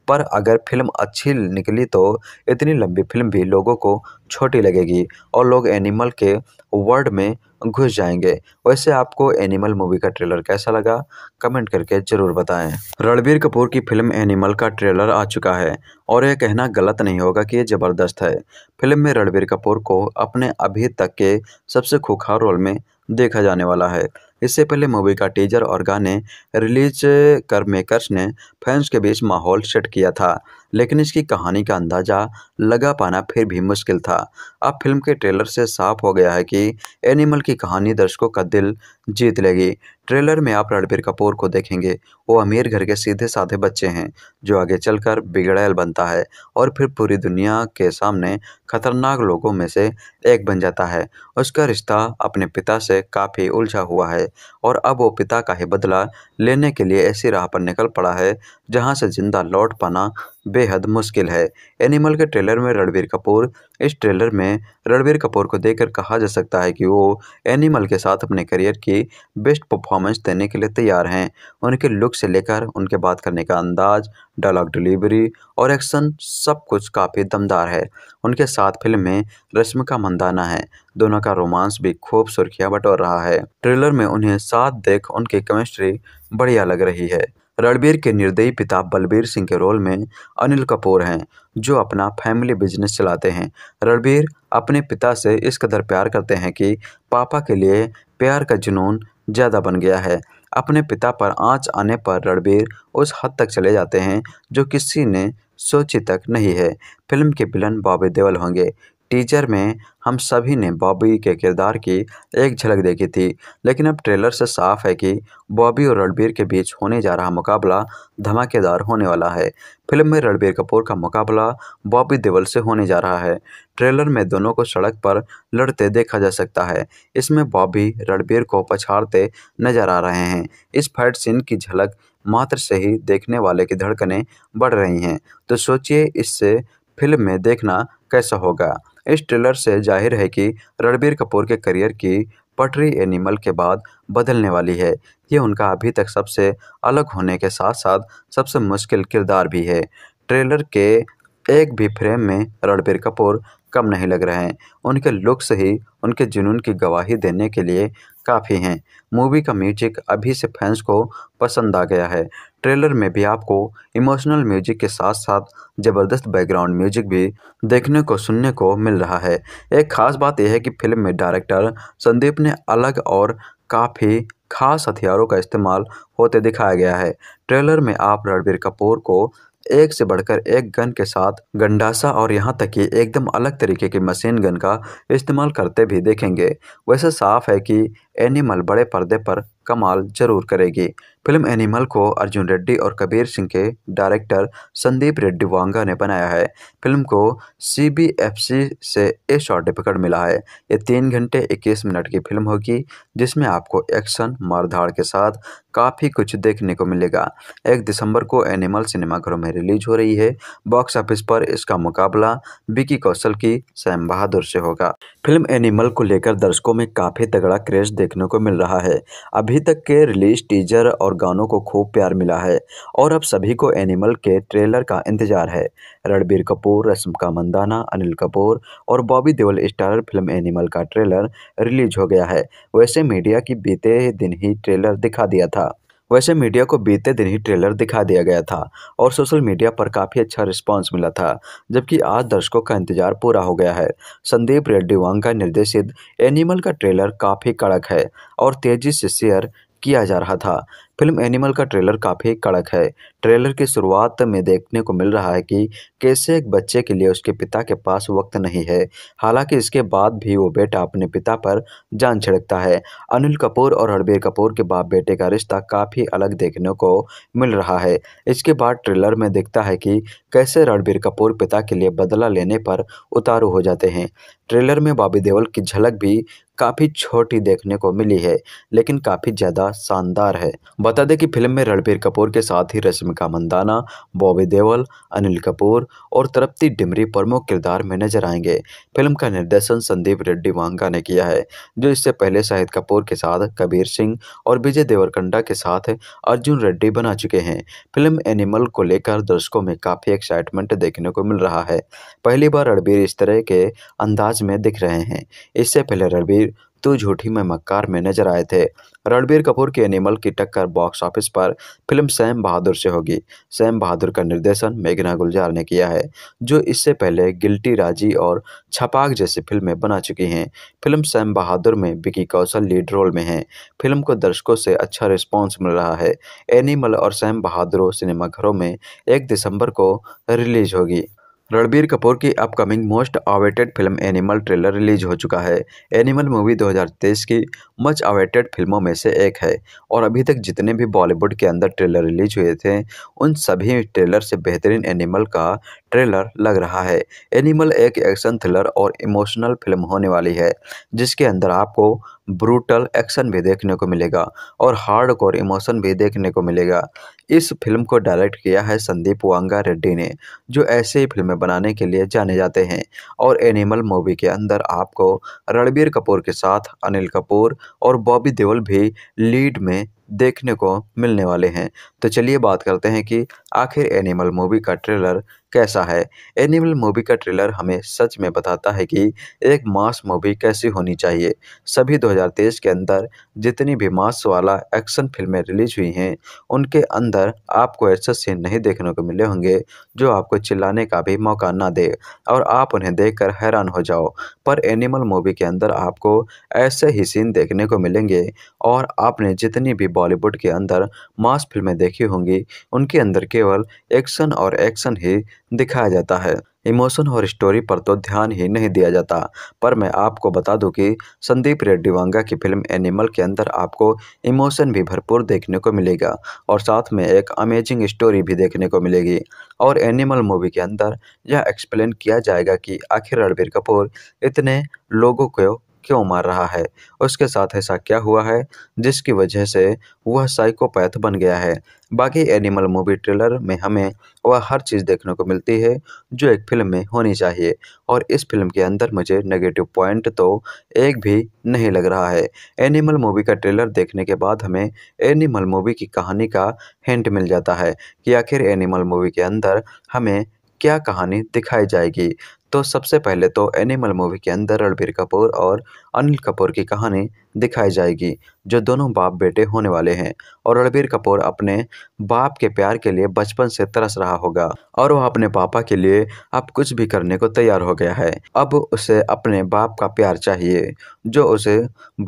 Speaker 1: पर अगर फिल्म अच्छी निकली तो इतनी लंबी फिल्म भी लोगों को छोटी लगेगी और लोग एनिमल के वर्ल्ड में घुस जाएंगे वैसे आपको एनिमल मूवी का ट्रेलर कैसा लगा कमेंट करके ज़रूर बताएं रणबीर कपूर की फिल्म एनिमल का ट्रेलर आ चुका है और यह कहना गलत नहीं होगा कि ये ज़बरदस्त है फिल्म में रणबीर कपूर को अपने अभी तक के सबसे खुखार रोल में देखा जाने वाला है इससे पहले मूवी का टीजर और गाने रिलीज कर मेकर्स ने फैंस के बीच माहौल सेट किया था लेकिन इसकी कहानी का अंदाज़ा लगा पाना फिर भी मुश्किल था अब फिल्म के ट्रेलर से साफ हो गया है कि एनिमल की कहानी दर्शकों का दिल जीत लेगी ट्रेलर में आप रणबीर कपूर को देखेंगे वो अमीर घर के सीधे साधे बच्चे हैं जो आगे चलकर बिगड़ैल बनता है और फिर पूरी दुनिया के सामने खतरनाक लोगों में से एक बन जाता है उसका रिश्ता अपने पिता से काफ़ी उलझा हुआ है और अब वो पिता का ही बदला लेने के लिए ऐसी राह पर निकल पड़ा है जहाँ से ज़िंदा लौट पाना बेहद मुश्किल है एनिमल के ट्रेलर में रणबीर कपूर इस ट्रेलर में रणबीर कपूर को देखकर कहा जा सकता है कि वो एनिमल के साथ अपने करियर की बेस्ट परफॉर्मेंस देने के लिए तैयार हैं उनके लुक से लेकर उनके बात करने का अंदाज डायलॉग डिलीवरी और एक्शन सब कुछ काफ़ी दमदार है उनके साथ फिल्म में रश्म का मंदाना है दोनों का रोमांस भी खूब सुर्खियाँ बटोर रहा है ट्रेलर में उन्हें साथ देख उनकी केमिस्ट्री बढ़िया लग रही है रणबीर के निर्दयी पिता बलबीर सिंह के रोल में अनिल कपूर हैं जो अपना फैमिली बिजनेस चलाते हैं रणबीर अपने पिता से इस कदर प्यार करते हैं कि पापा के लिए प्यार का जुनून ज़्यादा बन गया है अपने पिता पर आँच आने पर रणबीर उस हद तक चले जाते हैं जो किसी ने सोची तक नहीं है फिल्म के विलन बॉबी देवल होंगे टीजर में हम सभी ने बॉबी के किरदार की एक झलक देखी थी लेकिन अब ट्रेलर से साफ है कि बॉबी और रणबीर के बीच होने जा रहा मुकाबला धमाकेदार होने वाला है फिल्म में रणबीर कपूर का मुकाबला बॉबी देवल से होने जा रहा है ट्रेलर में दोनों को सड़क पर लड़ते देखा जा सकता है इसमें बॉबी रणबीर को पछाड़ते नजर आ रहे हैं इस फाइट सीन की झलक मात्र से ही देखने वाले की धड़कने बढ़ रही हैं तो सोचिए इससे फिल्म में देखना कैसा होगा इस ट्रेलर से जाहिर है कि रणबीर कपूर के करियर की पटरी एनिमल के बाद बदलने वाली है ये उनका अभी तक सबसे अलग होने के साथ साथ सबसे मुश्किल किरदार भी है ट्रेलर के एक भी फ्रेम में रणबीर कपूर कम नहीं लग रहे हैं उनके लुक्स ही उनके जुनून की गवाही देने के लिए काफ़ी हैं मूवी का म्यूजिक अभी से फैंस को पसंद आ गया है ट्रेलर में भी आपको इमोशनल म्यूजिक के साथ साथ ज़बरदस्त बैकग्राउंड म्यूजिक भी देखने को सुनने को मिल रहा है एक खास बात यह है कि फिल्म में डायरेक्टर संदीप ने अलग और काफ़ी खास हथियारों का इस्तेमाल होते दिखाया गया है ट्रेलर में आप रणबीर कपूर को एक से बढ़कर एक गन के साथ गंडासा और यहाँ तक कि एकदम अलग तरीके के मशीन गन का इस्तेमाल करते भी देखेंगे वैसे साफ है कि एनिमल बड़े पर्दे पर कमाल जरूर करेगी फिल्म एनिमल को अर्जुन रेड्डी और कबीर सिंह के डायरेक्टर संदीप रेड्डी वांगा ने बनाया है फिल्म को सीबीएफसी से ए सर्टिफिकेट मिला है ये तीन घंटे इक्कीस मिनट की फिल्म होगी जिसमें आपको एक्शन मारधाड़ के साथ काफ़ी कुछ देखने को मिलेगा एक दिसंबर को एनिमल सिनेमाघरों में रिलीज हो रही है बॉक्स ऑफिस पर इसका मुकाबला विकी कौशल की सैम बहादुर से होगा फिल्म एनिमल को लेकर दर्शकों में काफ़ी तगड़ा क्रेज देखने को मिल रहा है अभी तक के रिलीज टीजर और गानों को खूब प्यार मिला है और अब सभी को एनिमल के ट्रेलर का इंतजार है रणबीर कपूर रश्मिका मंदाना अनिल कपूर और Bobby Deol starrer film animal का ट्रेलर रिलीज हो गया है वैसे मीडिया की बीते दिन ही ट्रेलर दिखा दिया था वैसे मीडिया को बीते दिन ही ट्रेलर दिखा दिया गया था और सोशल मीडिया पर काफ़ी अच्छा रिस्पांस मिला था जबकि आज दर्शकों का इंतजार पूरा हो गया है संदीप रेड्डी वांग का निर्देशित एनिमल का ट्रेलर काफ़ी कड़क है और तेज़ी से शेयर किया जा रहा था फिल्म एनिमल का ट्रेलर काफ़ी कड़क है ट्रेलर की शुरुआत में देखने को मिल रहा है कि कैसे एक बच्चे के लिए उसके पिता के पास वक्त नहीं है हालांकि इसके बाद भी वो बेटा अपने पिता पर जान छिड़कता है अनिल कपूर और रणबीर कपूर के बाप बेटे का रिश्ता काफ़ी अलग देखने को मिल रहा है इसके बाद ट्रेलर में दिखता है कि कैसे रणबीर कपूर पिता के लिए बदला लेने पर उतारू हो जाते हैं ट्रेलर में बाबी देवल की झलक भी काफ़ी छोटी देखने को मिली है लेकिन काफ़ी ज़्यादा शानदार है बता दें कि फिल्म में रणबीर कपूर के साथ ही रश्मिका मंदाना बॉबी देवल अनिल कपूर और तरप्ती डिमरी प्रमुख किरदार में नजर आएंगे फिल्म का निर्देशन संदीप रेड्डी वांगा ने किया है जो इससे पहले शाहिद कपूर के साथ कबीर सिंह और विजय देवरकंडा के साथ अर्जुन रेड्डी बना चुके हैं फिल्म एनिमल को लेकर दर्शकों में काफ़ी एक्साइटमेंट देखने को मिल रहा है पहली बार रणबीर इस तरह के अंदाज में दिख रहे हैं इससे पहले रणबीर तू झूठी में मक्कार में नजर आए थे रणबीर कपूर के एनिमल की टक्कर बॉक्स ऑफिस पर फिल्म सैम बहादुर से होगी सैम बहादुर का निर्देशन मेघना गुलजार ने किया है जो इससे पहले गिल्टी राजी और छपाक जैसी फिल्में बना चुकी हैं फिल्म सैम बहादुर में विकी कौशल लीड रोल में हैं फिल्म को दर्शकों से अच्छा रिस्पॉन्स मिल रहा है एनिमल और सैम बहादुर सिनेमाघरों में एक दिसंबर को रिलीज होगी रणबीर कपूर की upcoming most awaited film animal trailer release हो चुका है एनिमल मूवी 2023 की मच अवेटेड फिल्मों में से एक है और अभी तक जितने भी बॉलीवुड के अंदर ट्रेलर रिलीज हुए थे उन सभी ट्रेलर से बेहतरीन एनिमल का ट्रेलर लग रहा है एनिमल एक एक्शन थ्रिलर और इमोशनल फिल्म होने वाली है जिसके अंदर आपको ब्रूटल एक्शन भी देखने को मिलेगा और हार्ड कोर इमोशन भी देखने को मिलेगा इस फिल्म को डायरेक्ट किया है संदीप वांगा रेड्डी ने जो ऐसे ही फिल्में बनाने के लिए जाने जाते हैं और एनिमल मूवी के अंदर आपको रणबीर कपूर के साथ अनिल कपूर और बॉबी देवल भी लीड में देखने को मिलने वाले हैं तो चलिए बात करते हैं कि आखिर एनिमल मूवी का ट्रेलर कैसा है एनिमल मूवी का ट्रेलर हमें सच में बताता है कि एक मास मूवी कैसी होनी चाहिए सभी 2023 के अंदर जितनी भी मास वाला एक्शन फिल्में रिलीज हुई हैं उनके अंदर आपको ऐसे सीन नहीं देखने को मिले होंगे जो आपको चिल्लाने का भी मौका ना दे और आप उन्हें देख हैरान हो जाओ पर एनिमल मूवी के अंदर आपको ऐसे ही सीन देखने को मिलेंगे और आपने जितनी भी बॉलीवुड के अंदर मास फिल्में देखी होंगी उनके अंदर केवल एक्शन और एक्शन ही दिखाया जाता है इमोशन और स्टोरी पर तो ध्यान ही नहीं दिया जाता पर मैं आपको बता दूं कि संदीप रेड्डी वांगा की फिल्म एनिमल के अंदर आपको इमोशन भी भरपूर देखने को मिलेगा और साथ में एक अमेजिंग स्टोरी भी देखने को मिलेगी और एनिमल मूवी के अंदर यह एक्सप्लेन किया जाएगा कि आखिर रणबीर कपूर इतने लोगों को क्यों मार रहा है उसके साथ ऐसा क्या हुआ है जिसकी वजह से वह साइकोपैथ बन गया है बाकी एनिमल मूवी ट्रेलर में हमें वह हर चीज़ देखने को मिलती है जो एक फिल्म में होनी चाहिए और इस फिल्म के अंदर मुझे नेगेटिव पॉइंट तो एक भी नहीं लग रहा है एनिमल मूवी का ट्रेलर देखने के बाद हमें एनिमल मूवी की कहानी का हिंट मिल जाता है कि आखिर एनिमल मूवी के अंदर हमें क्या कहानी दिखाई जाएगी तो सबसे पहले तो एनिमल मूवी के अंदर रणबीर कपूर और अनिल कपूर की कहानी दिखाई जाएगी जो दोनों बाप बेटे होने वाले हैं और रणबीर कपूर अपने बाप के प्यार के लिए बचपन से तरस रहा होगा और वह अपने पापा के लिए अब कुछ भी करने को तैयार हो गया है अब उसे अपने बाप का प्यार चाहिए जो उसे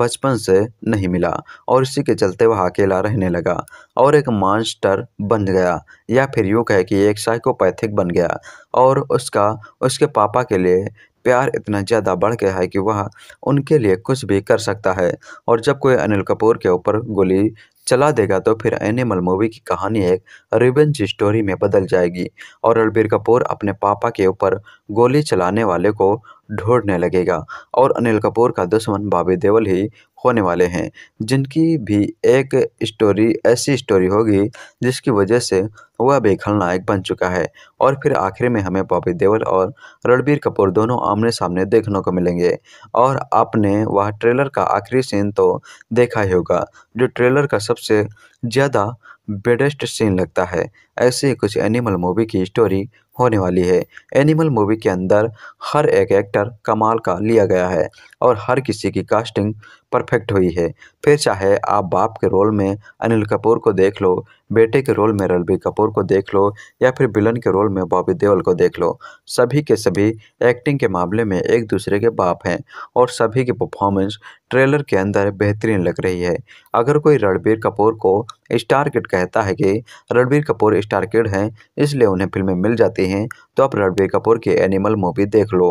Speaker 1: बचपन से नहीं मिला और इसी के चलते वह अकेला रहने लगा और एक मॉन्स्टर बन गया या फिर यूँ कहे कि एक साइकोपैथिक बन गया और उसका उसके पापा के लिए प्यार इतना ज़्यादा बढ़ गया है कि वह उनके लिए कुछ भी कर सकता है और जब कोई अनिल कपूर के ऊपर गोली चला देगा तो फिर एनिमल मूवी की कहानी एक रिवेंज स्टोरी में बदल जाएगी और रणबीर कपूर अपने पापा के ऊपर गोली चलाने वाले को ढूंढने लगेगा और अनिल कपूर का दुश्मन बाबी देवल ही होने वाले हैं जिनकी भी एक स्टोरी ऐसी स्टोरी होगी जिसकी वजह से वह भी खलनायक बन चुका है और फिर आखिर में हमें बॉबी देवल और रणबीर कपूर दोनों आमने सामने देखने को मिलेंगे और आपने वह ट्रेलर का आखिरी सीन तो देखा ही होगा जो ट्रेलर का सबसे ज़्यादा बेडेस्ट सीन लगता है ऐसे ही कुछ एनिमल मूवी की स्टोरी होने वाली है एनिमल मूवी के अंदर हर एक एक्टर कमाल का लिया गया है और हर किसी की कास्टिंग परफेक्ट हुई है फिर चाहे आप बाप के रोल में अनिल कपूर को देख लो बेटे के रोल में रणबीर कपूर को देख लो या फिर विलन के रोल में बॉबी देवल को देख लो सभी के सभी एक्टिंग के मामले में एक दूसरे के बाप हैं और सभी की परफॉर्मेंस ट्रेलर के अंदर बेहतरीन लग रही है अगर कोई रणबीर कपूर को स्टार किड कहता है कि रणबीर कपूर स्टार किड हैं इसलिए उन्हें फिल्में मिल जाती हैं तो आप रणबीर कपूर की एनिमल मूवी देख लो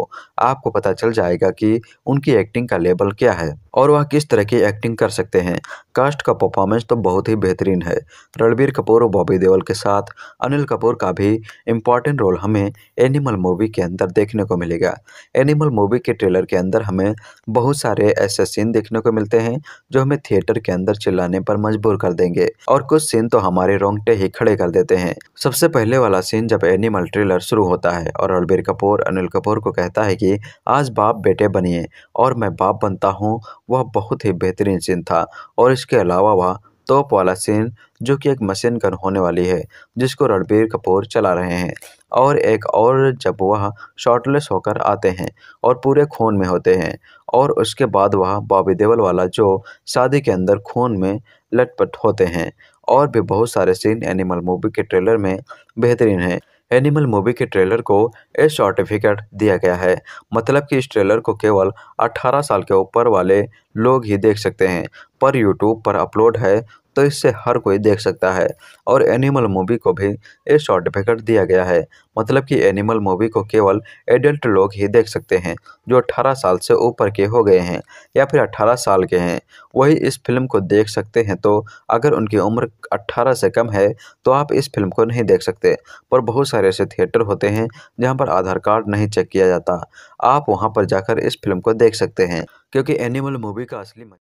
Speaker 1: आपको पता चल जाएगा कि उनकी एक्टिंग का लेवल क्या है और वह किस तरह की एक्टिंग कर सकते हैं कास्ट का परफॉर्मेंस तो बहुत ही बेहतरीन है रणबीर रणबीर कपूर और बॉबी देवल के साथ अनिल कपूर का भी इम्पॉर्टेंट रोल हमें एनिमल मूवी के अंदर देखने को मिलेगा एनिमल मूवी के ट्रेलर के अंदर हमें बहुत सारे ऐसे सीन देखने को मिलते हैं जो हमें थिएटर के अंदर चिल्लाने पर मजबूर कर देंगे और कुछ सीन तो हमारे रोंगटे ही खड़े कर देते हैं सबसे पहले वाला सीन जब एनिमल ट्रेलर शुरू होता है और रणबीर कपूर अनिल कपूर को कहता है कि आज बाप बेटे बनिए और मैं बाप बनता हूँ वह बहुत ही बेहतरीन सीन था और इसके अलावा वह तोप वाला सीन जो कि एक मशीन गन होने वाली है जिसको रणबीर कपूर चला रहे हैं और एक और जब वह शॉर्टलेस होकर आते हैं और पूरे खून में होते हैं और उसके बाद वह बॉबी देवल वाला जो शादी के अंदर खून में लटपट होते हैं और भी बहुत सारे सीन एनिमल मूवी के ट्रेलर में बेहतरीन हैं एनिमल मूवी के ट्रेलर को ए सर्टिफिकेट दिया गया है मतलब कि इस ट्रेलर को केवल 18 साल के ऊपर वाले लोग ही देख सकते हैं पर यूट्यूब पर अपलोड है तो इससे हर कोई देख सकता है और एनिमल मूवी को भी ये सर्टिफिकेट दिया गया है मतलब कि एनिमल मूवी को केवल एडल्ट लोग ही देख सकते हैं जो 18 साल से ऊपर के हो गए हैं या फिर 18 साल के हैं वही इस फिल्म को देख सकते हैं तो अगर उनकी उम्र 18 से कम है तो आप इस फिल्म को नहीं देख सकते पर बहुत सारे ऐसे थिएटर होते हैं जहाँ पर आधार कार्ड नहीं चेक किया जाता आप वहाँ पर जाकर इस फिल्म को देख सकते हैं क्योंकि एनिमल मूवी का असली